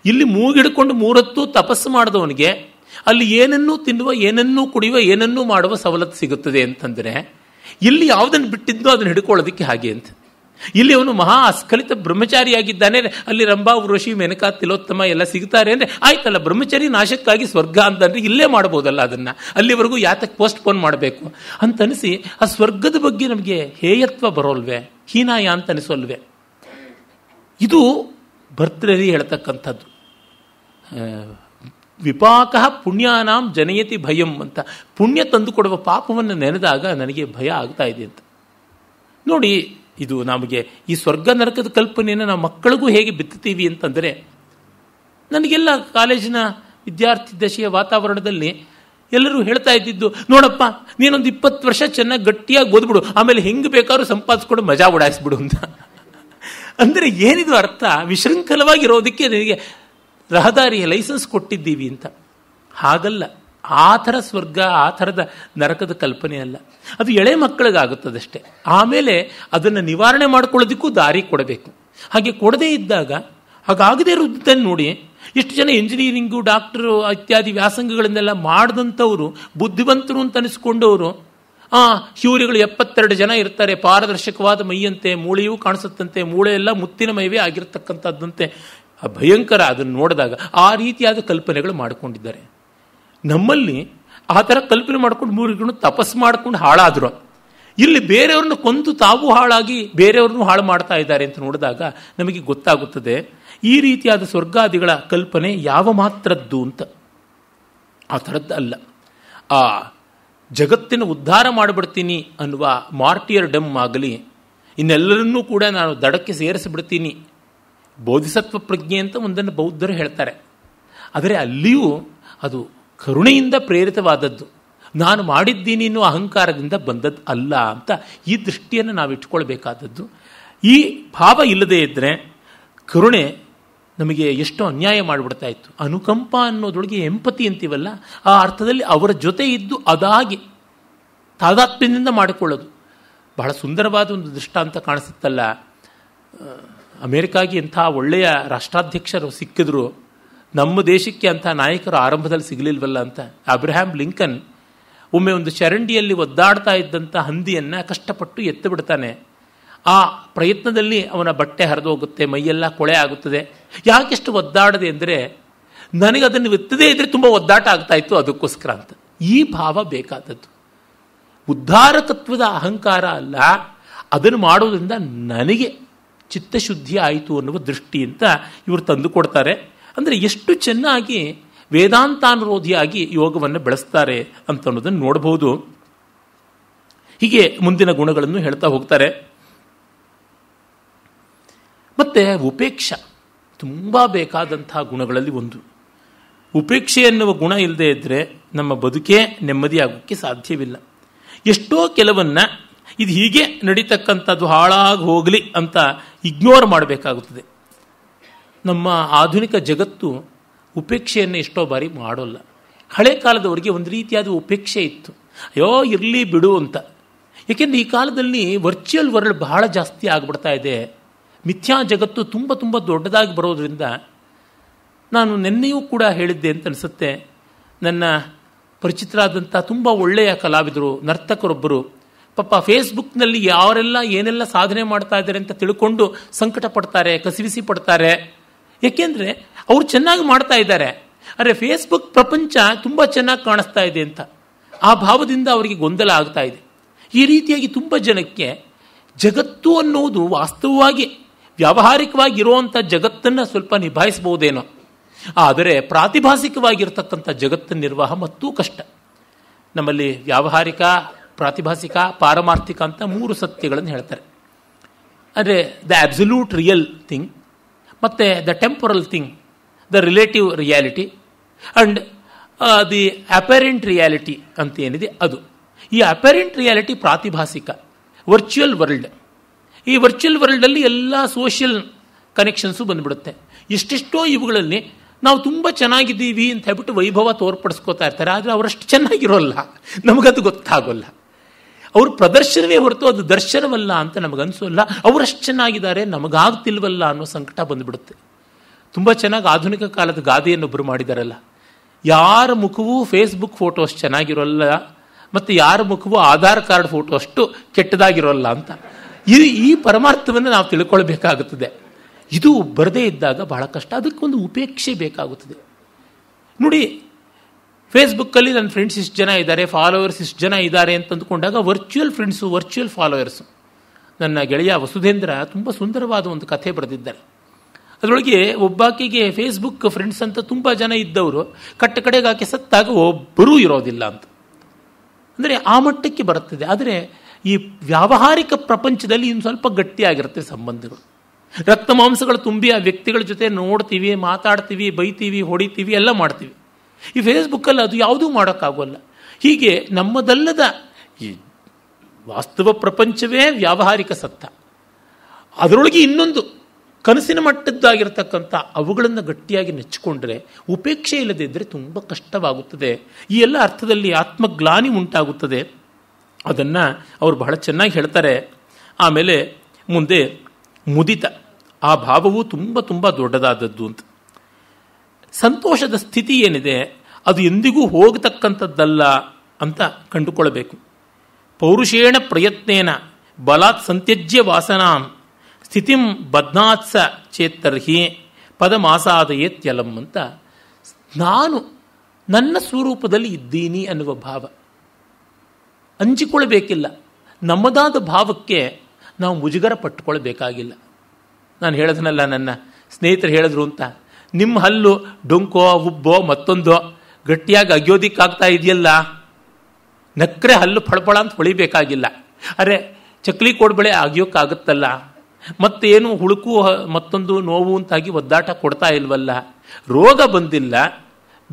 ಇಲ್ಲಿ ಮೂಗಿಡ್ಕೊಂಡು ಮೂರತ್ತು ತಪಸ್ಸು ಮಾಡಿದವನಿಗೆ ಅಲ್ಲಿ ಏನನ್ನೂ ತಿನ್ನುವ ಏನನ್ನೂ ಕುಡಿಯುವ ಏನನ್ನೂ ಮಾಡುವ ಸವಲತ್ತು ಸಿಗುತ್ತದೆ ಅಂತಂದರೆ ಇಲ್ಲಿ ಯಾವುದನ್ನು ಬಿಟ್ಟಿದ್ದೋ ಅದನ್ನು ಹಿಡ್ಕೊಳ್ಳೋದಕ್ಕೆ ಹಾಗೆ ಅಂತ ಇಲ್ಲಿ ಅವನು ಮಹಾ ಅಸ್ಖಲಿತ ಬ್ರಹ್ಮಚಾರಿಯಾಗಿದ್ದಾನೆ ಅಲ್ಲಿ ರಂಭಾ ವೃಷಿ ಮೆನಕಾ ತಿಲೋತ್ತಮ ಎಲ್ಲ ಸಿಗ್ತಾರೆ ಅಂದರೆ ಆಯ್ತಲ್ಲ ಬ್ರಹ್ಮಚಾರಿ ನಾಶಕ್ಕಾಗಿ ಸ್ವರ್ಗ ಅಂತಂದರೆ ಇಲ್ಲೇ ಮಾಡ್ಬೋದಲ್ಲ ಅದನ್ನು ಅಲ್ಲಿವರೆಗೂ ಯಾತಕ್ಕೆ ಪೋಸ್ಟ್ಪೋನ್ ಮಾಡಬೇಕು ಅಂತನಿಸಿ ಆ ಸ್ವರ್ಗದ ಬಗ್ಗೆ ನಮಗೆ ಹೇಯತ್ವ ಬರೋಲ್ವೇ ಹೀನಾಯ ಅಂತ ಅನಿಸೋಲ್ವೆ ಇದು ಭರ್ತೃಹರಿ ಹೇಳ್ತಕ್ಕಂಥದ್ದು ವಿಪಾಕ ಪುಣ್ಯಾನಾಂ ಜನಯತಿ ಭಯಂ ಅಂತ ಪುಣ್ಯ ತಂದುಕೊಡುವ ಪಾಪವನ್ನು ನೆನೆದಾಗ ನನಗೆ ಭಯ ಆಗ್ತಾ ಇದೆ ಅಂತ ನೋಡಿ ಇದು ನಮಗೆ ಈ ಸ್ವರ್ಗ ನರಕದ ಕಲ್ಪನೆಯನ್ನು ನಾವು ಮಕ್ಕಳಿಗೂ ಹೇಗೆ ಬಿತ್ತುತ್ತೀವಿ ಅಂತಂದರೆ ನನಗೆಲ್ಲ ಕಾಲೇಜಿನ ವಿದ್ಯಾರ್ಥಿ ದಶೆಯ ವಾತಾವರಣದಲ್ಲಿ ಎಲ್ಲರೂ ಹೇಳ್ತಾ ಇದ್ದಿದ್ದು ನೋಡಪ್ಪ ನೀನೊಂದು ಇಪ್ಪತ್ತು ವರ್ಷ ಚೆನ್ನಾಗಿ ಗಟ್ಟಿಯಾಗಿ ಓದ್ಬಿಡು ಆಮೇಲೆ ಹೆಂಗೆ ಬೇಕಾದ್ರೂ ಸಂಪಾದಿಸ್ಕೊಂಡು ಮಜಾ ಓಡಾಯಿಸ್ಬಿಡು ಅಂತ ಅಂದರೆ ಏನಿದು ಅರ್ಥ ವಿಶೃಂಖಲವಾಗಿರೋದಕ್ಕೆ ನಿನಗೆ ರಹದಾರಿಯ ಲೈಸೆನ್ಸ್ ಕೊಟ್ಟಿದ್ದೀವಿ ಅಂತ ಹಾಗಲ್ಲ ಆ ಥರ ಸ್ವರ್ಗ ಆ ಥರದ ನರಕದ ಕಲ್ಪನೆ ಅಲ್ಲ ಅದು ಎಳೆ ಮಕ್ಕಳಿಗಾಗುತ್ತದಷ್ಟೇ ಆಮೇಲೆ ಅದನ್ನು ನಿವಾರಣೆ ಮಾಡಿಕೊಳ್ಳೋದಕ್ಕೂ ದಾರಿ ಕೊಡಬೇಕು ಹಾಗೆ ಕೊಡದೇ ಇದ್ದಾಗ ಹಾಗಾಗದೇ ಇರುತ್ತೆ ನೋಡಿ ಎಷ್ಟು ಜನ ಇಂಜಿನಿಯರಿಂಗು ಡಾಕ್ಟರು ಇತ್ಯಾದಿ ವ್ಯಾಸಂಗಗಳನ್ನೆಲ್ಲ ಮಾಡಿದಂಥವ್ರು ಬುದ್ಧಿವಂತರು ಅಂತ ಅನಿಸ್ಕೊಂಡವರು ಆ ಹ್ಯೂರಿಗಳು ಎಪ್ಪತ್ತೆರಡು ಜನ ಇರ್ತಾರೆ ಪಾರದರ್ಶಕವಾದ ಮೈಯಂತೆ ಮೂಳೆಯೂ ಕಾಣಿಸುತ್ತಂತೆ ಮೂಳೆ ಎಲ್ಲ ಮುತ್ತಿನ ಮೈವೇ ಆಗಿರತಕ್ಕಂಥದ್ದಂತೆ ಭಯಂಕರ ಅದನ್ನು ನೋಡಿದಾಗ ಆ ರೀತಿಯಾದ ಕಲ್ಪನೆಗಳು ಮಾಡಿಕೊಂಡಿದ್ದಾರೆ ನಮ್ಮಲ್ಲಿ ಆ ಥರ ಕಲ್ಪನೆ ಮಾಡ್ಕೊಂಡು ಮೂರು ತಪಸ್ ಮಾಡ್ಕೊಂಡು ಹಾಳಾದ್ರು ಇಲ್ಲಿ ಬೇರೆಯವ್ರನ್ನ ಕೊಂದು ತಾವು ಹಾಳಾಗಿ ಬೇರೆಯವ್ರನ್ನೂ ಹಾಳು ಮಾಡ್ತಾ ಇದ್ದಾರೆ ಅಂತ ನೋಡಿದಾಗ ನಮಗೆ ಗೊತ್ತಾಗುತ್ತದೆ ಈ ರೀತಿಯಾದ ಸ್ವರ್ಗಾದಿಗಳ ಕಲ್ಪನೆ ಯಾವ ಮಾತ್ರದ್ದು ಅಂತ ಆ ಥರದ್ದು ಅಲ್ಲ ಆ ಜಗತ್ತಿನ ಉದ್ಧಾರ ಮಾಡಿಬಿಡ್ತೀನಿ ಅನ್ನುವ ಮಾರ್ಟಿಯರ್ ಡಮ್ ಆಗಲಿ ಇನ್ನೆಲ್ಲರನ್ನೂ ಕೂಡ ನಾನು ದಡಕ್ಕೆ ಸೇರಿಸಿಬಿಡ್ತೀನಿ ಬೋಧಿಸತ್ವ ಪ್ರಜ್ಞೆ ಅಂತ ಒಂದನ್ನು ಬೌದ್ಧರು ಹೇಳ್ತಾರೆ ಆದರೆ ಅಲ್ಲಿಯೂ ಅದು ಕರುಣೆಯಿಂದ ಪ್ರೇರಿತವಾದದ್ದು ನಾನು ಮಾಡಿದ್ದೀನಿ ಅನ್ನೋ ಅಹಂಕಾರದಿಂದ ಬಂದದ್ದು ಅಲ್ಲ ಅಂತ ಈ ದೃಷ್ಟಿಯನ್ನು ನಾವು ಇಟ್ಕೊಳ್ಬೇಕಾದದ್ದು ಈ ಭಾವ ಇಲ್ಲದೇ ಇದ್ದರೆ ಕರುಣೆ ನಮಗೆ ಎಷ್ಟು ಅನ್ಯಾಯ ಮಾಡಿಬಿಡ್ತಾ ಇತ್ತು ಅನುಕಂಪ ಅನ್ನೋದೊಳಗೆ ಎಂಪತಿ ಅಂತೀವಲ್ಲ ಆ ಅರ್ಥದಲ್ಲಿ ಅವರ ಜೊತೆ ಇದ್ದು ಅದಾಗಿ ತಾದಾತ್ಮ್ಯದಿಂದ ಮಾಡಿಕೊಳ್ಳೋದು ಬಹಳ ಸುಂದರವಾದ ಒಂದು ದೃಷ್ಟಾಂತ ಕಾಣಿಸುತ್ತಲ್ಲ ಅಮೇರಿಕಾಗೆ ಇಂಥ ಒಳ್ಳೆಯ ರಾಷ್ಟ್ರಾಧ್ಯಕ್ಷರು ಸಿಕ್ಕಿದ್ರು ನಮ್ಮ ದೇಶಕ್ಕೆ ಅಂಥ ನಾಯಕರು ಆರಂಭದಲ್ಲಿ ಸಿಗಲಿಲ್ವಲ್ಲ ಅಂತ ಅಬ್ರಹಾಂ ಲಿಂಕನ್ ಒಮ್ಮೆ ಒಂದು ಚರಂಡಿಯಲ್ಲಿ ಒದ್ದಾಡ್ತಾ ಇದ್ದಂಥ ಹಂದಿಯನ್ನು ಕಷ್ಟಪಟ್ಟು ಎತ್ತಿಬಿಡ್ತಾನೆ ಬಿಡ್ತಾನೆ ಆ ಪ್ರಯತ್ನದಲ್ಲಿ ಅವನ ಬಟ್ಟೆ ಹರಿದೋಗುತ್ತೆ ಮೈಯೆಲ್ಲ ಕೊಳೆ ಆಗುತ್ತದೆ ಯಾಕೆಷ್ಟು ಒದ್ದಾಡದೆ ಅಂದರೆ ನನಗೆ ಅದನ್ನು ವಿತ್ತದೇ ಇದ್ದರೆ ತುಂಬ ಒದ್ದಾಟ ಆಗ್ತಾ ಇತ್ತು ಅದಕ್ಕೋಸ್ಕರ ಅಂತ ಈ ಭಾವ ಬೇಕಾದದ್ದು ತತ್ವದ ಅಹಂಕಾರ ಅಲ್ಲ ಅದನ್ನು ಮಾಡೋದ್ರಿಂದ ನನಗೆ ಚಿತ್ತಶುದ್ಧಿ ಆಯಿತು ಅನ್ನುವ ದೃಷ್ಟಿ ಅಂತ ಇವರು ತಂದು ಕೊಡ್ತಾರೆ ಅಂದರೆ ಎಷ್ಟು ಚೆನ್ನಾಗಿ ವೇದಾಂತಾನುರೋಧಿಯಾಗಿ ಯೋಗವನ್ನು ಬೆಳೆಸ್ತಾರೆ ಅಂತ ಅನ್ನೋದನ್ನು ನೋಡಬಹುದು ಹೀಗೆ ಮುಂದಿನ ಗುಣಗಳನ್ನು ಹೇಳ್ತಾ ಹೋಗ್ತಾರೆ ಮತ್ತು ಉಪೇಕ್ಷ ತುಂಬ ಬೇಕಾದಂಥ ಗುಣಗಳಲ್ಲಿ ಒಂದು ಉಪೇಕ್ಷೆ ಎನ್ನುವ ಗುಣ ಇಲ್ಲದೆ ಇದ್ದರೆ ನಮ್ಮ ಬದುಕೇ ನೆಮ್ಮದಿಯಾಗೋಕ್ಕೆ ಸಾಧ್ಯವಿಲ್ಲ ಎಷ್ಟೋ ಕೆಲವನ್ನ ಇದು ಹೀಗೆ ನಡೀತಕ್ಕಂಥದ್ದು ಹಾಳಾಗಿ ಹೋಗಲಿ ಅಂತ ಇಗ್ನೋರ್ ಮಾಡಬೇಕಾಗುತ್ತದೆ ನಮ್ಮ ಆಧುನಿಕ ಜಗತ್ತು ಉಪೇಕ್ಷೆಯನ್ನು ಎಷ್ಟೋ ಬಾರಿ ಮಾಡೋಲ್ಲ ಹಳೆ ಕಾಲದವರಿಗೆ ಒಂದು ರೀತಿಯಾದ ಉಪೇಕ್ಷೆ ಇತ್ತು ಅಯ್ಯೋ ಇರಲಿ ಬಿಡು ಅಂತ ಏಕೆಂದರೆ ಈ ಕಾಲದಲ್ಲಿ ವರ್ಚುವಲ್ ವರ್ಲ್ಡ್ ಬಹಳ ಜಾಸ್ತಿ ಆಗ್ಬಿಡ್ತಾ ಇದೆ ಮಿಥ್ಯಾ ಜಗತ್ತು ತುಂಬ ತುಂಬ ದೊಡ್ಡದಾಗಿ ಬರೋದ್ರಿಂದ ನಾನು ನಿನ್ನೆಯೂ ಕೂಡ ಹೇಳಿದ್ದೆ ಅಂತ ಅನಿಸುತ್ತೆ ನನ್ನ ಪರಿಚಿತರಾದಂಥ ತುಂಬ ಒಳ್ಳೆಯ ಕಲಾವಿದರು ನರ್ತಕರೊಬ್ಬರು ಪಾಪ ಫೇಸ್ಬುಕ್ನಲ್ಲಿ ಯಾರೆಲ್ಲ ಏನೆಲ್ಲ ಸಾಧನೆ ಮಾಡ್ತಾ ಇದ್ದಾರೆ ಅಂತ ತಿಳ್ಕೊಂಡು ಸಂಕಟ ಪಡ್ತಾರೆ ಕಸಿವಿಸಿ ಪಡ್ತಾರೆ ಏಕೆಂದರೆ ಅವರು ಚೆನ್ನಾಗಿ ಮಾಡ್ತಾ ಇದ್ದಾರೆ ಆದರೆ ಫೇಸ್ಬುಕ್ ಪ್ರಪಂಚ ತುಂಬ ಚೆನ್ನಾಗಿ ಕಾಣಿಸ್ತಾ ಇದೆ ಅಂತ ಆ ಭಾವದಿಂದ ಅವರಿಗೆ ಗೊಂದಲ ಆಗ್ತಾ ಇದೆ ಈ ರೀತಿಯಾಗಿ ತುಂಬ ಜನಕ್ಕೆ ಜಗತ್ತು ಅನ್ನುವುದು ವಾಸ್ತವವಾಗಿ ವ್ಯಾವಹಾರಿಕವಾಗಿರುವಂಥ ಜಗತ್ತನ್ನು ಸ್ವಲ್ಪ ನಿಭಾಯಿಸ್ಬೋದೇನೋ ಆದರೆ ಪ್ರಾತಿಭಾಸಿಕವಾಗಿರ್ತಕ್ಕಂಥ ಜಗತ್ತಿನ ನಿರ್ವಾಹ ಮತ್ತೂ ಕಷ್ಟ ನಮ್ಮಲ್ಲಿ ವ್ಯಾವಹಾರಿಕ ಪ್ರಾತಿಭಾಸಿಕ ಪಾರಮಾರ್ಥಿಕ ಅಂತ ಮೂರು ಸತ್ಯಗಳನ್ನು ಹೇಳ್ತಾರೆ ಅಂದರೆ ದ ಅಬ್ಸಲ್ಯೂಟ್ ರಿಯಲ್ ಥಿಂಗ್ ಮತ್ತು the temporal thing the relative reality and the apparent reality ಅಂತ ಏನಿದೆ ಅದು ಈ ಅಪೇರೆಂಟ್ ರಿಯಾಲಿಟಿ ಪ್ರಾತಿಭಾಸಿಕ ವರ್ಚುವಲ್ ವರ್ಲ್ಡ್ ಈ ವರ್ಚುವಲ್ ವರ್ಲ್ಡಲ್ಲಿ ಎಲ್ಲ ಸೋಷಿಯಲ್ ಕನೆಕ್ಷನ್ಸು ಬಂದುಬಿಡುತ್ತೆ ಇಷ್ಟಿಷ್ಟೋ ಇವುಗಳಲ್ಲಿ ನಾವು ತುಂಬ ಚೆನ್ನಾಗಿದ್ದೀವಿ ಅಂತ ಹೇಳ್ಬಿಟ್ಟು ವೈಭವ ತೋರ್ಪಡಿಸ್ಕೋತಾ ಇರ್ತಾರೆ ಆದರೆ ಅವರಷ್ಟು ಚೆನ್ನಾಗಿರೋಲ್ಲ ನಮಗದು ಗೊತ್ತಾಗೋಲ್ಲ ಅವ್ರ ಪ್ರದರ್ಶನವೇ ಹೊರತು ಅದು ದರ್ಶನವಲ್ಲ ಅಂತ ನಮಗನ್ಸೋಲ್ಲ ಅವರಷ್ಟು ಚೆನ್ನಾಗಿದ್ದಾರೆ ನಮಗಾಗ್ತಿಲ್ವಲ್ಲ ಅನ್ನೋ ಸಂಕಟ ಬಂದುಬಿಡುತ್ತೆ ತುಂಬ ಚೆನ್ನಾಗಿ ಆಧುನಿಕ ಕಾಲದ ಗಾದೆಯನ್ನೊಬ್ಬರು ಮಾಡಿದಾರಲ್ಲ ಯಾರ ಮುಖವೂ ಫೇಸ್ಬುಕ್ ಫೋಟೋ ಅಷ್ಟು ಚೆನ್ನಾಗಿರೋಲ್ಲ ಮತ್ತು ಯಾರ ಮುಖವೂ ಆಧಾರ್ ಕಾರ್ಡ್ ಫೋಟೋ ಅಷ್ಟು ಕೆಟ್ಟದಾಗಿರೋಲ್ಲ ಅಂತ ಈ ಈ ಪರಮಾರ್ಥವನ್ನು ನಾವು ತಿಳ್ಕೊಳ್ಬೇಕಾಗುತ್ತದೆ ಇದು ಬರದೇ ಇದ್ದಾಗ ಬಹಳ ಕಷ್ಟ ಅದಕ್ಕೊಂದು ಉಪೇಕ್ಷೆ ಬೇಕಾಗುತ್ತದೆ ನೋಡಿ ಫೇಸ್ಬುಕ್ಕಲ್ಲಿ ನನ್ನ ಫ್ರೆಂಡ್ಸ್ ಇಷ್ಟು ಜನ ಇದ್ದಾರೆ ಫಾಲೋವರ್ಸ್ ಇಷ್ಟು ಜನ ಇದ್ದಾರೆ ಅಂತ ಅಂದುಕೊಂಡಾಗ ವರ್ಚುವಲ್ ಫ್ರೆಂಡ್ಸು ವರ್ಚುವಲ್ ಫಾಲೋವರ್ಸು ನನ್ನ ಗೆಳೆಯ ವಸುಧೇಂದ್ರ ತುಂಬ ಸುಂದರವಾದ ಒಂದು ಕಥೆ ಬರೆದಿದ್ದಾರೆ ಅದರೊಳಗೆ ಒಬ್ಬಾಕಿಗೆ ಫೇಸ್ಬುಕ್ ಫ್ರೆಂಡ್ಸ್ ಅಂತ ತುಂಬ ಜನ ಇದ್ದವರು ಕಟ್ಟ ಕಡೆಗೆ ಆಕೆ ಸತ್ತಾಗ ಒಬ್ಬರೂ ಇರೋದಿಲ್ಲ ಅಂತ ಅಂದರೆ ಆ ಮಟ್ಟಕ್ಕೆ ಬರುತ್ತದೆ ಆದರೆ ಈ ವ್ಯಾವಹಾರಿಕ ಪ್ರಪಂಚದಲ್ಲಿ ಇನ್ನು ಸ್ವಲ್ಪ ಗಟ್ಟಿಯಾಗಿರುತ್ತೆ ಸಂಬಂಧಗಳು ರಕ್ತ ಮಾಂಸಗಳು ತುಂಬಿ ಆ ವ್ಯಕ್ತಿಗಳ ಜೊತೆ ನೋಡ್ತೀವಿ ಮಾತಾಡ್ತೀವಿ ಬೈತೀವಿ ಹೊಡಿತೀವಿ ಎಲ್ಲ ಮಾಡ್ತೀವಿ ಈ ಫೇಸ್ಬುಕ್ಕಲ್ಲಿ ಅದು ಯಾವುದೂ ಮಾಡೋಕ್ಕಾಗೋಲ್ಲ ಹೀಗೆ ನಮ್ಮದಲ್ಲದ ಈ ವಾಸ್ತವ ಪ್ರಪಂಚವೇ ವ್ಯಾವಹಾರಿಕ ಸತ್ತ ಅದರೊಳಗೆ ಇನ್ನೊಂದು ಕನಸಿನ ಮಟ್ಟದ್ದಾಗಿರ್ತಕ್ಕಂಥ ಅವುಗಳನ್ನು ಗಟ್ಟಿಯಾಗಿ ನೆಚ್ಚಿಕೊಂಡ್ರೆ ಉಪೇಕ್ಷೆ ಇಲ್ಲದಿದ್ದರೆ ತುಂಬ ಕಷ್ಟವಾಗುತ್ತದೆ ಈ ಎಲ್ಲ ಅರ್ಥದಲ್ಲಿ ಆತ್ಮಗ್ಲಾನಿ ಉಂಟಾಗುತ್ತದೆ ಅದನ್ನು ಅವರು ಬಹಳ ಚೆನ್ನಾಗಿ ಹೇಳ್ತಾರೆ ಆಮೇಲೆ ಮುಂದೆ ಮುದಿತ ಆ ಭಾವವು ತುಂಬ ತುಂಬ ದೊಡ್ಡದಾದದ್ದು ಅಂತ ಸಂತೋಷದ ಸ್ಥಿತಿ ಏನಿದೆ ಅದು ಎಂದಿಗೂ ಹೋಗತಕ್ಕಂಥದ್ದಲ್ಲ ಅಂತ ಕಂಡುಕೊಳ್ಳಬೇಕು ಪೌರುಷೇಣ ಪ್ರಯತ್ನೇನ ಬಲಾತ್ ಸಂತ್ಯಜ್ಯ ವಾಸನಾಂ ಸ್ಥಿತಿಂ ಬದ್ನಾತ್ಸ ಚೇತ್ತರ್ಹಿ ಪದಮಾಸಾದಯೇತ್ಯಲಂ ಅಂತ ನಾನು ನನ್ನ ಸ್ವರೂಪದಲ್ಲಿ ಇದ್ದೀನಿ ಅನ್ನುವ ಭಾವ ಹಂಚಿಕೊಳ್ಬೇಕಿಲ್ಲ ನಮ್ಮದಾದ ಭಾವಕ್ಕೆ ನಾವು ಮುಜುಗರ ಪಟ್ಟುಕೊಳ್ಬೇಕಾಗಿಲ್ಲ ನಾನು ಹೇಳಿದ್ನಲ್ಲ ನನ್ನ ಸ್ನೇಹಿತರು ಹೇಳಿದ್ರು ಅಂತ ನಿಮ್ಮ ಹಲ್ಲು ಡೊಂಕೋ ಉಬ್ಬೋ ಮತ್ತೊಂದೋ ಗಟ್ಟಿಯಾಗಿ ಅಗಿಯೋದಿಕ್ಕಾಗ್ತಾ ಇದೆಯಲ್ಲ ನಕ್ರೆ ಹಲ್ಲು ಫಳಫಳ ಅಂತ ಹೊಳಿಬೇಕಾಗಿಲ್ಲ ಅರೆ ಚಕ್ಲಿ ಕೊಡ್ಬಳೆ ಮತ್ತೆ ಮತ್ತೇನು ಹುಳುಕು ಮತ್ತೊಂದು ನೋವು ಅಂತಾಗಿ ಒದ್ದಾಟ ಕೊಡ್ತಾ ಇಲ್ವಲ್ಲ ರೋಗ ಬಂದಿಲ್ಲ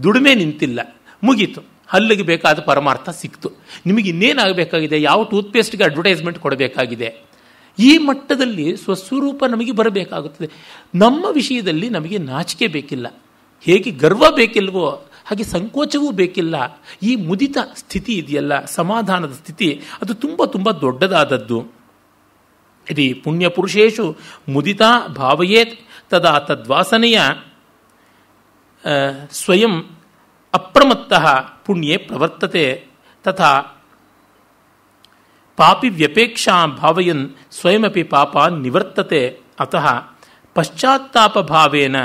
ದುಡಿಮೆ ನಿಂತಿಲ್ಲ ಮುಗೀತು ಹಲ್ಲಿಗೆ ಬೇಕಾದ ಪರಮಾರ್ಥ ಸಿಕ್ತು ನಿಮಗೆ ಇನ್ನೇನಾಗಬೇಕಾಗಿದೆ ಯಾವ ಟೂತ್ಪೇಸ್ಟ್ಗೆ ಅಡ್ವರ್ಟೈಸ್ಮೆಂಟ್ ಕೊಡಬೇಕಾಗಿದೆ ಈ ಮಟ್ಟದಲ್ಲಿ ಸ್ವಸ್ವರೂಪ ನಮಗೆ ಬರಬೇಕಾಗುತ್ತದೆ ನಮ್ಮ ವಿಷಯದಲ್ಲಿ ನಮಗೆ ನಾಚಿಕೆ ಬೇಕಿಲ್ಲ ಹೇಗೆ ಗರ್ವ ಬೇಕಿಲ್ವೋ ಹಾಗೆ ಸಂಕೋಚವೂ ಬೇಕಿಲ್ಲ ಈ ಮುದಿತ ಸ್ಥಿತಿ ಇದೆಯಲ್ಲ ಸಮಾಧಾನದ ಸ್ಥಿತಿ ಅದು ತುಂಬ ತುಂಬ ದೊಡ್ಡದಾದದ್ದು ಇಡೀ ಪುರುಷೇಶು ಮುದಿತ ಭಾವಯೇತ್ ತದಾ ತದ್ವಾಸನೆಯ ಸ್ವಯಂ ಅಪ್ರಮತ್ತ ಪುಣ್ಯೆ ಪ್ರವರ್ತತೆ ತಥಾ ಪಾಪಿ ವ್ಯಪೇಕ್ಷಾ ಭಾವಯನ್ ಸ್ವಯಮಪಿ ಪಾಪ ನಿವರ್ತತೆ ಅತಃ ಪಶ್ಚಾತ್ತಾಪ ಭಾವೇನ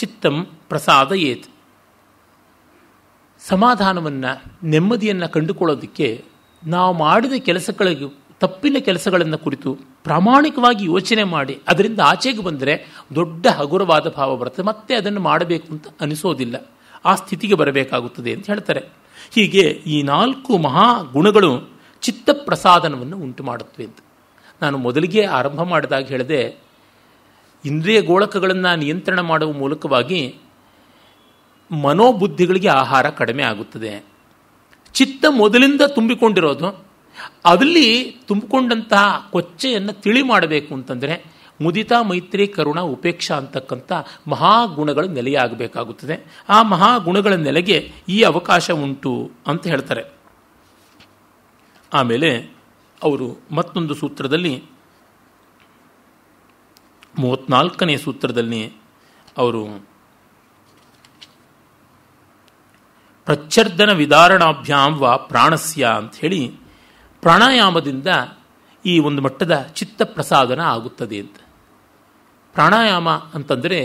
ಚಿತ್ತಂ ಪ್ರಸಾದಯೇತ್ ಸಮಾಧಾನವನ್ನು ನೆಮ್ಮದಿಯನ್ನು ಕಂಡುಕೊಳ್ಳೋದಕ್ಕೆ ನಾವು ಮಾಡಿದ ಕೆಲಸಗಳಿಗೆ ತಪ್ಪಿನ ಕೆಲಸಗಳನ್ನು ಕುರಿತು ಪ್ರಾಮಾಣಿಕವಾಗಿ ಯೋಚನೆ ಮಾಡಿ ಅದರಿಂದ ಆಚೆಗೆ ಬಂದರೆ ದೊಡ್ಡ ಹಗುರವಾದ ಭಾವ ಬರುತ್ತೆ ಮತ್ತೆ ಅದನ್ನು ಮಾಡಬೇಕು ಅಂತ ಅನಿಸೋದಿಲ್ಲ ಆ ಸ್ಥಿತಿಗೆ ಬರಬೇಕಾಗುತ್ತದೆ ಅಂತ ಹೇಳ್ತಾರೆ ಹೀಗೆ ಈ ನಾಲ್ಕು ಮಹಾ ಗುಣಗಳು ಚಿತ್ತ ಪ್ರಸಾದನವನ್ನು ಉಂಟು ಮಾಡುತ್ತವೆ ಅಂತ ನಾನು ಮೊದಲಿಗೆ ಆರಂಭ ಮಾಡಿದಾಗ ಹೇಳದೆ ಇಂದ್ರಿಯ ಗೋಳಕಗಳನ್ನು ನಿಯಂತ್ರಣ ಮಾಡುವ ಮೂಲಕವಾಗಿ ಮನೋಬುದ್ಧಿಗಳಿಗೆ ಆಹಾರ ಕಡಿಮೆ ಆಗುತ್ತದೆ ಚಿತ್ತ ಮೊದಲಿಂದ ತುಂಬಿಕೊಂಡಿರೋದು ಅದರಲ್ಲಿ ತುಂಬಿಕೊಂಡಂತಹ ಕೊಚ್ಚೆಯನ್ನು ತಿಳಿ ಮಾಡಬೇಕು ಅಂತಂದರೆ ಮುದಿತಾ ಮೈತ್ರಿ ಕರುಣ ಉಪೇಕ್ಷಾ ಅಂತಕ್ಕಂಥ ಮಹಾಗುಣಗಳು ನೆಲೆಯಾಗಬೇಕಾಗುತ್ತದೆ ಆ ಮಹಾಗುಣಗಳ ನೆಲೆಗೆ ಈ ಅವಕಾಶ ಉಂಟು ಅಂತ ಹೇಳ್ತಾರೆ ಆಮೇಲೆ ಅವರು ಮತ್ತೊಂದು ಸೂತ್ರದಲ್ಲಿ ಮೂವತ್ನಾಲ್ಕನೇ ಸೂತ್ರದಲ್ಲಿ ಅವರು ಪ್ರಚರ್ದನ ವಿದಾರಣಾಭ್ಯಾಂ ವಾ ಪ್ರಾಣಸ್ಯ ಅಂತ ಹೇಳಿ ಪ್ರಾಣಾಯಾಮದಿಂದ ಈ ಒಂದು ಮಟ್ಟದ ಚಿತ್ತ ಪ್ರಸಾದನ ಆಗುತ್ತದೆ ಅಂತ ಪ್ರಾಣಾಯಾಮ ಅಂತಂದರೆ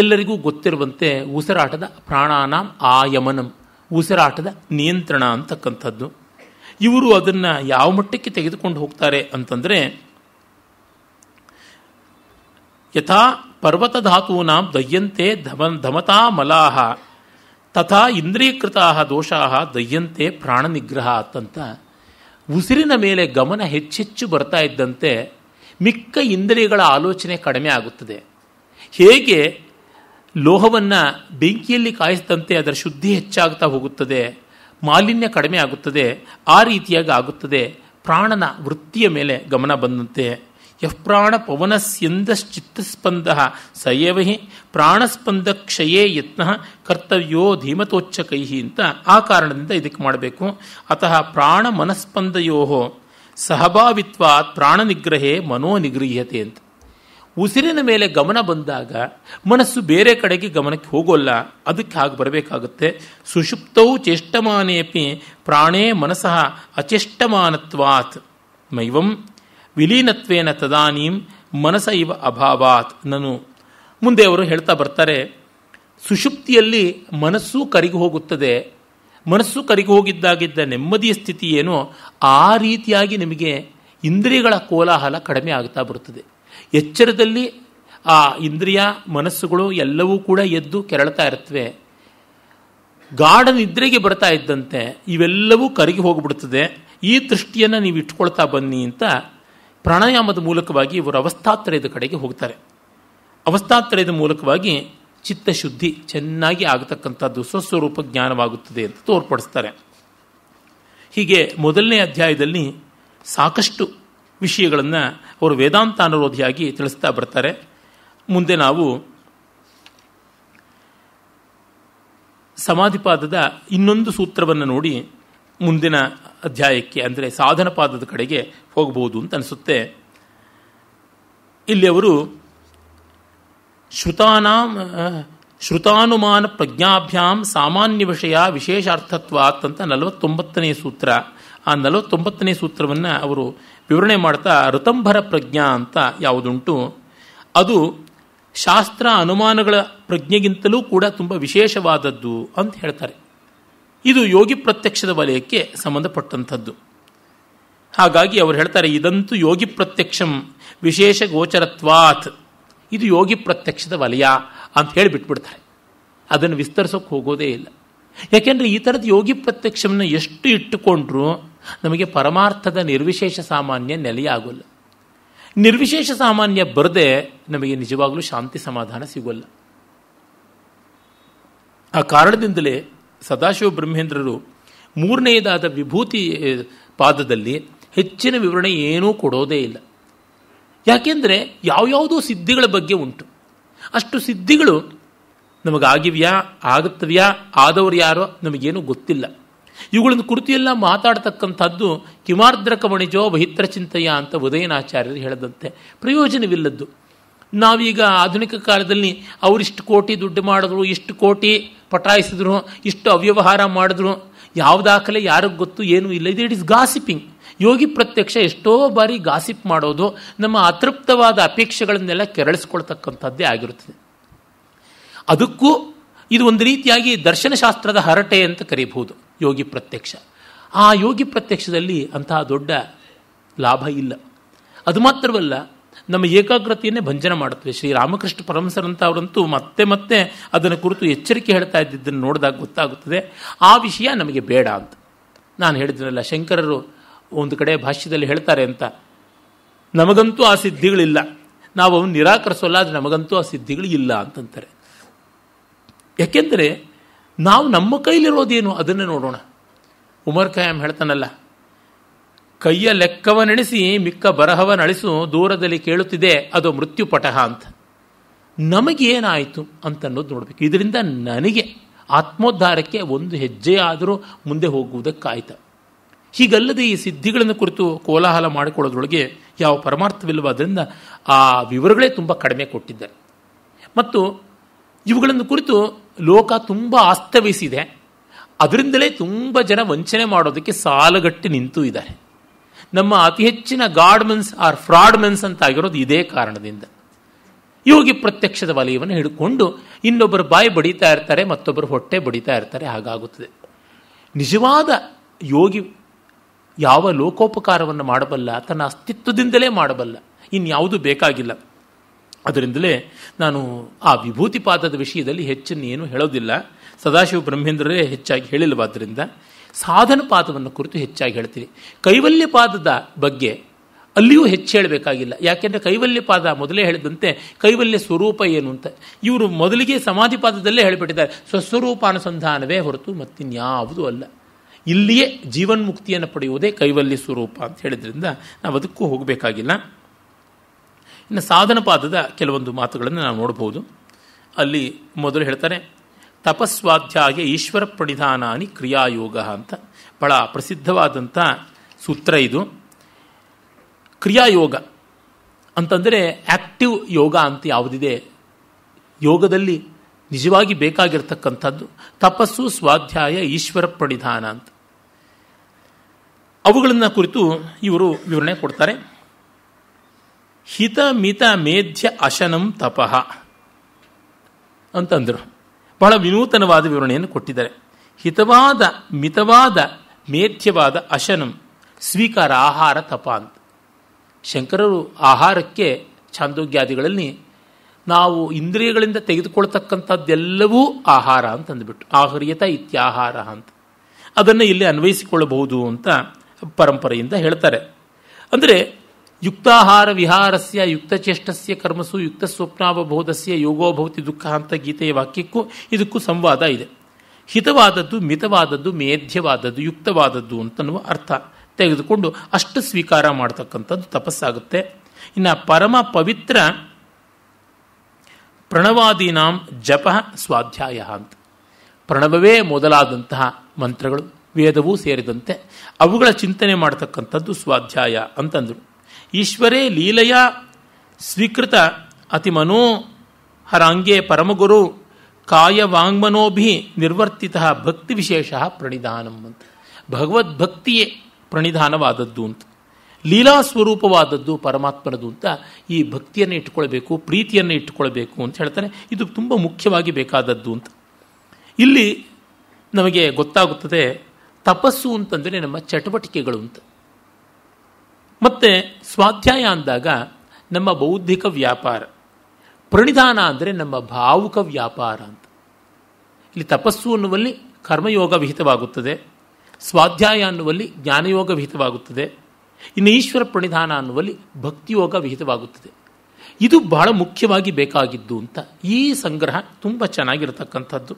ಎಲ್ಲರಿಗೂ ಗೊತ್ತಿರುವಂತೆ ಉಸಿರಾಟದ ಪ್ರಾಣಾನಾಂ ಆಯಮನಂ ಉಸಿರಾಟದ ನಿಯಂತ್ರಣ ಅಂತಕ್ಕಂಥದ್ದು ಇವರು ಅದನ್ನು ಯಾವ ಮಟ್ಟಕ್ಕೆ ತೆಗೆದುಕೊಂಡು ಹೋಗ್ತಾರೆ ಅಂತಂದರೆ ಯಥಾ ಪರ್ವತ ಧಾತೂನ ದಯ್ಯಂತೆ ಧಮ ಧಮತಾ ಮಲಾಹ ತಥಾ ಇಂದ್ರೀಕೃತ ದೋಷಾ ದಯ್ಯಂತೆ ಪ್ರಾಣ ನಿಗ್ರಹ ಅತ್ತಂತ ಉಸಿರಿನ ಮೇಲೆ ಗಮನ ಹೆಚ್ಚೆಚ್ಚು ಬರ್ತಾ ಇದ್ದಂತೆ ಮಿಕ್ಕ ಇಂದ್ರಿಯಗಳ ಆಲೋಚನೆ ಕಡಿಮೆ ಆಗುತ್ತದೆ ಹೇಗೆ ಲೋಹವನ್ನು ಬೆಂಕಿಯಲ್ಲಿ ಕಾಯಿಸಿದಂತೆ ಅದರ ಶುದ್ಧಿ ಹೆಚ್ಚಾಗ್ತಾ ಹೋಗುತ್ತದೆ ಮಾಲಿನ್ಯ ಕಡಿಮೆ ಆಗುತ್ತದೆ ಆ ರೀತಿಯಾಗಿ ಆಗುತ್ತದೆ ಪ್ರಾಣನ ವೃತ್ತಿಯ ಮೇಲೆ ಗಮನ ಬಂದಂತೆ ಪ್ರಾಣ ಪವನಸ್ಯಂದಶ್ಚಿತ್ತಸ್ಪಂದ ಸಯೇವ ಸಯವಹಿ ಪ್ರಾಣಸ್ಪಂದ ಕ್ಷಯೇ ಯತ್ನ ಕರ್ತವ್ಯೋ ಧೀಮತೋಚ್ಚ ಕೈಹಿ ಅಂತ ಆ ಕಾರಣದಿಂದ ಇದಕ್ಕೆ ಮಾಡಬೇಕು ಅತಃ ಪ್ರಾಣ ಮನಸ್ಪಂದಯೋ ಸಹಭಾವಿತ್ವಾತ್ ಪ್ರಾಣ ನಿಗ್ರಹೇ ಮನೋ ಅಂತ ಉಸಿರಿನ ಮೇಲೆ ಗಮನ ಬಂದಾಗ ಮನಸ್ಸು ಬೇರೆ ಕಡೆಗೆ ಗಮನಕ್ಕೆ ಹೋಗೋಲ್ಲ ಅದಕ್ಕೆ ಹಾಗೆ ಬರಬೇಕಾಗುತ್ತೆ ಸುಷುಪ್ತವು ಚೇಷ್ಟಮಾನೇಪಿ ಪ್ರಾಣೇ ಮನಸಃ ಅಚೇಷ್ಟಮಾನತ್ವಾತ್ ಮೈವಂ ವಿಲೀನತ್ವೇನ ತದಾನೀಂ ಮನಸ ಇವ ಅಭಾವಾತ್ ನಾನು ಮುಂದೆ ಅವರು ಹೇಳ್ತಾ ಬರ್ತಾರೆ ಸುಷುಪ್ತಿಯಲ್ಲಿ ಮನಸ್ಸು ಕರಿಗಿ ಹೋಗುತ್ತದೆ ಮನಸ್ಸು ಕರಿಗೆ ಹೋಗಿದ್ದಾಗಿದ್ದ ನೆಮ್ಮದಿಯ ಸ್ಥಿತಿ ಏನೋ ಆ ರೀತಿಯಾಗಿ ನಿಮಗೆ ಇಂದ್ರಿಯಗಳ ಕೋಲಾಹಲ ಕಡಿಮೆ ಆಗ್ತಾ ಬರುತ್ತದೆ ಎಚ್ಚರದಲ್ಲಿ ಆ ಇಂದ್ರಿಯ ಮನಸ್ಸುಗಳು ಎಲ್ಲವೂ ಕೂಡ ಎದ್ದು ಕೆರಳ್ತಾ ಇರ್ತವೆ ಗಾಢ ನಿದ್ರೆಗೆ ಬರ್ತಾ ಇದ್ದಂತೆ ಇವೆಲ್ಲವೂ ಕರಗಿ ಹೋಗಿಬಿಡುತ್ತದೆ ಈ ದೃಷ್ಟಿಯನ್ನು ನೀವು ಇಟ್ಕೊಳ್ತಾ ಬನ್ನಿ ಅಂತ ಪ್ರಾಣಾಯಾಮದ ಮೂಲಕವಾಗಿ ಇವರು ಅವಸ್ಥಾತ್ರಯದ ಕಡೆಗೆ ಹೋಗ್ತಾರೆ ಅವಸ್ಥಾತ್ರಯದ ಮೂಲಕವಾಗಿ ಚಿತ್ತಶುದ್ಧಿ ಚೆನ್ನಾಗಿ ಆಗತಕ್ಕಂಥದ್ದು ಸ್ವಸ್ವರೂಪ ಜ್ಞಾನವಾಗುತ್ತದೆ ಅಂತ ತೋರ್ಪಡಿಸ್ತಾರೆ ಹೀಗೆ ಮೊದಲನೇ ಅಧ್ಯಾಯದಲ್ಲಿ ಸಾಕಷ್ಟು ವಿಷಯಗಳನ್ನು ಅವರು ವೇದಾಂತ ಅನುರೋಧಿಯಾಗಿ ತಿಳಿಸ್ತಾ ಬರ್ತಾರೆ ಮುಂದೆ ನಾವು ಸಮಾಧಿಪಾದದ ಇನ್ನೊಂದು ಸೂತ್ರವನ್ನು ನೋಡಿ ಮುಂದಿನ ಅಧ್ಯಾಯಕ್ಕೆ ಅಂದರೆ ಸಾಧನ ಪಾದದ ಕಡೆಗೆ ಹೋಗಬಹುದು ಅಂತ ಅನಿಸುತ್ತೆ ಇಲ್ಲಿ ಅವರು ಶ್ರುತಾನಾಂ ಶ್ರುತಾನುಮಾನ ಪ್ರಜ್ಞಾಭ್ಯಾಂ ಸಾಮಾನ್ಯ ವಿಷಯ ಅರ್ಥತ್ವ ಅಂತ ನಲವತ್ತೊಂಬತ್ತನೇ ಸೂತ್ರ ಆ ನಲವತ್ತೊಂಬತ್ತನೇ ಸೂತ್ರವನ್ನು ಅವರು ವಿವರಣೆ ಮಾಡ್ತಾ ಋತಂಭರ ಪ್ರಜ್ಞಾ ಅಂತ ಯಾವುದುಂಟು ಅದು ಶಾಸ್ತ್ರ ಅನುಮಾನಗಳ ಪ್ರಜ್ಞೆಗಿಂತಲೂ ಕೂಡ ತುಂಬ ವಿಶೇಷವಾದದ್ದು ಅಂತ ಹೇಳ್ತಾರೆ ಇದು ಯೋಗಿ ಪ್ರತ್ಯಕ್ಷದ ವಲಯಕ್ಕೆ ಸಂಬಂಧಪಟ್ಟಂಥದ್ದು ಹಾಗಾಗಿ ಅವರು ಹೇಳ್ತಾರೆ ಇದಂತೂ ಯೋಗಿ ಪ್ರತ್ಯಕ್ಷಂ ವಿಶೇಷ ಗೋಚರತ್ವಾತ್ ಇದು ಯೋಗಿ ಪ್ರತ್ಯಕ್ಷದ ವಲಯ ಅಂತ ಹೇಳಿ ಬಿಟ್ಬಿಡ್ತಾರೆ ಅದನ್ನು ವಿಸ್ತರಿಸೋಕೆ ಹೋಗೋದೇ ಇಲ್ಲ ಯಾಕೆಂದರೆ ಈ ಥರದ ಯೋಗಿ ಪ್ರತ್ಯಕ್ಷವನ್ನು ಎಷ್ಟು ಇಟ್ಟುಕೊಂಡ್ರೂ ನಮಗೆ ಪರಮಾರ್ಥದ ನಿರ್ವಿಶೇಷ ಸಾಮಾನ್ಯ ನೆಲೆಯಾಗೋಲ್ಲ ನಿರ್ವಿಶೇಷ ಸಾಮಾನ್ಯ ಬರದೆ ನಮಗೆ ನಿಜವಾಗಲೂ ಶಾಂತಿ ಸಮಾಧಾನ ಸಿಗೋಲ್ಲ ಆ ಕಾರಣದಿಂದಲೇ ಸದಾಶಿವ ಬ್ರಹ್ಮೇಂದ್ರರು ಮೂರನೆಯದಾದ ವಿಭೂತಿ ಪಾದದಲ್ಲಿ ಹೆಚ್ಚಿನ ವಿವರಣೆ ಏನೂ ಕೊಡೋದೇ ಇಲ್ಲ ಯಾಕೆಂದರೆ ಯಾವ್ಯಾವುದೋ ಸಿದ್ಧಿಗಳ ಬಗ್ಗೆ ಉಂಟು ಅಷ್ಟು ಸಿದ್ಧಿಗಳು ನಮಗಾಗಿವ್ಯಾ ಆಗುತ್ತವ್ಯಾ ಆದವರು ಯಾರೋ ನಮಗೇನು ಗೊತ್ತಿಲ್ಲ ಇವುಗಳನ್ನು ಕುರಿತು ಎಲ್ಲ ಮಾತಾಡತಕ್ಕಂಥದ್ದು ಕಿಮಾರ್ದ್ರಕ ವಣಿಜೋ ಬಹಿತ್ರ ಚಿಂತೆಯ ಅಂತ ಉದಯನಾಚಾರ್ಯರು ಹೇಳದಂತೆ ಪ್ರಯೋಜನವಿಲ್ಲದ್ದು ನಾವೀಗ ಆಧುನಿಕ ಕಾಲದಲ್ಲಿ ಅವರಿಷ್ಟು ಕೋಟಿ ದುಡ್ಡು ಮಾಡಿದ್ರು ಇಷ್ಟು ಕೋಟಿ ಪಟಾಯಿಸಿದ್ರು ಇಷ್ಟು ಅವ್ಯವಹಾರ ಮಾಡಿದ್ರು ಯಾವ ದಾಖಲೆ ಯಾರಿಗೆ ಗೊತ್ತು ಏನೂ ಇಲ್ಲ ಇದು ಇಟ್ ಇಸ್ ಗಾಸಿಪಿಂಗ್ ಯೋಗಿ ಪ್ರತ್ಯಕ್ಷ ಎಷ್ಟೋ ಬಾರಿ ಗಾಸಿಪ್ ಮಾಡೋದು ನಮ್ಮ ಅತೃಪ್ತವಾದ ಅಪೇಕ್ಷೆಗಳನ್ನೆಲ್ಲ ಕೆರಳಿಸ್ಕೊಳ್ತಕ್ಕಂಥದ್ದೇ ಆಗಿರುತ್ತದೆ ಅದಕ್ಕೂ ಇದು ಒಂದು ರೀತಿಯಾಗಿ ದರ್ಶನಶಾಸ್ತ್ರದ ಹರಟೆ ಅಂತ ಕರೀಬಹುದು ಯೋಗಿ ಪ್ರತ್ಯಕ್ಷ ಆ ಯೋಗಿ ಪ್ರತ್ಯಕ್ಷದಲ್ಲಿ ಅಂತಹ ದೊಡ್ಡ ಲಾಭ ಇಲ್ಲ ಅದು ಮಾತ್ರವಲ್ಲ ನಮ್ಮ ಏಕಾಗ್ರತೆಯನ್ನೇ ಭಂಜನ ಮಾಡುತ್ತವೆ ಶ್ರೀರಾಮಕೃಷ್ಣ ಅಂತ ಅವರಂತೂ ಮತ್ತೆ ಮತ್ತೆ ಅದನ್ನು ಕುರಿತು ಎಚ್ಚರಿಕೆ ಹೇಳ್ತಾ ಇದ್ದಿದ್ದನ್ನು ನೋಡಿದಾಗ ಗೊತ್ತಾಗುತ್ತದೆ ಆ ವಿಷಯ ನಮಗೆ ಬೇಡ ಅಂತ ನಾನು ಹೇಳಿದ್ರಲ್ಲ ಶಂಕರರು ಒಂದು ಕಡೆ ಭಾಷ್ಯದಲ್ಲಿ ಹೇಳ್ತಾರೆ ಅಂತ ನಮಗಂತೂ ಆ ಸಿದ್ಧಿಗಳಿಲ್ಲ ನಾವು ಅವನು ನಿರಾಕರಿಸೋಲ್ಲ ಆದರೆ ನಮಗಂತೂ ಆ ಸಿದ್ಧಿಗಳು ಇಲ್ಲ ಅಂತಂತಾರೆ ಯಾಕೆಂದರೆ ನಾವು ನಮ್ಮ ಕೈಲಿರೋದೇನು ಅದನ್ನೇ ನೋಡೋಣ ಉಮರ್ ಖಯಾಮ್ ಹೇಳ್ತಾನಲ್ಲ ಕೈಯ ಲೆಕ್ಕವನೆಣಿಸಿ ಮಿಕ್ಕ ಬರಹವನಳಿಸು ದೂರದಲ್ಲಿ ಕೇಳುತ್ತಿದೆ ಅದು ಮೃತ್ಯು ಪಟಹ ಅಂತ ನಮಗೇನಾಯಿತು ಅಂತ ಅನ್ನೋದು ನೋಡಬೇಕು ಇದರಿಂದ ನನಗೆ ಆತ್ಮೋದ್ಧಾರಕ್ಕೆ ಒಂದು ಹೆಜ್ಜೆ ಆದರೂ ಮುಂದೆ ಹೋಗುವುದಕ್ಕಾಯ್ತು ಹೀಗಲ್ಲದೆ ಈ ಸಿದ್ಧಿಗಳನ್ನು ಕುರಿತು ಕೋಲಾಹಲ ಮಾಡಿಕೊಳ್ಳೋದ್ರೊಳಗೆ ಯಾವ ಪರಮಾರ್ಥವಿಲ್ಲವಾದ್ದರಿಂದ ಆ ವಿವರಗಳೇ ತುಂಬ ಕಡಿಮೆ ಕೊಟ್ಟಿದ್ದಾರೆ ಮತ್ತು ಇವುಗಳನ್ನು ಕುರಿತು ಲೋಕ ತುಂಬ ಆಸ್ತವಿಸಿದೆ ಅದರಿಂದಲೇ ತುಂಬ ಜನ ವಂಚನೆ ಮಾಡೋದಕ್ಕೆ ಸಾಲಗಟ್ಟಿ ನಿಂತು ಇದ್ದಾರೆ ನಮ್ಮ ಅತಿ ಹೆಚ್ಚಿನ ಮೆನ್ಸ್ ಆರ್ ಫ್ರಾಡ್ಮನ್ಸ್ ಅಂತ ಆಗಿರೋದು ಇದೇ ಕಾರಣದಿಂದ ಯೋಗಿ ಪ್ರತ್ಯಕ್ಷದ ವಲಯವನ್ನು ಹಿಡ್ಕೊಂಡು ಇನ್ನೊಬ್ಬರು ಬಾಯಿ ಬಡಿತಾ ಇರ್ತಾರೆ ಮತ್ತೊಬ್ಬರು ಹೊಟ್ಟೆ ಬಡಿತಾ ಇರ್ತಾರೆ ಹಾಗಾಗುತ್ತದೆ ನಿಜವಾದ ಯೋಗಿ ಯಾವ ಲೋಕೋಪಕಾರವನ್ನು ಮಾಡಬಲ್ಲ ತನ್ನ ಅಸ್ತಿತ್ವದಿಂದಲೇ ಮಾಡಬಲ್ಲ ಇನ್ಯಾವುದು ಬೇಕಾಗಿಲ್ಲ ಅದರಿಂದಲೇ ನಾನು ಆ ವಿಭೂತಿಪಾದದ ವಿಷಯದಲ್ಲಿ ಹೆಚ್ಚನ್ನು ಏನು ಹೇಳೋದಿಲ್ಲ ಸದಾಶಿವ ಬ್ರಹ್ಮೇಂದ್ರರೇ ಹೆಚ್ಚಾಗಿ ಹೇಳಿಲ್ಲವಾದ್ದರಿಂದ ಸಾಧನ ಪಾದವನ್ನು ಕುರಿತು ಹೆಚ್ಚಾಗಿ ಹೇಳ್ತೀನಿ ಕೈವಲ್ಯ ಪಾದದ ಬಗ್ಗೆ ಅಲ್ಲಿಯೂ ಹೆಚ್ಚು ಹೇಳಬೇಕಾಗಿಲ್ಲ ಯಾಕೆಂದರೆ ಕೈವಲ್ಯ ಪಾದ ಮೊದಲೇ ಹೇಳಿದಂತೆ ಕೈವಲ್ಯ ಸ್ವರೂಪ ಏನು ಅಂತ ಇವರು ಮೊದಲಿಗೆ ಸಮಾಧಿ ಪಾದದಲ್ಲೇ ಹೇಳಿಬಿಟ್ಟಿದ್ದಾರೆ ಸ್ವಸ್ವರೂಪಾನುಸಂಧಾನವೇ ಹೊರತು ಮತ್ತಿನ್ಯಾವುದೂ ಅಲ್ಲ ಇಲ್ಲಿಯೇ ಜೀವನ್ಮುಕ್ತಿಯನ್ನು ಪಡೆಯುವುದೇ ಕೈವಲ್ಯ ಸ್ವರೂಪ ಅಂತ ಹೇಳಿದ್ರಿಂದ ನಾವು ಅದಕ್ಕೂ ಹೋಗಬೇಕಾಗಿಲ್ಲ ಇನ್ನು ಸಾಧನ ಪಾದದ ಕೆಲವೊಂದು ಮಾತುಗಳನ್ನು ನಾವು ನೋಡ್ಬೋದು ಅಲ್ಲಿ ಮೊದಲು ಹೇಳ್ತಾರೆ ತಪಸ್ವಾಧ್ಯಾಯ ಈಶ್ವರ ಪ್ರಣಿಧಾನಾನಿ ಕ್ರಿಯಾಯೋಗ ಅಂತ ಬಹಳ ಪ್ರಸಿದ್ಧವಾದಂಥ ಸೂತ್ರ ಇದು ಕ್ರಿಯಾಯೋಗ ಅಂತಂದರೆ ಆ್ಯಕ್ಟಿವ್ ಯೋಗ ಅಂತ ಯಾವುದಿದೆ ಯೋಗದಲ್ಲಿ ನಿಜವಾಗಿ ಬೇಕಾಗಿರ್ತಕ್ಕಂಥದ್ದು ತಪಸ್ಸು ಸ್ವಾಧ್ಯಾಯ ಈಶ್ವರ ಪ್ರಣಿಧಾನ ಅಂತ ಅವುಗಳನ್ನು ಕುರಿತು ಇವರು ವಿವರಣೆ ಕೊಡ್ತಾರೆ ಹಿತ ಮಿತ ಮೇಧ್ಯ ಅಶನಂ ತಪಃ ಅಂತಂದರು ಬಹಳ ವಿನೂತನವಾದ ವಿವರಣೆಯನ್ನು ಕೊಟ್ಟಿದ್ದಾರೆ ಹಿತವಾದ ಮಿತವಾದ ಮೇಧ್ಯವಾದ ಅಶನಂ ಸ್ವೀಕಾರ ಆಹಾರ ತಪ ಅಂತ ಶಂಕರರು ಆಹಾರಕ್ಕೆ ಛಾಂದೋಗ್ಯಾದಿಗಳಲ್ಲಿ ನಾವು ಇಂದ್ರಿಯಗಳಿಂದ ತೆಗೆದುಕೊಳ್ತಕ್ಕಂಥದ್ದೆಲ್ಲವೂ ಆಹಾರ ಅಂತಂದುಬಿಟ್ಟು ಆಹರಿಯತ ಇತ್ಯಾಹಾರ ಅಂತ ಅದನ್ನು ಇಲ್ಲಿ ಅನ್ವಯಿಸಿಕೊಳ್ಳಬಹುದು ಅಂತ ಪರಂಪರೆಯಿಂದ ಹೇಳ್ತಾರೆ ಅಂದರೆ ಯುಕ್ತಾಹಾರ ವಿಹಾರಸ್ಯ ಯುಕ್ತಚೇಷ್ಟಸ್ಯ ಕರ್ಮಸು ಯುಕ್ತ ಸ್ವಪ್ನಾವಬೋಧಸ್ಯ ಯೋಗೋಭವತಿ ದುಃಖ ಅಂತ ಗೀತೆಯ ವಾಕ್ಯಕ್ಕೂ ಇದಕ್ಕೂ ಸಂವಾದ ಇದೆ ಹಿತವಾದದ್ದು ಮಿತವಾದದ್ದು ಮೇಧ್ಯವಾದದ್ದು ಯುಕ್ತವಾದದ್ದು ಅಂತನ್ನುವ ಅರ್ಥ ತೆಗೆದುಕೊಂಡು ಅಷ್ಟು ಸ್ವೀಕಾರ ಮಾಡತಕ್ಕಂಥದ್ದು ತಪಸ್ಸಾಗುತ್ತೆ ಇನ್ನು ಪರಮ ಪವಿತ್ರ ಪ್ರಣವಾದೀನಾಂ ಜಪ ಸ್ವಾಧ್ಯಾಯ ಅಂತ ಪ್ರಣವವೇ ಮೊದಲಾದಂತಹ ಮಂತ್ರಗಳು ವೇದವೂ ಸೇರಿದಂತೆ ಅವುಗಳ ಚಿಂತನೆ ಮಾಡತಕ್ಕಂಥದ್ದು ಸ್ವಾಧ್ಯಾಯ ಅಂತಂದರು ಈಶ್ವರೇ ಲೀಲೆಯ ಸ್ವೀಕೃತ ಅತಿ ಹರಾಂಗೆ ಪರಮಗುರು ಕಾಯವಾಂಗ್ಮನೋಭಿ ನಿರ್ವರ್ತಿತ ಭಕ್ತಿ ವಿಶೇಷ ಪ್ರಣಿಧಾನಂ ಅಂತ ಭಗವದ್ಭಕ್ತಿಯೇ ಪ್ರಣಿಧಾನವಾದದ್ದು ಅಂತ ಲೀಲಾ ಸ್ವರೂಪವಾದದ್ದು ಪರಮಾತ್ಮನದು ಅಂತ ಈ ಭಕ್ತಿಯನ್ನು ಇಟ್ಟುಕೊಳ್ಬೇಕು ಪ್ರೀತಿಯನ್ನು ಇಟ್ಟುಕೊಳ್ಬೇಕು ಅಂತ ಹೇಳ್ತಾನೆ ಇದು ತುಂಬ ಮುಖ್ಯವಾಗಿ ಬೇಕಾದದ್ದು ಅಂತ ಇಲ್ಲಿ ನಮಗೆ ಗೊತ್ತಾಗುತ್ತದೆ ತಪಸ್ಸು ಅಂತಂದರೆ ನಮ್ಮ ಚಟುವಟಿಕೆಗಳು ಅಂತ ಮತ್ತು ಸ್ವಾಧ್ಯಾಯ ಅಂದಾಗ ನಮ್ಮ ಬೌದ್ಧಿಕ ವ್ಯಾಪಾರ ಪ್ರಣಿಧಾನ ಅಂದರೆ ನಮ್ಮ ಭಾವುಕ ವ್ಯಾಪಾರ ಅಂತ ಇಲ್ಲಿ ತಪಸ್ಸು ಅನ್ನುವಲ್ಲಿ ಕರ್ಮಯೋಗ ವಿಹಿತವಾಗುತ್ತದೆ ಸ್ವಾಧ್ಯಾಯ ಅನ್ನುವಲ್ಲಿ ಜ್ಞಾನಯೋಗ ವಿಹಿತವಾಗುತ್ತದೆ ಇನ್ನು ಈಶ್ವರ ಪ್ರಣಿಧಾನ ಅನ್ನುವಲ್ಲಿ ಭಕ್ತಿಯೋಗ ವಿಹಿತವಾಗುತ್ತದೆ ಇದು ಬಹಳ ಮುಖ್ಯವಾಗಿ ಬೇಕಾಗಿದ್ದು ಅಂತ ಈ ಸಂಗ್ರಹ ತುಂಬ ಚೆನ್ನಾಗಿರತಕ್ಕಂಥದ್ದು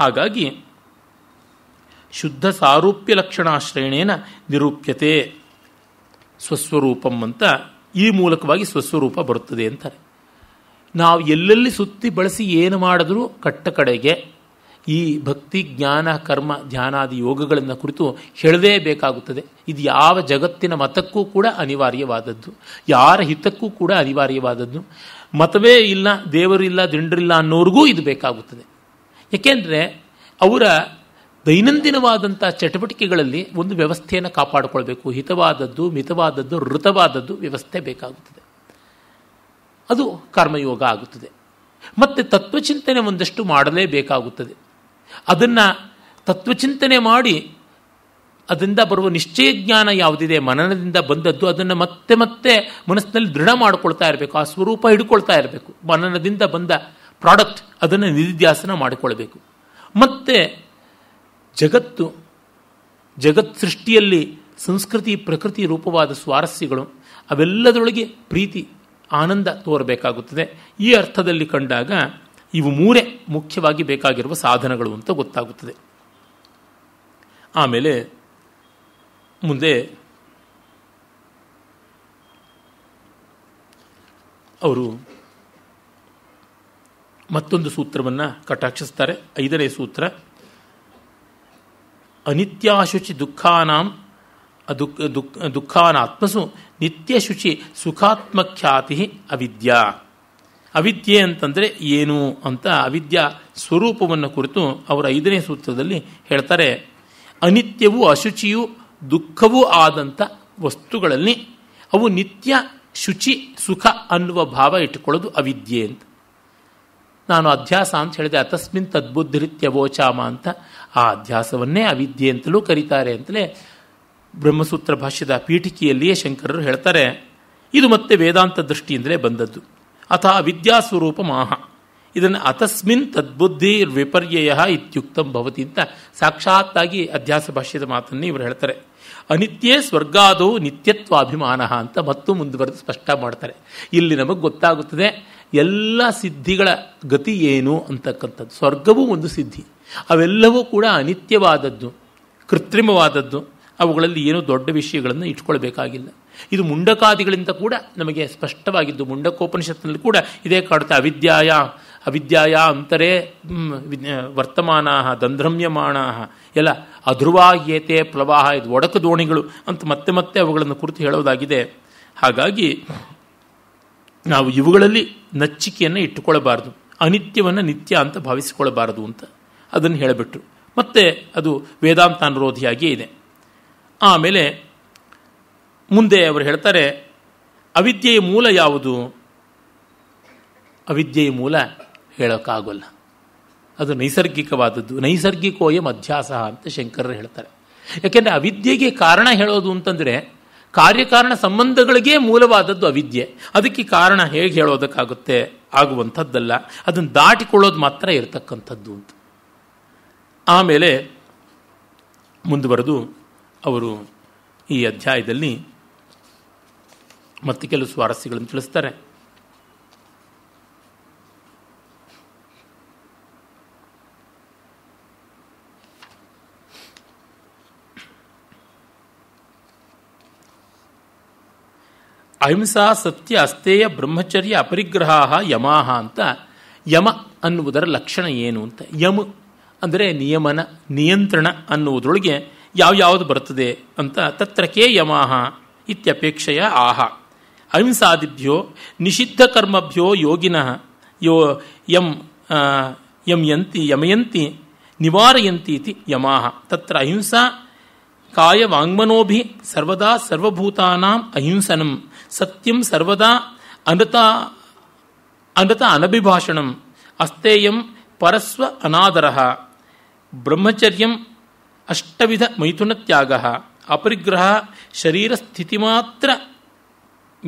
ಹಾಗಾಗಿ ಶುದ್ಧ ಸಾರೂಪ್ಯ ಲಕ್ಷಣಾಶ್ರಯಣೇನ ನಿರೂಪ್ಯತೆ ಸ್ವಸ್ವರೂಪಂ ಅಂತ ಈ ಮೂಲಕವಾಗಿ ಸ್ವಸ್ವರೂಪ ಬರುತ್ತದೆ ಅಂತಾರೆ ನಾವು ಎಲ್ಲೆಲ್ಲಿ ಸುತ್ತಿ ಬಳಸಿ ಏನು ಮಾಡಿದ್ರೂ ಕಟ್ಟ ಕಡೆಗೆ ಈ ಭಕ್ತಿ ಜ್ಞಾನ ಕರ್ಮ ಧ್ಯಾನಾದಿ ಯೋಗಗಳನ್ನು ಕುರಿತು ಹೇಳದೇ ಬೇಕಾಗುತ್ತದೆ ಇದು ಯಾವ ಜಗತ್ತಿನ ಮತಕ್ಕೂ ಕೂಡ ಅನಿವಾರ್ಯವಾದದ್ದು ಯಾರ ಹಿತಕ್ಕೂ ಕೂಡ ಅನಿವಾರ್ಯವಾದದ್ದು ಮತವೇ ಇಲ್ಲ ದೇವರಿಲ್ಲ ದಿಂಡ್ರಿಲ್ಲ ಅನ್ನೋರಿಗೂ ಇದು ಬೇಕಾಗುತ್ತದೆ ಏಕೆಂದರೆ ಅವರ ದೈನಂದಿನವಾದಂಥ ಚಟುವಟಿಕೆಗಳಲ್ಲಿ ಒಂದು ವ್ಯವಸ್ಥೆಯನ್ನು ಕಾಪಾಡಿಕೊಳ್ಬೇಕು ಹಿತವಾದದ್ದು ಮಿತವಾದದ್ದು ಋತವಾದದ್ದು ವ್ಯವಸ್ಥೆ ಬೇಕಾಗುತ್ತದೆ ಅದು ಕರ್ಮಯೋಗ ಆಗುತ್ತದೆ ಮತ್ತು ತತ್ವಚಿಂತನೆ ಒಂದಷ್ಟು ಮಾಡಲೇಬೇಕಾಗುತ್ತದೆ ಅದನ್ನು ತತ್ವಚಿಂತನೆ ಮಾಡಿ ಅದರಿಂದ ಬರುವ ನಿಶ್ಚಯ ಜ್ಞಾನ ಯಾವುದಿದೆ ಮನನದಿಂದ ಬಂದದ್ದು ಅದನ್ನು ಮತ್ತೆ ಮತ್ತೆ ಮನಸ್ಸಿನಲ್ಲಿ ದೃಢ ಮಾಡಿಕೊಳ್ತಾ ಇರಬೇಕು ಆ ಸ್ವರೂಪ ಹಿಡ್ಕೊಳ್ತಾ ಇರಬೇಕು ಮನನದಿಂದ ಬಂದ ಪ್ರಾಡಕ್ಟ್ ಅದನ್ನು ನಿಧಿಧ್ಯಾಸನ ಮಾಡಿಕೊಳ್ಬೇಕು ಮತ್ತೆ ಜಗತ್ತು ಜಗತ್ ಸೃಷ್ಟಿಯಲ್ಲಿ ಸಂಸ್ಕೃತಿ ಪ್ರಕೃತಿ ರೂಪವಾದ ಸ್ವಾರಸ್ಯಗಳು ಅವೆಲ್ಲದರೊಳಗೆ ಪ್ರೀತಿ ಆನಂದ ತೋರಬೇಕಾಗುತ್ತದೆ ಈ ಅರ್ಥದಲ್ಲಿ ಕಂಡಾಗ ಇವು ಮೂರೇ ಮುಖ್ಯವಾಗಿ ಬೇಕಾಗಿರುವ ಸಾಧನಗಳು ಅಂತ ಗೊತ್ತಾಗುತ್ತದೆ ಆಮೇಲೆ ಮುಂದೆ ಅವರು ಮತ್ತೊಂದು ಸೂತ್ರವನ್ನು ಕಟಾಕ್ಷಿಸ್ತಾರೆ ಐದನೇ ಸೂತ್ರ ಅನಿತ್ಯಾಶುಚಿ ದುಃಖಾನಾಂ ದುಃಖ ದುಃಖಾನಾತ್ಮಸು ಶುಚಿ ಸುಖಾತ್ಮಖ್ಯಾತಿ ಅವಿದ್ಯಾ ಅವಿದ್ಯೆ ಅಂತಂದರೆ ಏನು ಅಂತ ಅವಿದ್ಯಾ ಸ್ವರೂಪವನ್ನು ಕುರಿತು ಅವರ ಐದನೇ ಸೂತ್ರದಲ್ಲಿ ಹೇಳ್ತಾರೆ ಅನಿತ್ಯವೂ ಅಶುಚಿಯೂ ದುಃಖವೂ ಆದಂಥ ವಸ್ತುಗಳಲ್ಲಿ ಅವು ನಿತ್ಯ ಶುಚಿ ಸುಖ ಅನ್ನುವ ಭಾವ ಇಟ್ಟುಕೊಳ್ಳೋದು ಅವಿದ್ಯೆ ಅಂತ ನಾನು ಅಧ್ಯಾಸ ಅಂತ ಹೇಳಿದೆ ಅತಸ್ಮಿನ್ ತದ್ಬುದ್ಧಿರಿತ್ಯ ವೋಚಾಮ ಅಂತ ಆ ಅಧ್ಯಾಸವನ್ನೇ ಅವಿದ್ಯೆ ಅಂತಲೂ ಕರೀತಾರೆ ಅಂತಲೇ ಬ್ರಹ್ಮಸೂತ್ರ ಭಾಷ್ಯದ ಪೀಠಿಕೆಯಲ್ಲಿಯೇ ಶಂಕರರು ಹೇಳ್ತಾರೆ ಇದು ಮತ್ತೆ ವೇದಾಂತ ದೃಷ್ಟಿಯಿಂದಲೇ ಬಂದದ್ದು ಅಥ ಅವಿದ್ಯಾಸ್ವರೂಪ ಮಾಹ ಇದನ್ನು ಅತಸ್ಮಿನ್ ತದ್ಬುದ್ಧಿ ವಿಪರ್ಯಯ ಇತ್ಯುಕ್ತಂ ಭವತಿ ಅಂತ ಸಾಕ್ಷಾತ್ತಾಗಿ ಅಧ್ಯಾಸ ಭಾಷ್ಯದ ಮಾತನ್ನೇ ಇವರು ಹೇಳ್ತಾರೆ ಅನಿತ್ಯೇ ಸ್ವರ್ಗಾದವು ನಿತ್ಯತ್ವಾಭಿಮಾನ ಅಂತ ಮತ್ತೂ ಮುಂದುವರೆದು ಸ್ಪಷ್ಟ ಮಾಡ್ತಾರೆ ಇಲ್ಲಿ ನಮಗೆ ಗೊತ್ತಾಗುತ್ತದೆ ಎಲ್ಲ ಸಿದ್ಧಿಗಳ ಗತಿ ಏನು ಅಂತಕ್ಕಂಥದ್ದು ಸ್ವರ್ಗವೂ ಒಂದು ಸಿದ್ಧಿ ಅವೆಲ್ಲವೂ ಕೂಡ ಅನಿತ್ಯವಾದದ್ದು ಕೃತ್ರಿಮವಾದದ್ದು ಅವುಗಳಲ್ಲಿ ಏನೂ ದೊಡ್ಡ ವಿಷಯಗಳನ್ನು ಇಟ್ಕೊಳ್ಬೇಕಾಗಿಲ್ಲ ಇದು ಮುಂಡಕಾದಿಗಳಿಂದ ಕೂಡ ನಮಗೆ ಸ್ಪಷ್ಟವಾಗಿದ್ದು ಮುಂಡಕೋಪನಿಷತ್ನಲ್ಲಿ ಕೂಡ ಇದೇ ಕಾಡುತ್ತೆ ಅವಿದ್ಯಾಯ ಅವಿದ್ಯಾಯ ಅಂತರೇ ವರ್ತಮಾನ ದಂಧ್ರಮ್ಯಮಾಣ ಎಲ್ಲ ಅಧ್ರುವಾಹ್ಯತೆ ಪ್ರವಾಹ ಇದು ಒಡಕ ದೋಣಿಗಳು ಅಂತ ಮತ್ತೆ ಮತ್ತೆ ಅವುಗಳನ್ನು ಕುರಿತು ಹೇಳೋದಾಗಿದೆ ಹಾಗಾಗಿ ನಾವು ಇವುಗಳಲ್ಲಿ ನಚ್ಚಿಕೆಯನ್ನು ಇಟ್ಟುಕೊಳ್ಳಬಾರದು ಅನಿತ್ಯವನ್ನು ನಿತ್ಯ ಅಂತ ಭಾವಿಸಿಕೊಳ್ಳಬಾರದು ಅಂತ ಅದನ್ನು ಹೇಳಿಬಿಟ್ರು ಮತ್ತೆ ಅದು ವೇದಾಂತಾನುರೋಧಿಯಾಗಿಯೇ ಇದೆ ಆಮೇಲೆ ಮುಂದೆ ಅವರು ಹೇಳ್ತಾರೆ ಅವಿದ್ಯೆಯ ಮೂಲ ಯಾವುದು ಅವಿದ್ಯೆಯ ಮೂಲ ಹೇಳೋಕ್ಕಾಗೋಲ್ಲ ಅದು ನೈಸರ್ಗಿಕವಾದದ್ದು ನೈಸರ್ಗಿಕೋಯ ಮಧ್ಯಾಸ ಅಂತ ಶಂಕರರು ಹೇಳ್ತಾರೆ ಯಾಕೆಂದರೆ ಅವಿದ್ಯೆಗೆ ಕಾರಣ ಹೇಳೋದು ಅಂತಂದರೆ ಕಾರ್ಯಕಾರಣ ಸಂಬಂಧಗಳಿಗೆ ಮೂಲವಾದದ್ದು ಅವಿದ್ಯೆ ಅದಕ್ಕೆ ಕಾರಣ ಹೇಗೆ ಹೇಳೋದಕ್ಕಾಗುತ್ತೆ ಆಗುವಂಥದ್ದಲ್ಲ ಅದನ್ನು ದಾಟಿಕೊಳ್ಳೋದು ಮಾತ್ರ ಇರತಕ್ಕಂಥದ್ದು ಅಂತ ಆಮೇಲೆ ಮುಂದುವರೆದು ಅವರು ಈ ಅಧ್ಯಾಯದಲ್ಲಿ ಮತ್ತೆ ಕೆಲವು ಸ್ವಾರಸ್ಯಗಳನ್ನು ತಿಳಿಸ್ತಾರೆ ಅಹಿಂಸಾ ಸತ್ಯ ಅಸ್ತೇಯ ಬ್ರಹ್ಮಚರ್ಯ ಅಪರಿಗ್ರಹ ಯಮಾಹ ಅಂತ ಯಮ ಅನ್ನುವುದರ ಲಕ್ಷಣ ಏನು ಅಂತ ಯಮ ಅಂದರೆ ನಿಯಮನ ನಿಯಂತ್ರಣ ಅನ್ನುವುದರೊಳಗೆ ಯಾವ್ಯಾವುದು ಬರ್ತದೆ ಅಂತ ತತ್ರ ಕೇ ಯಮಾಹ ಇತ್ಯಪೇಕ್ಷೆಯ ಆಹ ಅಹಿಂಸಾದಿಭ್ಯೋ ನಿಷಿದ್ಧ ಕರ್ಮಭ್ಯೋ ಯೋಗಿನಃ ಯೋ ಯಂ ಯಮಯಂತಿ ಯಮಯಂತಿ ನಿವಾರಯಂತಿ ಇತಿ ಯಮಾಹ ತತ್ರ ಅಹಿಂಸಾ ಕಾಯವಾಂಗ್ಮನೋಭಿ ಸರ್ವದಾ ಸರ್ವಭೂತಾನಾಂ ಅಹಿಂಸನಂ ಸತ್ಯಂ ಸರ್ವದಾ ಅನೃತ ಅನೃತ ಅನಭಿಭಾಷಣಂ ಅಸ್ತೇಯಂ ಪರಸ್ವ ಅನಾದರ ಬ್ರಹ್ಮಚರ್ಯಂ ಅಷ್ಟವಿಧ ಮೈಥುನತ್ಯಾಗ ಅಪರಿಗ್ರಹ ಶರೀರ ಮಾತ್ರ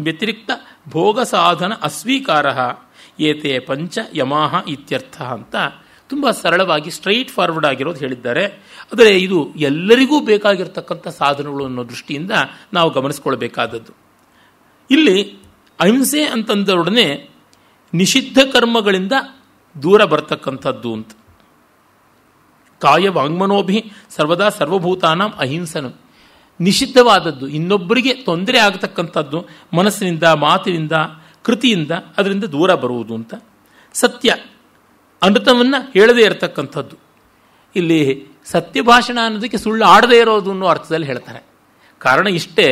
ವ್ಯತಿರಿಕ್ತ ಭೋಗ ಸಾಧನ ಅಸ್ವೀಕಾರ ಏತೆ ಪಂಚ ಯಮಾಹ ಇತ್ಯರ್ಥ ಅಂತ ತುಂಬ ಸರಳವಾಗಿ ಸ್ಟ್ರೈಟ್ ಫಾರ್ವರ್ಡ್ ಆಗಿರೋದು ಹೇಳಿದ್ದಾರೆ ಆದರೆ ಇದು ಎಲ್ಲರಿಗೂ ಬೇಕಾಗಿರ್ತಕ್ಕಂಥ ಸಾಧನಗಳು ಅನ್ನೋ ದೃಷ್ಟಿಯಿಂದ ನಾವು ಗಮನಿಸ್ಕೊಳ್ಬೇಕಾದದ್ದು ಇಲ್ಲಿ ಅಹಿಂಸೆ ಅಂತಂದರೊಡನೆ ನಿಷಿದ್ಧ ಕರ್ಮಗಳಿಂದ ದೂರ ಬರ್ತಕ್ಕಂಥದ್ದು ಅಂತ ಕಾಯ ವಾಂಗ್ಮನೋಭಿ ಸರ್ವದಾ ಸರ್ವಭೂತಾನಾಂ ಅಹಿಂಸನು ನಿಷಿದ್ಧವಾದದ್ದು ಇನ್ನೊಬ್ಬರಿಗೆ ತೊಂದರೆ ಆಗತಕ್ಕಂಥದ್ದು ಮನಸ್ಸಿನಿಂದ ಮಾತಿನಿಂದ ಕೃತಿಯಿಂದ ಅದರಿಂದ ದೂರ ಬರುವುದು ಅಂತ ಸತ್ಯ ಅನೃತವನ್ನು ಹೇಳದೇ ಇರತಕ್ಕಂಥದ್ದು ಇಲ್ಲಿ ಸತ್ಯ ಭಾಷಣ ಅನ್ನೋದಕ್ಕೆ ಸುಳ್ಳು ಆಡದೇ ಇರೋದು ಅನ್ನೋ ಅರ್ಥದಲ್ಲಿ ಹೇಳ್ತಾರೆ ಕಾರಣ ಇಷ್ಟೇ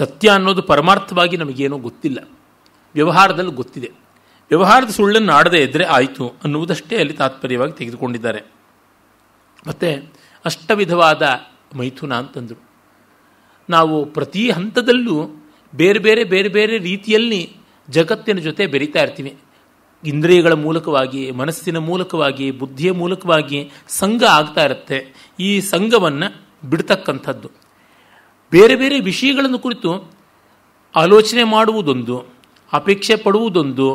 ಸತ್ಯ ಅನ್ನೋದು ಪರಮಾರ್ಥವಾಗಿ ನಮಗೇನೂ ಗೊತ್ತಿಲ್ಲ ವ್ಯವಹಾರದಲ್ಲಿ ಗೊತ್ತಿದೆ ವ್ಯವಹಾರದ ಸುಳ್ಳನ್ನು ಆಡದೇ ಇದ್ದರೆ ಆಯಿತು ಅನ್ನುವುದಷ್ಟೇ ಅಲ್ಲಿ ತಾತ್ಪರ್ಯವಾಗಿ ತೆಗೆದುಕೊಂಡಿದ್ದಾರೆ ಮತ್ತು ಅಷ್ಟವಿಧವಾದ ಮೈಥುನ ಅಂತಂದರು ನಾವು ಪ್ರತಿ ಹಂತದಲ್ಲೂ ಬೇರೆ ಬೇರೆ ಬೇರೆ ಬೇರೆ ರೀತಿಯಲ್ಲಿ ಜಗತ್ತಿನ ಜೊತೆ ಬೆರೀತಾ ಇರ್ತೀವಿ ಇಂದ್ರಿಯಗಳ ಮೂಲಕವಾಗಿ ಮನಸ್ಸಿನ ಮೂಲಕವಾಗಿ ಬುದ್ಧಿಯ ಮೂಲಕವಾಗಿ ಸಂಘ ಆಗ್ತಾ ಇರುತ್ತೆ ಈ ಸಂಘವನ್ನು ಬಿಡ್ತಕ್ಕಂಥದ್ದು ಬೇರೆ ಬೇರೆ ವಿಷಯಗಳನ್ನು ಕುರಿತು ಆಲೋಚನೆ ಮಾಡುವುದೊಂದು ಅಪೇಕ್ಷೆ ಪಡುವುದೊಂದು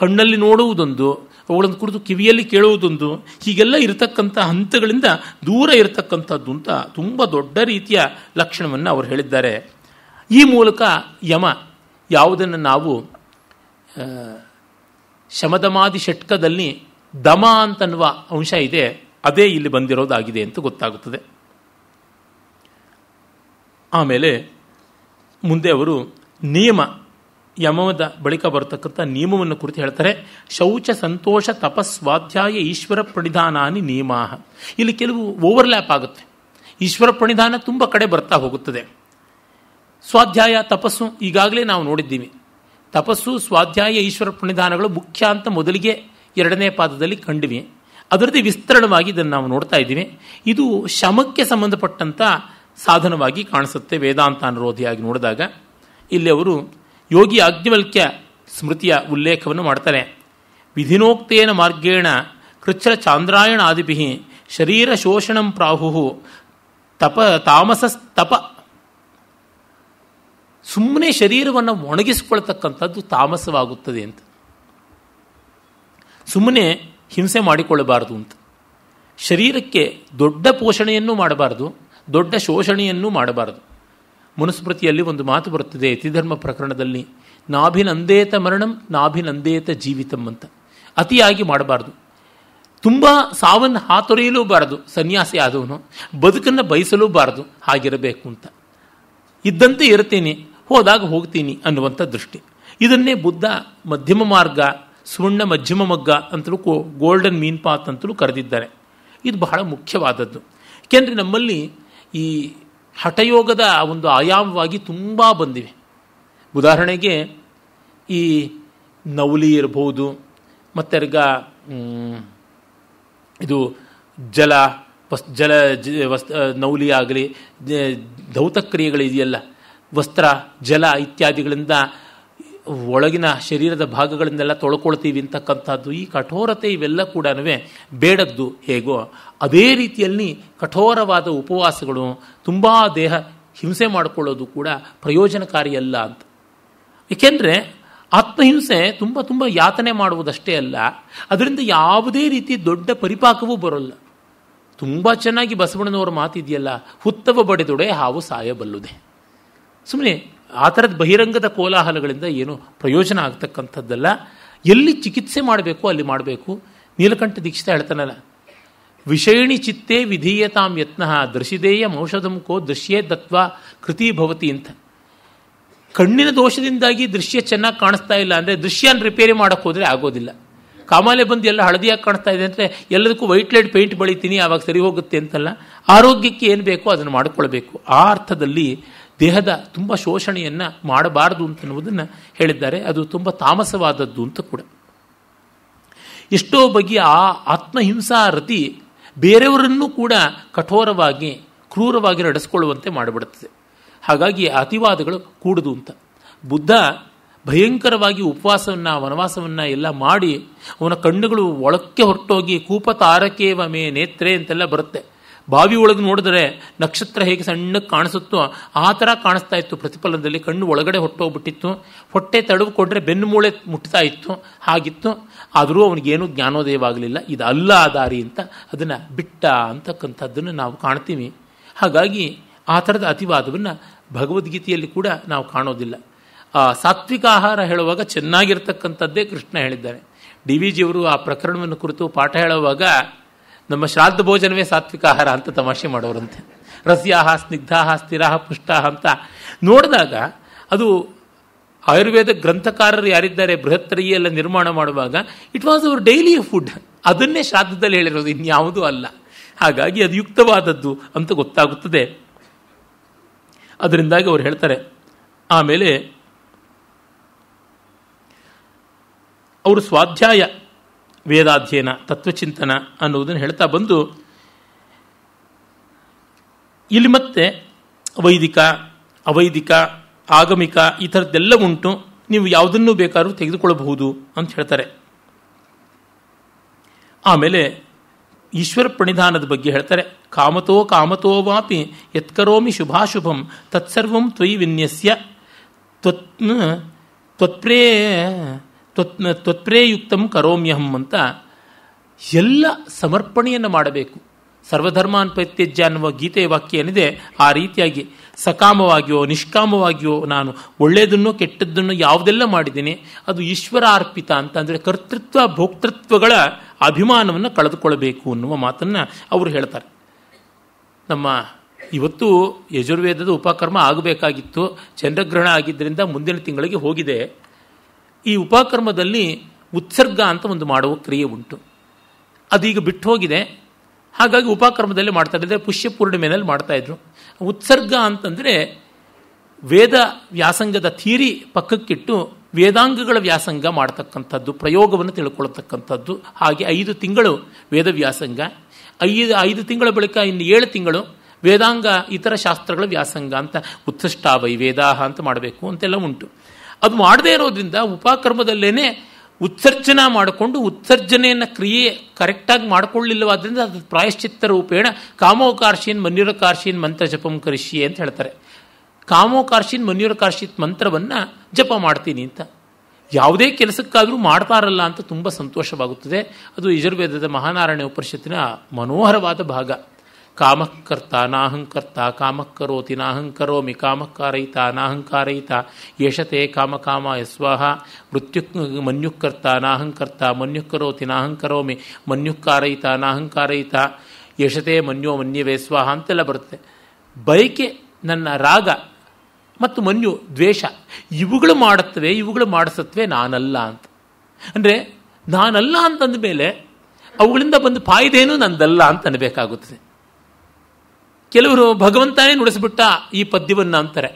ಕಣ್ಣಲ್ಲಿ ನೋಡುವುದೊಂದು ಅವುಗಳನ್ನು ಕುರಿತು ಕಿವಿಯಲ್ಲಿ ಕೇಳುವುದೊಂದು ಹೀಗೆಲ್ಲ ಇರತಕ್ಕಂಥ ಹಂತಗಳಿಂದ ದೂರ ಇರತಕ್ಕಂಥದ್ದು ಅಂತ ತುಂಬ ದೊಡ್ಡ ರೀತಿಯ ಲಕ್ಷಣವನ್ನು ಅವರು ಹೇಳಿದ್ದಾರೆ ಈ ಮೂಲಕ ಯಮ ಯಾವುದನ್ನು ನಾವು ಶಮದಮಾದಿ ಷಟ್ಕದಲ್ಲಿ ದಮ ಅಂತನ್ನುವ ಅಂಶ ಇದೆ ಅದೇ ಇಲ್ಲಿ ಬಂದಿರೋದಾಗಿದೆ ಅಂತ ಗೊತ್ತಾಗುತ್ತದೆ ಆಮೇಲೆ ಮುಂದೆ ಅವರು ನಿಯಮ ಯಮದ ಬಳಿಕ ಬರತಕ್ಕಂಥ ನಿಯಮವನ್ನು ಕುರಿತು ಹೇಳ್ತಾರೆ ಶೌಚ ಸಂತೋಷ ತಪಸ್ವಾಧ್ಯಾಯ ಈಶ್ವರ ಪ್ರಣಿಧಾನಾನಿ ನಿಯಮ ಇಲ್ಲಿ ಕೆಲವು ಓವರ್ಲ್ಯಾಪ್ ಆಗುತ್ತೆ ಈಶ್ವರ ಪ್ರಣಿಧಾನ ತುಂಬ ಕಡೆ ಬರ್ತಾ ಹೋಗುತ್ತದೆ ಸ್ವಾಧ್ಯಾಯ ತಪಸ್ಸು ಈಗಾಗಲೇ ನಾವು ನೋಡಿದ್ದೀವಿ ತಪಸ್ಸು ಸ್ವಾಧ್ಯಾಯ ಈಶ್ವರ ಪ್ರಣಿಧಾನಗಳು ಮುಖ್ಯ ಅಂತ ಮೊದಲಿಗೆ ಎರಡನೇ ಪಾದದಲ್ಲಿ ಕಂಡಿವೆ ಅದರದ್ದೇ ವಿಸ್ತರಣವಾಗಿ ಇದನ್ನು ನಾವು ನೋಡ್ತಾ ಇದ್ದೀವಿ ಇದು ಶಮಕ್ಕೆ ಸಂಬಂಧಪಟ್ಟಂಥ ಸಾಧನವಾಗಿ ಕಾಣಿಸುತ್ತೆ ವೇದಾಂತ ಅನುರೋಧಿಯಾಗಿ ನೋಡಿದಾಗ ಇಲ್ಲಿ ಅವರು ಯೋಗಿ ಅಗ್ನಿವಲ್ಕ್ಯ ಸ್ಮೃತಿಯ ಉಲ್ಲೇಖವನ್ನು ಮಾಡ್ತಾರೆ ವಿಧಿನೋಕ್ತೇನ ಮಾರ್ಗೇಣ ಕೃಚ್ಛ ಚಾಂದ್ರಾಯಣ ಆದಿಭಿ ಶರೀರ ಶೋಷಣಂ ಪ್ರಾಹು ತಪ ತಾಮಸ ತಪ ಸುಮ್ಮನೆ ಶರೀರವನ್ನು ಒಣಗಿಸಿಕೊಳ್ತಕ್ಕಂಥದ್ದು ತಾಮಸವಾಗುತ್ತದೆ ಅಂತ ಸುಮ್ಮನೆ ಹಿಂಸೆ ಮಾಡಿಕೊಳ್ಳಬಾರದು ಅಂತ ಶರೀರಕ್ಕೆ ದೊಡ್ಡ ಪೋಷಣೆಯನ್ನು ಮಾಡಬಾರದು ದೊಡ್ಡ ಶೋಷಣೆಯನ್ನು ಮಾಡಬಾರದು ಮನುಸ್ಮೃತಿಯಲ್ಲಿ ಒಂದು ಮಾತು ಬರುತ್ತದೆ ಯತಿಧರ್ಮ ಪ್ರಕರಣದಲ್ಲಿ ನಾಭಿನಂದೇತ ಮರಣಂ ನಾಭಿನಂದೇತ ಜೀವಿತಂ ಅಂತ ಅತಿಯಾಗಿ ಮಾಡಬಾರ್ದು ತುಂಬ ಸಾವನ್ನು ಹಾತೊರೆಯಲೂಬಾರದು ಸನ್ಯಾಸಿ ಆದವನು ಬದುಕನ್ನು ಬಯಸಲೂಬಾರದು ಹಾಗಿರಬೇಕು ಅಂತ ಇದ್ದಂತೆ ಇರ್ತೀನಿ ಹೋದಾಗ ಹೋಗ್ತೀನಿ ಅನ್ನುವಂಥ ದೃಷ್ಟಿ ಇದನ್ನೇ ಬುದ್ಧ ಮಧ್ಯಮ ಮಾರ್ಗ ಸುವರ್ಣ ಮಧ್ಯಮ ಮಗ್ಗ ಅಂತಲೂ ಗೋಲ್ಡನ್ ಮೀನ್ ಪಾತ್ ಅಂತಲೂ ಕರೆದಿದ್ದಾರೆ ಇದು ಬಹಳ ಮುಖ್ಯವಾದದ್ದು ಏಕೆಂದರೆ ನಮ್ಮಲ್ಲಿ ಈ ಹಠಯೋಗದ ಒಂದು ಆಯಾಮವಾಗಿ ತುಂಬ ಬಂದಿವೆ ಉದಾಹರಣೆಗೆ ಈ ನೌಲಿ ಇರಬಹುದು ಮತ್ತೆರ್ಗ ಇದು ಜಲ ವಸ್ ಜಲ ವಸ್ ನೌಲಿ ಆಗಲಿ ಧೌತಕ್ರಿಯೆಗಳಿದೆಯಲ್ಲ ವಸ್ತ್ರ ಜಲ ಇತ್ಯಾದಿಗಳಿಂದ ಒಳಗಿನ ಶರೀರದ ಭಾಗಗಳನ್ನೆಲ್ಲ ತೊಳ್ಕೊಳ್ತೀವಿ ಅಂತಕ್ಕಂಥದ್ದು ಈ ಕಠೋರತೆ ಇವೆಲ್ಲ ಕೂಡ ಬೇಡದ್ದು ಹೇಗೋ ಅದೇ ರೀತಿಯಲ್ಲಿ ಕಠೋರವಾದ ಉಪವಾಸಗಳು ತುಂಬ ದೇಹ ಹಿಂಸೆ ಮಾಡಿಕೊಳ್ಳೋದು ಕೂಡ ಪ್ರಯೋಜನಕಾರಿಯಲ್ಲ ಅಂತ ಏಕೆಂದರೆ ಆತ್ಮಹಿಂಸೆ ತುಂಬ ತುಂಬ ಯಾತನೆ ಮಾಡುವುದಷ್ಟೇ ಅಲ್ಲ ಅದರಿಂದ ಯಾವುದೇ ರೀತಿ ದೊಡ್ಡ ಪರಿಪಾಕವೂ ಬರೋಲ್ಲ ತುಂಬ ಚೆನ್ನಾಗಿ ಬಸವಣ್ಣನವರ ಮಾತಿದೆಯಲ್ಲ ಹುತ್ತವ ಬಡಿದೊಡೆ ಹಾವು ಸಾಯಬಲ್ಲುದೆ ಸುಮ್ಮನೆ ಆ ಥರದ ಬಹಿರಂಗದ ಕೋಲಾಹಲಗಳಿಂದ ಏನು ಪ್ರಯೋಜನ ಆಗ್ತಕ್ಕಂಥದ್ದಲ್ಲ ಎಲ್ಲಿ ಚಿಕಿತ್ಸೆ ಮಾಡಬೇಕು ಅಲ್ಲಿ ಮಾಡಬೇಕು ನೀಲಕಂಠ ದೀಕ್ಷಿತ ಹೇಳ್ತಾನಲ್ಲ ವಿಷಯಣಿ ಚಿತ್ತೇ ವಿಧೀಯತಾಂ ಯತ್ನ ದೃಶಿದೇಯ ಔಷಧಂ ಕೋ ದೃಶ್ಯೇ ದತ್ವ ಕೃತಿ ಭವತಿ ಅಂತ ಕಣ್ಣಿನ ದೋಷದಿಂದಾಗಿ ದೃಶ್ಯ ಚೆನ್ನಾಗಿ ಕಾಣಿಸ್ತಾ ಇಲ್ಲ ಅಂದರೆ ದೃಶ್ಯನ ರಿಪೇರಿ ಮಾಡೋಕ್ಕೆ ಹೋದರೆ ಆಗೋದಿಲ್ಲ ಕಾಮಾಲೆ ಬಂದು ಎಲ್ಲ ಹಳದಿಯಾಗಿ ಕಾಣಿಸ್ತಾ ಇದೆ ಅಂದರೆ ಎಲ್ಲದಕ್ಕೂ ವೈಟ್ ಲೈಟ್ ಪೇಂಟ್ ಬಳಿತೀನಿ ಆವಾಗ ಸರಿ ಹೋಗುತ್ತೆ ಅಂತಲ್ಲ ಆರೋಗ್ಯಕ್ಕೆ ಏನು ಬೇಕೋ ಅದನ್ನು ಮಾಡಿಕೊಳ್ಬೇಕು ಆ ಅರ್ಥದಲ್ಲಿ ದೇಹದ ತುಂಬ ಶೋಷಣೆಯನ್ನು ಮಾಡಬಾರದು ಅಂತನ್ನುವುದನ್ನು ಹೇಳಿದ್ದಾರೆ ಅದು ತುಂಬ ತಾಮಸವಾದದ್ದು ಅಂತ ಕೂಡ ಎಷ್ಟೋ ಬಗೆಯ ಆ ಆತ್ಮಹಿಂಸಾ ರತಿ ಬೇರೆಯವರನ್ನೂ ಕೂಡ ಕಠೋರವಾಗಿ ಕ್ರೂರವಾಗಿ ನಡೆಸಿಕೊಳ್ಳುವಂತೆ ಮಾಡಿಬಿಡುತ್ತದೆ ಹಾಗಾಗಿ ಅತಿವಾದಗಳು ಕೂಡುದು ಅಂತ ಬುದ್ಧ ಭಯಂಕರವಾಗಿ ಉಪವಾಸವನ್ನು ವನವಾಸವನ್ನು ಎಲ್ಲ ಮಾಡಿ ಅವನ ಕಣ್ಣುಗಳು ಒಳಕ್ಕೆ ಹೊರಟೋಗಿ ಕೂಪ ತಾರಕೇವ ಮೇ ನೇತ್ರೆ ಅಂತೆಲ್ಲ ಬರುತ್ತೆ ಬಾವಿ ಒಳಗೆ ನೋಡಿದ್ರೆ ನಕ್ಷತ್ರ ಹೇಗೆ ಸಣ್ಣಕ್ಕೆ ಕಾಣಿಸುತ್ತೋ ಆ ಥರ ಕಾಣಿಸ್ತಾ ಇತ್ತು ಪ್ರತಿಫಲನದಲ್ಲಿ ಕಣ್ಣು ಒಳಗಡೆ ಹೊಟ್ಟೋಗ್ಬಿಟ್ಟಿತ್ತು ಹೊಟ್ಟೆ ತಡವು ಕೊಟ್ಟರೆ ಬೆನ್ನು ಮೂಳೆ ಮುಟ್ತಾ ಇತ್ತು ಹಾಗಿತ್ತು ಆದರೂ ಅವನಿಗೇನು ಜ್ಞಾನೋದಯವಾಗಲಿಲ್ಲ ಇದು ಅಲ್ಲ ದಾರಿ ಅಂತ ಅದನ್ನು ಬಿಟ್ಟ ಅಂತಕ್ಕಂಥದ್ದನ್ನು ನಾವು ಕಾಣ್ತೀವಿ ಹಾಗಾಗಿ ಆ ಥರದ ಅತಿವಾದವನ್ನು ಭಗವದ್ಗೀತೆಯಲ್ಲಿ ಕೂಡ ನಾವು ಕಾಣೋದಿಲ್ಲ ಸಾತ್ವಿಕ ಆಹಾರ ಹೇಳುವಾಗ ಚೆನ್ನಾಗಿರ್ತಕ್ಕಂಥದ್ದೇ ಕೃಷ್ಣ ಹೇಳಿದ್ದಾರೆ ಡಿ ವಿ ಜಿಯವರು ಆ ಪ್ರಕರಣವನ್ನು ಕುರಿತು ಪಾಠ ಹೇಳುವಾಗ ನಮ್ಮ ಶ್ರಾದ್ದ ಭೋಜನವೇ ಸಾತ್ವಿಕ ಆಹಾರ ಅಂತ ತಮಾಷೆ ಮಾಡೋರಂತೆ ರಸ್ಯಾಹ ಸ್ನಿಗ್ಧಾಹ ಸ್ಥಿರಾಹ ಪುಷ್ಟಾಹ ಅಂತ ನೋಡಿದಾಗ ಅದು ಆಯುರ್ವೇದ ಗ್ರಂಥಕಾರರು ಯಾರಿದ್ದಾರೆ ಎಲ್ಲ ನಿರ್ಮಾಣ ಮಾಡುವಾಗ it was our daily food ಅದನ್ನೇ ಶ್ರಾದ್ದದಲ್ಲಿ ಹೇಳಿರೋದು ಇನ್ಯಾವುದೂ ಅಲ್ಲ ಹಾಗಾಗಿ ಅದು ಯುಕ್ತವಾದದ್ದು ಅಂತ ಗೊತ್ತಾಗುತ್ತದೆ ಅದರಿಂದಾಗಿ ಅವರು ಹೇಳ್ತಾರೆ ಆಮೇಲೆ ಅವರು ಸ್ವಾಧ್ಯಾಯ ವೇದಾಧ್ಯಯನ ತತ್ವಚಿಂತನ ಅನ್ನುವುದನ್ನು ಹೇಳ್ತಾ ಬಂದು ಇಲ್ಲಿ ಮತ್ತೆ ವೈದಿಕ ಅವೈದಿಕ ಆಗಮಿಕ ಈ ಥರದ್ದೆಲ್ಲ ಉಂಟು ನೀವು ಯಾವುದನ್ನು ಬೇಕಾದರೂ ತೆಗೆದುಕೊಳ್ಳಬಹುದು ಅಂತ ಹೇಳ್ತಾರೆ ಆಮೇಲೆ ಈಶ್ವರ ಪ್ರಣಿಧಾನದ ಬಗ್ಗೆ ಹೇಳ್ತಾರೆ ಕಾಮತೋ ಕಾಮತೋ ವಾಪಿ ಯತ್ಕರೋಮಿ ಶುಭಾಶುಭಂ ತತ್ಸರ್ವಂ ತ್ವಯಿ ವಿನ್ಯಸ್ಯ ತ್ವತ್ ತ್ವತ್ಪ್ರೇ ತ್ವತ್ ತ್ವತ್ಪ್ರೇಯುಕ್ತಂ ಕರೋಮ್ಯಹಂ ಅಂತ ಎಲ್ಲ ಸಮರ್ಪಣೆಯನ್ನು ಮಾಡಬೇಕು ಸರ್ವಧರ್ಮಾನ್ ಪ್ರತ್ಯಜ್ಯ ಅನ್ನುವ ಗೀತೆಯ ವಾಕ್ಯ ಏನಿದೆ ಆ ರೀತಿಯಾಗಿ ಸಕಾಮವಾಗಿಯೋ ನಿಷ್ಕಾಮವಾಗಿಯೋ ನಾನು ಒಳ್ಳೆಯದನ್ನು ಕೆಟ್ಟದ್ದನ್ನು ಯಾವುದೆಲ್ಲ ಮಾಡಿದ್ದೀನಿ ಅದು ಈಶ್ವರ ಅರ್ಪಿತ ಅಂತ ಅಂದರೆ ಕರ್ತೃತ್ವ ಭೋಕ್ತೃತ್ವಗಳ ಅಭಿಮಾನವನ್ನು ಕಳೆದುಕೊಳ್ಳಬೇಕು ಅನ್ನುವ ಮಾತನ್ನು ಅವರು ಹೇಳ್ತಾರೆ ನಮ್ಮ ಇವತ್ತು ಯಜುರ್ವೇದದ ಉಪಕ್ರಮ ಆಗಬೇಕಾಗಿತ್ತು ಚಂದ್ರಗ್ರಹಣ ಆಗಿದ್ದರಿಂದ ಮುಂದಿನ ತಿಂಗಳಿಗೆ ಹೋಗಿದೆ ಈ ಉಪಕ್ರಮದಲ್ಲಿ ಉತ್ಸರ್ಗ ಅಂತ ಒಂದು ಮಾಡುವ ಕ್ರಿಯೆ ಉಂಟು ಅದೀಗ ಬಿಟ್ಟು ಹೋಗಿದೆ ಹಾಗಾಗಿ ಉಪಕ್ರಮದಲ್ಲಿ ಮಾಡ್ತಾ ಇದ್ದಾರೆ ಪುಷ್ಯ ಪೂರ್ಣಿಮೆಯಲ್ಲಿ ಇದ್ರು ಉತ್ಸರ್ಗ ಅಂತಂದರೆ ವೇದ ವ್ಯಾಸಂಗದ ಥೀರಿ ಪಕ್ಕಕ್ಕಿಟ್ಟು ವೇದಾಂಗಗಳ ವ್ಯಾಸಂಗ ಮಾಡ್ತಕ್ಕಂಥದ್ದು ಪ್ರಯೋಗವನ್ನು ತಿಳ್ಕೊಳ್ತಕ್ಕಂಥದ್ದು ಹಾಗೆ ಐದು ತಿಂಗಳು ವೇದ ವ್ಯಾಸಂಗ ಐದು ಐದು ತಿಂಗಳ ಬಳಿಕ ಇನ್ನು ಏಳು ತಿಂಗಳು ವೇದಾಂಗ ಇತರ ಶಾಸ್ತ್ರಗಳ ವ್ಯಾಸಂಗ ಅಂತ ಉತ್ಸಷ್ಟಾವೈ ವೇದಾಹ ಅಂತ ಮಾಡಬೇಕು ಅಂತೆಲ್ಲ ಉಂಟು ಅದು ಮಾಡದೇ ಇರೋದ್ರಿಂದ ಉಪಕ್ರಮದಲ್ಲೇನೆ ಉತ್ಸರ್ಜನ ಮಾಡಿಕೊಂಡು ಉತ್ಸರ್ಜನೆಯನ್ನು ಕ್ರಿಯೆ ಕರೆಕ್ಟಾಗಿ ಮಾಡಿಕೊಳ್ಳಿಲ್ಲವಾದ್ರಿಂದ ಅದು ಪ್ರಾಯಶ್ಚಿತ್ತ ರೂಪೇಣ ಕಾಮೋಕಾರ್ಶಿನ್ ಮನ್ಯುರಕಾರ್ಷಿನ್ ಮಂತ್ರ ಜಪಂ ಕರಿಷಿ ಅಂತ ಹೇಳ್ತಾರೆ ಕಾಮೋಕಾರ್ಶಿನ್ ಮನ್ಯುರಕಾರ್ಷಿತ್ ಮಂತ್ರವನ್ನು ಜಪ ಮಾಡ್ತೀನಿ ಅಂತ ಯಾವುದೇ ಕೆಲಸಕ್ಕಾದರೂ ಮಾಡ್ತಾರಲ್ಲ ಅಂತ ತುಂಬ ಸಂತೋಷವಾಗುತ್ತದೆ ಅದು ಯಜುರ್ವೇದದ ಮಹಾನಾರಾಯಣ ಉಪನಿಷತ್ತಿನ ಮನೋಹರವಾದ ಭಾಗ ಕಾಮಕ್ಕರ್ತ ನಾಹಂಕರ್ತ ಕಾಮಕ್ಕರೋತಿ ನಾಹಂಕರೋಮಿ ಕಾಮಕ್ಕಾರಯಿತ ನಾಹಂಕಾರಯಿತ ಯಶತೆ ಕಾಮಕಾಮ ಯಸ್ವಾಹ ಮೃತ್ಯು ಮನ್ಯುಕ್ಕರ್ತ ನಾಹಂಕರ್ತ ಮನ್ಯುಕ್ಕರೋತಿ ನಾಹಂಕರೋಮಿ ಮನ್ಯುಕ್ಕಾರಯಿತ ನಾಹಂಕಾರಯಿತ ಯಶತೆ ಮನ್ಯೋ ಮನ್ಯವೇ ಸ್ವಾಹ ಅಂತೆಲ್ಲ ಬರುತ್ತೆ ಬಯಕೆ ನನ್ನ ರಾಗ ಮತ್ತು ಮನ್ಯು ದ್ವೇಷ ಇವುಗಳು ಮಾಡುತ್ತವೆ ಇವುಗಳು ಮಾಡಿಸತ್ವೆ ನಾನಲ್ಲ ಅಂತ ಅಂದರೆ ನಾನಲ್ಲ ಅಂತಂದ ಮೇಲೆ ಅವುಗಳಿಂದ ಬಂದು ಫಾಯ್ದೇನೂ ನಂದಲ್ಲ ಅಂತ ಅನ್ಬೇಕಾಗುತ್ತದೆ ಕೆಲವರು ಭಗವಂತನೇ ನುಡಿಸ್ಬಿಟ್ಟ ಈ ಪದ್ಯವನ್ನು ಅಂತಾರೆ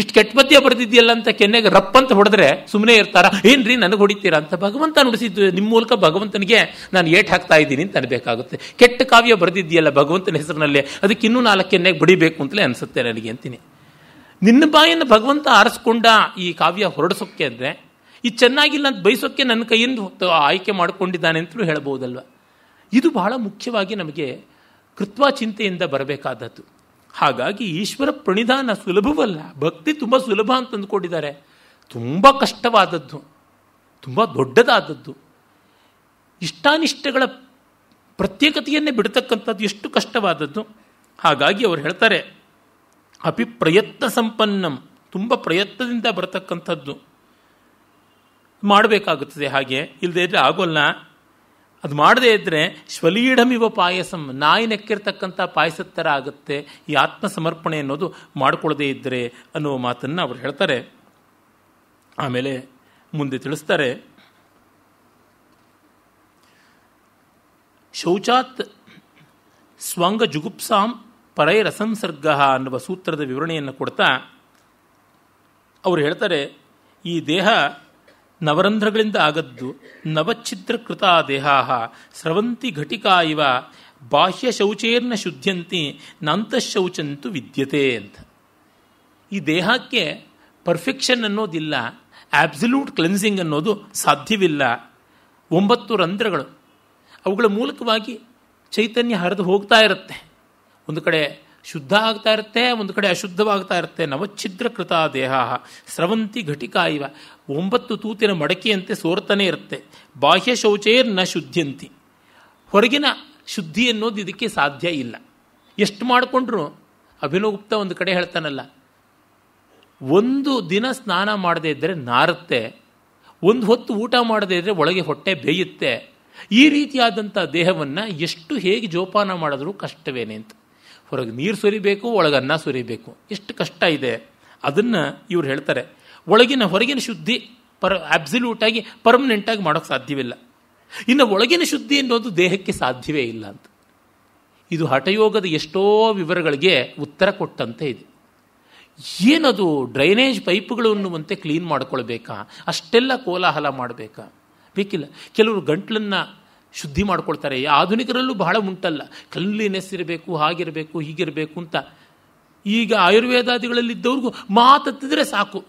ಇಷ್ಟು ಕೆಟ್ಟ ಪದ್ಯ ಬರೆದಿದ್ದೀಯಲ್ಲ ಅಂತ ಕೆನ್ನೆಗೆ ಅಂತ ಹೊಡೆದ್ರೆ ಸುಮ್ಮನೆ ಇರ್ತಾರ ಏನ್ರಿ ನನಗೆ ಹೊಡಿತೀರಾ ಅಂತ ಭಗವಂತ ನುಡಿಸಿದ್ದು ನಿಮ್ಮ ಮೂಲಕ ಭಗವಂತನಿಗೆ ನಾನು ಏಟ್ ಹಾಕ್ತಾ ಇದ್ದೀನಿ ಅಂತ ಅನ್ಬೇಕಾಗುತ್ತೆ ಕೆಟ್ಟ ಕಾವ್ಯ ಬರೆದಿದ್ದೀಯಲ್ಲ ಭಗವಂತನ ಹೆಸರಿನಲ್ಲೇ ಅದಕ್ಕೆ ಇನ್ನೂ ನಾಲ್ಕು ಕೆನ್ನೆಗೆ ಬಡಿಬೇಕು ಅಂತಲೇ ಅನಿಸುತ್ತೆ ನನಗೆ ಅಂತೀನಿ ನಿನ್ನ ಬಾಯನ್ನು ಭಗವಂತ ಆರಿಸ್ಕೊಂಡ ಈ ಕಾವ್ಯ ಹೊರಡಿಸೋಕ್ಕೆ ಅಂದರೆ ಇದು ಚೆನ್ನಾಗಿಲ್ಲ ಅಂತ ಬಯಸೋಕ್ಕೆ ನನ್ನ ಕೈಯಿಂದ ಆಯ್ಕೆ ಮಾಡಿಕೊಂಡಿದ್ದಾನೆ ಅಂತಲೂ ಹೇಳ್ಬೋದಲ್ವ ಇದು ಬಹಳ ಮುಖ್ಯವಾಗಿ ನಮಗೆ ಕೃತ್ವ ಚಿಂತೆಯಿಂದ ಬರಬೇಕಾದದ್ದು ಹಾಗಾಗಿ ಈಶ್ವರ ಪ್ರಣಿಧಾನ ಸುಲಭವಲ್ಲ ಭಕ್ತಿ ತುಂಬ ಸುಲಭ ಅಂತ ಅಂದ್ಕೊಂಡಿದ್ದಾರೆ ತುಂಬ ಕಷ್ಟವಾದದ್ದು ತುಂಬ ದೊಡ್ಡದಾದದ್ದು ಇಷ್ಟಾನಿಷ್ಟಗಳ ಪ್ರತ್ಯೇಕತೆಯನ್ನೇ ಬಿಡತಕ್ಕಂಥದ್ದು ಎಷ್ಟು ಕಷ್ಟವಾದದ್ದು ಹಾಗಾಗಿ ಅವರು ಹೇಳ್ತಾರೆ ಅಪಿ ಪ್ರಯತ್ನ ಸಂಪನ್ನಂ ತುಂಬ ಪ್ರಯತ್ನದಿಂದ ಬರತಕ್ಕಂಥದ್ದು ಮಾಡಬೇಕಾಗುತ್ತದೆ ಹಾಗೆ ಇಲ್ಲದೇ ಇದ್ದರೆ ಆಗೋಲ್ಲ ಅದು ಮಾಡದೇ ಇದ್ದರೆ ಶ್ವಲೀಢಮಿವ ಪಾಯಸಂ ನಾಯಿ ನೆಕ್ಕಿರ್ತಕ್ಕಂಥ ಪಾಯಸದ ಥರ ಆಗುತ್ತೆ ಈ ಆತ್ಮಸಮರ್ಪಣೆ ಅನ್ನೋದು ಮಾಡಿಕೊಳ್ಳದೇ ಇದ್ದರೆ ಅನ್ನುವ ಮಾತನ್ನು ಅವರು ಹೇಳ್ತಾರೆ ಆಮೇಲೆ ಮುಂದೆ ತಿಳಿಸ್ತಾರೆ ಶೌಚಾತ್ ಸ್ವಂಗ ಜುಗುಪ್ಸಾಂ ಪರೈರಸಂಸರ್ಗ ಅನ್ನುವ ಸೂತ್ರದ ವಿವರಣೆಯನ್ನು ಕೊಡ್ತಾ ಅವರು ಹೇಳ್ತಾರೆ ಈ ದೇಹ ನವರಂಧ್ರಗಳಿಂದ ಆಗದ್ದು ನವಚ್ಛಿದ್ರಕೃತ ದೇಹ ಸ್ರವಂತಿ ಘಟಿಕಾ ಇವ ಬಾಹ್ಯ ಶೌಚೇರ್ನ ಶುದ್ಧಂತಿ ನಾಂತಃಶೌಚಂತೂ ವಿದ್ಯತೆ ಅಂತ ಈ ದೇಹಕ್ಕೆ ಪರ್ಫೆಕ್ಷನ್ ಅನ್ನೋದಿಲ್ಲ ಆಬ್ಸಲ್ಯೂಟ್ ಕ್ಲೆನ್ಸಿಂಗ್ ಅನ್ನೋದು ಸಾಧ್ಯವಿಲ್ಲ ಒಂಬತ್ತು ರಂಧ್ರಗಳು ಅವುಗಳ ಮೂಲಕವಾಗಿ ಚೈತನ್ಯ ಹರಿದು ಹೋಗ್ತಾ ಇರುತ್ತೆ ಒಂದು ಕಡೆ ಶುದ್ಧ ಆಗ್ತಾ ಇರುತ್ತೆ ಒಂದು ಕಡೆ ಅಶುದ್ಧವಾಗ್ತಾ ಇರುತ್ತೆ ನವಚ್ಛಿದ್ರಕೃತ ದೇಹ ಸ್ರವಂತಿ ಘಟಿಕ ಇವ ಒಂಬತ್ತು ತೂತಿನ ಮಡಕೆಯಂತೆ ಸೋರ್ತಾನೆ ಇರುತ್ತೆ ಬಾಹ್ಯ ಶೌಚೇರ್ ನ ಶುದ್ಧಿಯಂತಿ ಹೊರಗಿನ ಶುದ್ಧಿ ಅನ್ನೋದು ಇದಕ್ಕೆ ಸಾಧ್ಯ ಇಲ್ಲ ಎಷ್ಟು ಮಾಡಿಕೊಂಡ್ರು ಅಭಿನವಗುಪ್ತ ಒಂದು ಕಡೆ ಹೇಳ್ತಾನಲ್ಲ ಒಂದು ದಿನ ಸ್ನಾನ ಮಾಡದೇ ಇದ್ದರೆ ನಾರುತ್ತೆ ಒಂದು ಹೊತ್ತು ಊಟ ಮಾಡದೇ ಇದ್ದರೆ ಒಳಗೆ ಹೊಟ್ಟೆ ಬೇಯುತ್ತೆ ಈ ರೀತಿಯಾದಂಥ ದೇಹವನ್ನು ಎಷ್ಟು ಹೇಗೆ ಜೋಪಾನ ಮಾಡಿದ್ರೂ ಕಷ್ಟವೇನೆ ಅಂತ ಹೊರಗೆ ನೀರು ಸುರಿಬೇಕು ಒಳಗೆ ಅನ್ನ ಸುರಿಬೇಕು ಎಷ್ಟು ಕಷ್ಟ ಇದೆ ಅದನ್ನು ಇವ್ರು ಹೇಳ್ತಾರೆ ಒಳಗಿನ ಹೊರಗಿನ ಶುದ್ಧಿ ಪರ್ ಆಬ್ಸಲ್ಯೂಟಾಗಿ ಪರ್ಮನೆಂಟಾಗಿ ಮಾಡೋಕ್ಕೆ ಸಾಧ್ಯವಿಲ್ಲ ಇನ್ನು ಒಳಗಿನ ಶುದ್ಧಿ ಅನ್ನೋದು ದೇಹಕ್ಕೆ ಸಾಧ್ಯವೇ ಇಲ್ಲ ಅಂತ ಇದು ಹಠಯೋಗದ ಎಷ್ಟೋ ವಿವರಗಳಿಗೆ ಉತ್ತರ ಕೊಟ್ಟಂತೆ ಇದೆ ಏನದು ಡ್ರೈನೇಜ್ ಪೈಪ್ಗಳು ಅನ್ನುವಂತೆ ಕ್ಲೀನ್ ಮಾಡ್ಕೊಳ್ಬೇಕಾ ಅಷ್ಟೆಲ್ಲ ಕೋಲಾಹಲ ಮಾಡಬೇಕಾ ಬೇಕಿಲ್ಲ ಕೆಲವರು ಗಂಟ್ಲನ್ನು ಶುದ್ಧಿ ಮಾಡ್ಕೊಳ್ತಾರೆ ಆಧುನಿಕರಲ್ಲೂ ಬಹಳ ಉಂಟಲ್ಲ ಕಲ್ಲಿನೆಸ್ ಇರಬೇಕು ಹಾಗಿರಬೇಕು ಹೀಗಿರಬೇಕು ಅಂತ ಈಗ ಆಯುರ್ವೇದಾದಿಗಳಲ್ಲಿದ್ದವ್ರಿಗೂ ಮಾತತ್ತಿದ್ರೆ ಸಾಕು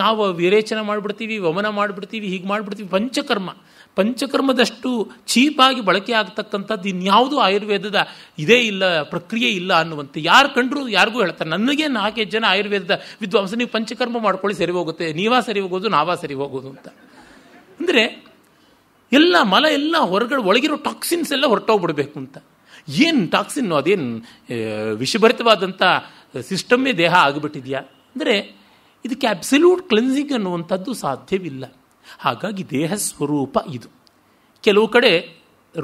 ನಾವು ವಿರೇಚನ ಮಾಡಿಬಿಡ್ತೀವಿ ವಮನ ಮಾಡಿಬಿಡ್ತೀವಿ ಹೀಗೆ ಮಾಡಿಬಿಡ್ತೀವಿ ಪಂಚಕರ್ಮ ಪಂಚಕರ್ಮದಷ್ಟು ಚೀಪಾಗಿ ಬಳಕೆ ಆಗ್ತಕ್ಕಂಥದ್ದು ಇನ್ಯಾವುದೂ ಆಯುರ್ವೇದದ ಇದೇ ಇಲ್ಲ ಪ್ರಕ್ರಿಯೆ ಇಲ್ಲ ಅನ್ನುವಂತೆ ಯಾರು ಕಂಡ್ರು ಯಾರಿಗೂ ಹೇಳ್ತಾರೆ ನನಗೆ ನಾಲ್ಕೈದು ಜನ ಆಯುರ್ವೇದದ ವಿದ್ವಾಂಸ ನೀವು ಪಂಚಕರ್ಮ ಮಾಡ್ಕೊಳ್ಳಿ ಸರಿ ಹೋಗುತ್ತೆ ನೀವಾ ಸರಿ ಹೋಗೋದು ನಾವಾ ಸರಿ ಹೋಗೋದು ಅಂತ ಅಂದರೆ ಎಲ್ಲ ಮಲ ಎಲ್ಲ ಹೊರಗಡೆ ಒಳಗಿರೋ ಟಾಕ್ಸಿನ್ಸ್ ಎಲ್ಲ ಹೊರಟೋಗ್ಬಿಡ್ಬೇಕು ಅಂತ ಏನು ಟಾಕ್ಸಿನ್ನು ಅದೇನು ವಿಷಭರಿತವಾದಂಥ ಸಿಸ್ಟಮ್ಮೇ ದೇಹ ಆಗಿಬಿಟ್ಟಿದೆಯಾ ಅಂದರೆ ಇದಕ್ಕೆ ಅಬ್ಸಲ್ಯೂಟ್ ಕ್ಲೆನ್ಸಿಂಗ್ ಅನ್ನುವಂಥದ್ದು ಸಾಧ್ಯವಿಲ್ಲ ಹಾಗಾಗಿ ದೇಹ ಸ್ವರೂಪ ಇದು ಕೆಲವು ಕಡೆ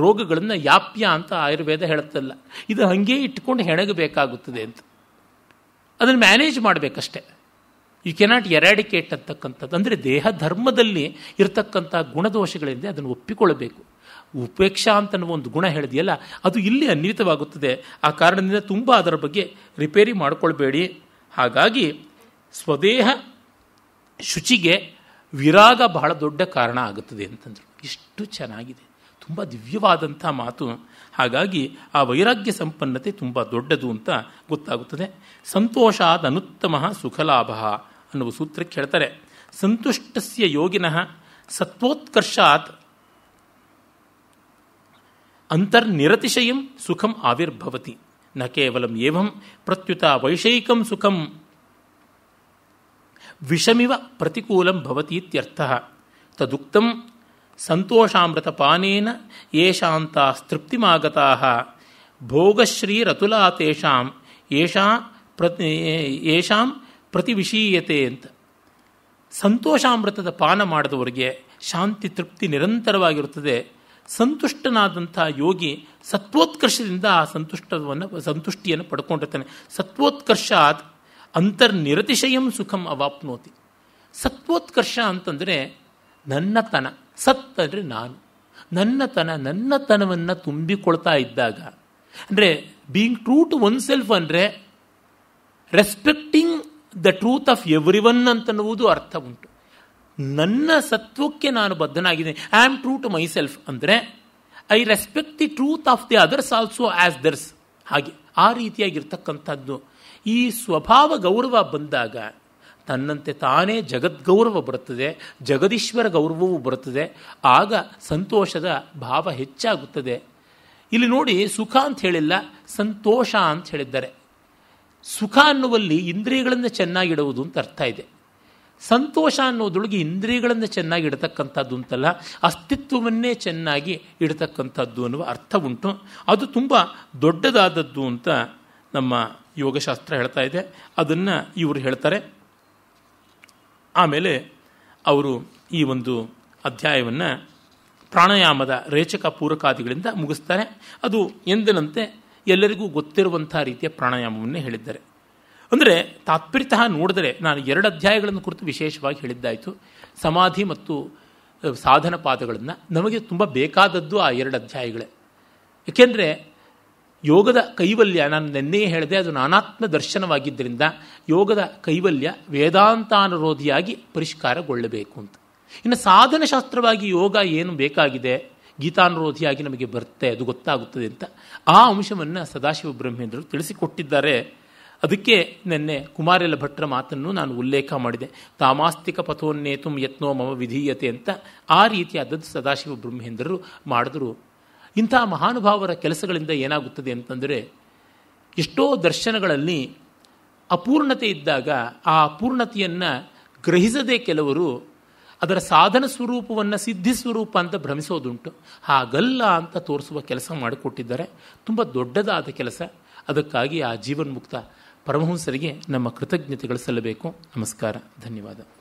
ರೋಗಗಳನ್ನು ಯಾಪ್ಯ ಅಂತ ಆಯುರ್ವೇದ ಹೇಳುತ್ತಲ್ಲ ಇದು ಹಾಗೆ ಇಟ್ಕೊಂಡು ಹೆಣಗಬೇಕಾಗುತ್ತದೆ ಅಂತ ಅದನ್ನು ಮ್ಯಾನೇಜ್ ಮಾಡಬೇಕಷ್ಟೆ ಯು ಕೆನಾಟ್ ಎರಾಡಿಕೇಟ್ ಅಂತಕ್ಕಂಥದ್ದು ಅಂದರೆ ದೇಹ ಧರ್ಮದಲ್ಲಿ ಇರತಕ್ಕಂಥ ಗುಣದೋಷಗಳಿಂದ ಅದನ್ನು ಒಪ್ಪಿಕೊಳ್ಳಬೇಕು ಉಪೇಕ್ಷಾ ಅಂತನೋ ಒಂದು ಗುಣ ಹೇಳಿದೆಯಲ್ಲ ಅದು ಇಲ್ಲಿ ಅನ್ವಿತವಾಗುತ್ತದೆ ಆ ಕಾರಣದಿಂದ ತುಂಬ ಅದರ ಬಗ್ಗೆ ರಿಪೇರಿ ಮಾಡಿಕೊಳ್ಬೇಡಿ ಹಾಗಾಗಿ ಸ್ವದೇಹ ಶುಚಿಗೆ ವಿರಾಗ ಬಹಳ ದೊಡ್ಡ ಕಾರಣ ಆಗುತ್ತದೆ ಅಂತಂದರು ಇಷ್ಟು ಚೆನ್ನಾಗಿದೆ ತುಂಬ ದಿವ್ಯವಾದಂಥ ಮಾತು ಹಾಗಾಗಿ ಆ ವೈರಾಗ್ಯ ಸಂಪನ್ನತೆ ತುಂಬ ದೊಡ್ಡದು ಅಂತ ಗೊತ್ತಾಗುತ್ತದೆ ಸಂತೋಷಾದ ಅನುತ್ತಮ ಸುಖಲಾಭ ಅನ್ನುವ ಸೂತ್ರಕ್ಕೆ ಹೇಳ್ತಾರೆ ಸಂತುಷ್ಟಸ್ಯ ಯೋಗಿನಃ ಸತ್ವೋತ್ಕರ್ಷಾತ್ ಅಂತರ್ನಿರತಿಶಯಂ ಸುಖಂ ಆವಿರ್ಭವತಿ ನ ಕೇವಲಂ ಏವಂ ಪ್ರತ್ಯುತ ವೈಷಯಿಕಂ ಸುಖಂ ವಿಷಮಿವ ಪ್ರತಿಕೂಲಂ ಭವತಿ ಇತ್ಯರ್ಥ ತದುಕ್ತಂ ಸಂತೋಷಾಮೃತಪಾನೇನ ಯೇಷಾಂತಾ ತೃಪ್ತಿಮಾಗತಾ ಭೋಗಶ್ರೀರತುಲಾ ತೇಷಾಂ ಏಷಾ ಪ್ರ ಏಷಾಂ ಪ್ರತಿವಿಷೀಯತೆ ಅಂತ ಸಂತೋಷಾಮೃತದ ಪಾನ ಮಾಡಿದವರಿಗೆ ಶಾಂತಿ ತೃಪ್ತಿ ನಿರಂತರವಾಗಿರುತ್ತದೆ ಸಂತುಷ್ಟನಾದಂಥ ಯೋಗಿ ಸತ್ವೋತ್ಕರ್ಷದಿಂದ ಆ ಸಂತುಷ್ಟವನ್ನು ಸಂತುಷ್ಟಿಯನ್ನು ಪಡ್ಕೊಂಡಿರ್ತಾನೆ ಸತ್ವೋತ್ಕರ್ಷಾತ್ ಅಂತರ್ನಿರತಿಶಯಂ ಸುಖಂ ಅವಾಪ್ನೋತಿ ಸತ್ವೋತ್ಕರ್ಷ ಅಂತಂದರೆ ನನ್ನತನ ಸತ್ ಅಂದರೆ ನಾನು ನನ್ನತನ ನನ್ನತನವನ್ನು ತುಂಬಿಕೊಳ್ತಾ ಇದ್ದಾಗ ಅಂದರೆ being true to oneself ಅಂದರೆ respecting the truth of everyone ಅಂತನ್ನುವುದು ಅರ್ಥ ಉಂಟು ನನ್ನ ಸತ್ವಕ್ಕೆ ನಾನು ಬದ್ಧನಾಗಿದ್ದೇನೆ I am true to myself ಅಂದರೆ I respect the truth of the others also others ಹಾಗೆ ಆ ರೀತಿಯಾಗಿರ್ತಕ್ಕಂಥದ್ದು ಈ ಸ್ವಭಾವ ಗೌರವ ಬಂದಾಗ ತನ್ನಂತೆ ತಾನೇ ಜಗದ್ಗೌರವ ಬರುತ್ತದೆ ಜಗದೀಶ್ವರ ಗೌರವವೂ ಬರುತ್ತದೆ ಆಗ ಸಂತೋಷದ ಭಾವ ಹೆಚ್ಚಾಗುತ್ತದೆ ಇಲ್ಲಿ ನೋಡಿ ಸುಖ ಅಂತ ಹೇಳಿಲ್ಲ ಸಂತೋಷ ಅಂತ ಹೇಳಿದ್ದಾರೆ ಸುಖ ಅನ್ನುವಲ್ಲಿ ಇಂದ್ರಿಯಗಳನ್ನು ಚೆನ್ನಾಗಿಡುವುದು ಅಂತ ಅರ್ಥ ಇದೆ ಸಂತೋಷ ಅನ್ನೋದೊಳಗೆ ಇಂದ್ರಿಯಗಳನ್ನು ಚೆನ್ನಾಗಿ ಇಡತಕ್ಕಂಥದ್ದು ಅಂತಲ್ಲ ಅಸ್ತಿತ್ವವನ್ನೇ ಚೆನ್ನಾಗಿ ಇಡತಕ್ಕಂಥದ್ದು ಅನ್ನುವ ಅರ್ಥ ಉಂಟು ಅದು ತುಂಬ ದೊಡ್ಡದಾದದ್ದು ಅಂತ ನಮ್ಮ ಯೋಗಶಾಸ್ತ್ರ ಹೇಳ್ತಾ ಇದೆ ಅದನ್ನು ಇವರು ಹೇಳ್ತಾರೆ ಆಮೇಲೆ ಅವರು ಈ ಒಂದು ಅಧ್ಯಾಯವನ್ನು ಪ್ರಾಣಾಯಾಮದ ರೇಚಕ ಪೂರಕಾದಿಗಳಿಂದ ಮುಗಿಸ್ತಾರೆ ಅದು ಎಂದಿನಂತೆ ಎಲ್ಲರಿಗೂ ಗೊತ್ತಿರುವಂಥ ರೀತಿಯ ಪ್ರಾಣಾಯಾಮವನ್ನೇ ಹೇಳಿದ್ದಾರೆ ಅಂದರೆ ತಾತ್ಪರ್ಯತಃ ನೋಡಿದರೆ ನಾನು ಎರಡು ಅಧ್ಯಾಯಗಳನ್ನು ಕುರಿತು ವಿಶೇಷವಾಗಿ ಹೇಳಿದ್ದಾಯಿತು ಸಮಾಧಿ ಮತ್ತು ಸಾಧನ ಪಾದಗಳನ್ನು ನಮಗೆ ತುಂಬ ಬೇಕಾದದ್ದು ಆ ಎರಡು ಅಧ್ಯಾಯಗಳೇ ಏಕೆಂದರೆ ಯೋಗದ ಕೈವಲ್ಯ ನಾನು ನಿನ್ನೆಯೇ ಹೇಳಿದೆ ಅದು ನಾನಾತ್ಮ ದರ್ಶನವಾಗಿದ್ದರಿಂದ ಯೋಗದ ಕೈವಲ್ಯ ವೇದಾಂತಾನುರೋಧಿಯಾಗಿ ಪರಿಷ್ಕಾರಗೊಳ್ಳಬೇಕು ಅಂತ ಇನ್ನು ಸಾಧನಶಾಸ್ತ್ರವಾಗಿ ಯೋಗ ಏನು ಬೇಕಾಗಿದೆ ಗೀತಾನುರೋಧಿಯಾಗಿ ನಮಗೆ ಬರುತ್ತೆ ಅದು ಗೊತ್ತಾಗುತ್ತದೆ ಅಂತ ಆ ಅಂಶವನ್ನು ಸದಾಶಿವ ಬ್ರಹ್ಮೇಂದ್ರರು ತಿಳಿಸಿಕೊಟ್ಟಿದ್ದಾರೆ ಅದಕ್ಕೆ ನಿನ್ನೆ ಕುಮಾರೆಲ ಭಟ್ರ ಮಾತನ್ನು ನಾನು ಉಲ್ಲೇಖ ಮಾಡಿದೆ ತಾಮಾಸ್ತಿಕ ಪಥೋನ್ನೇತು ಯತ್ನೋ ಮಮ ವಿಧೀಯತೆ ಅಂತ ಆ ರೀತಿಯಾದದ್ದು ಸದಾಶಿವ ಬ್ರಹ್ಮೇಂದ್ರರು ಮಾಡಿದ್ರು ಇಂಥ ಮಹಾನುಭಾವರ ಕೆಲಸಗಳಿಂದ ಏನಾಗುತ್ತದೆ ಅಂತಂದರೆ ಎಷ್ಟೋ ದರ್ಶನಗಳಲ್ಲಿ ಅಪೂರ್ಣತೆ ಇದ್ದಾಗ ಆ ಅಪೂರ್ಣತೆಯನ್ನು ಗ್ರಹಿಸದೇ ಕೆಲವರು ಅದರ ಸಾಧನ ಸ್ವರೂಪವನ್ನು ಸಿದ್ಧಿ ಸ್ವರೂಪ ಅಂತ ಭ್ರಮಿಸೋದುಂಟು ಹಾಗಲ್ಲ ಅಂತ ತೋರಿಸುವ ಕೆಲಸ ಮಾಡಿಕೊಟ್ಟಿದ್ದಾರೆ ತುಂಬ ದೊಡ್ಡದಾದ ಕೆಲಸ ಅದಕ್ಕಾಗಿ ಆ ಜೀವನ್ಮುಕ್ತ ಪರಮಹಂಸರಿಗೆ ನಮ್ಮ ಕೃತಜ್ಞತೆಗಳು ಸಲ್ಲಬೇಕು ನಮಸ್ಕಾರ ಧನ್ಯವಾದ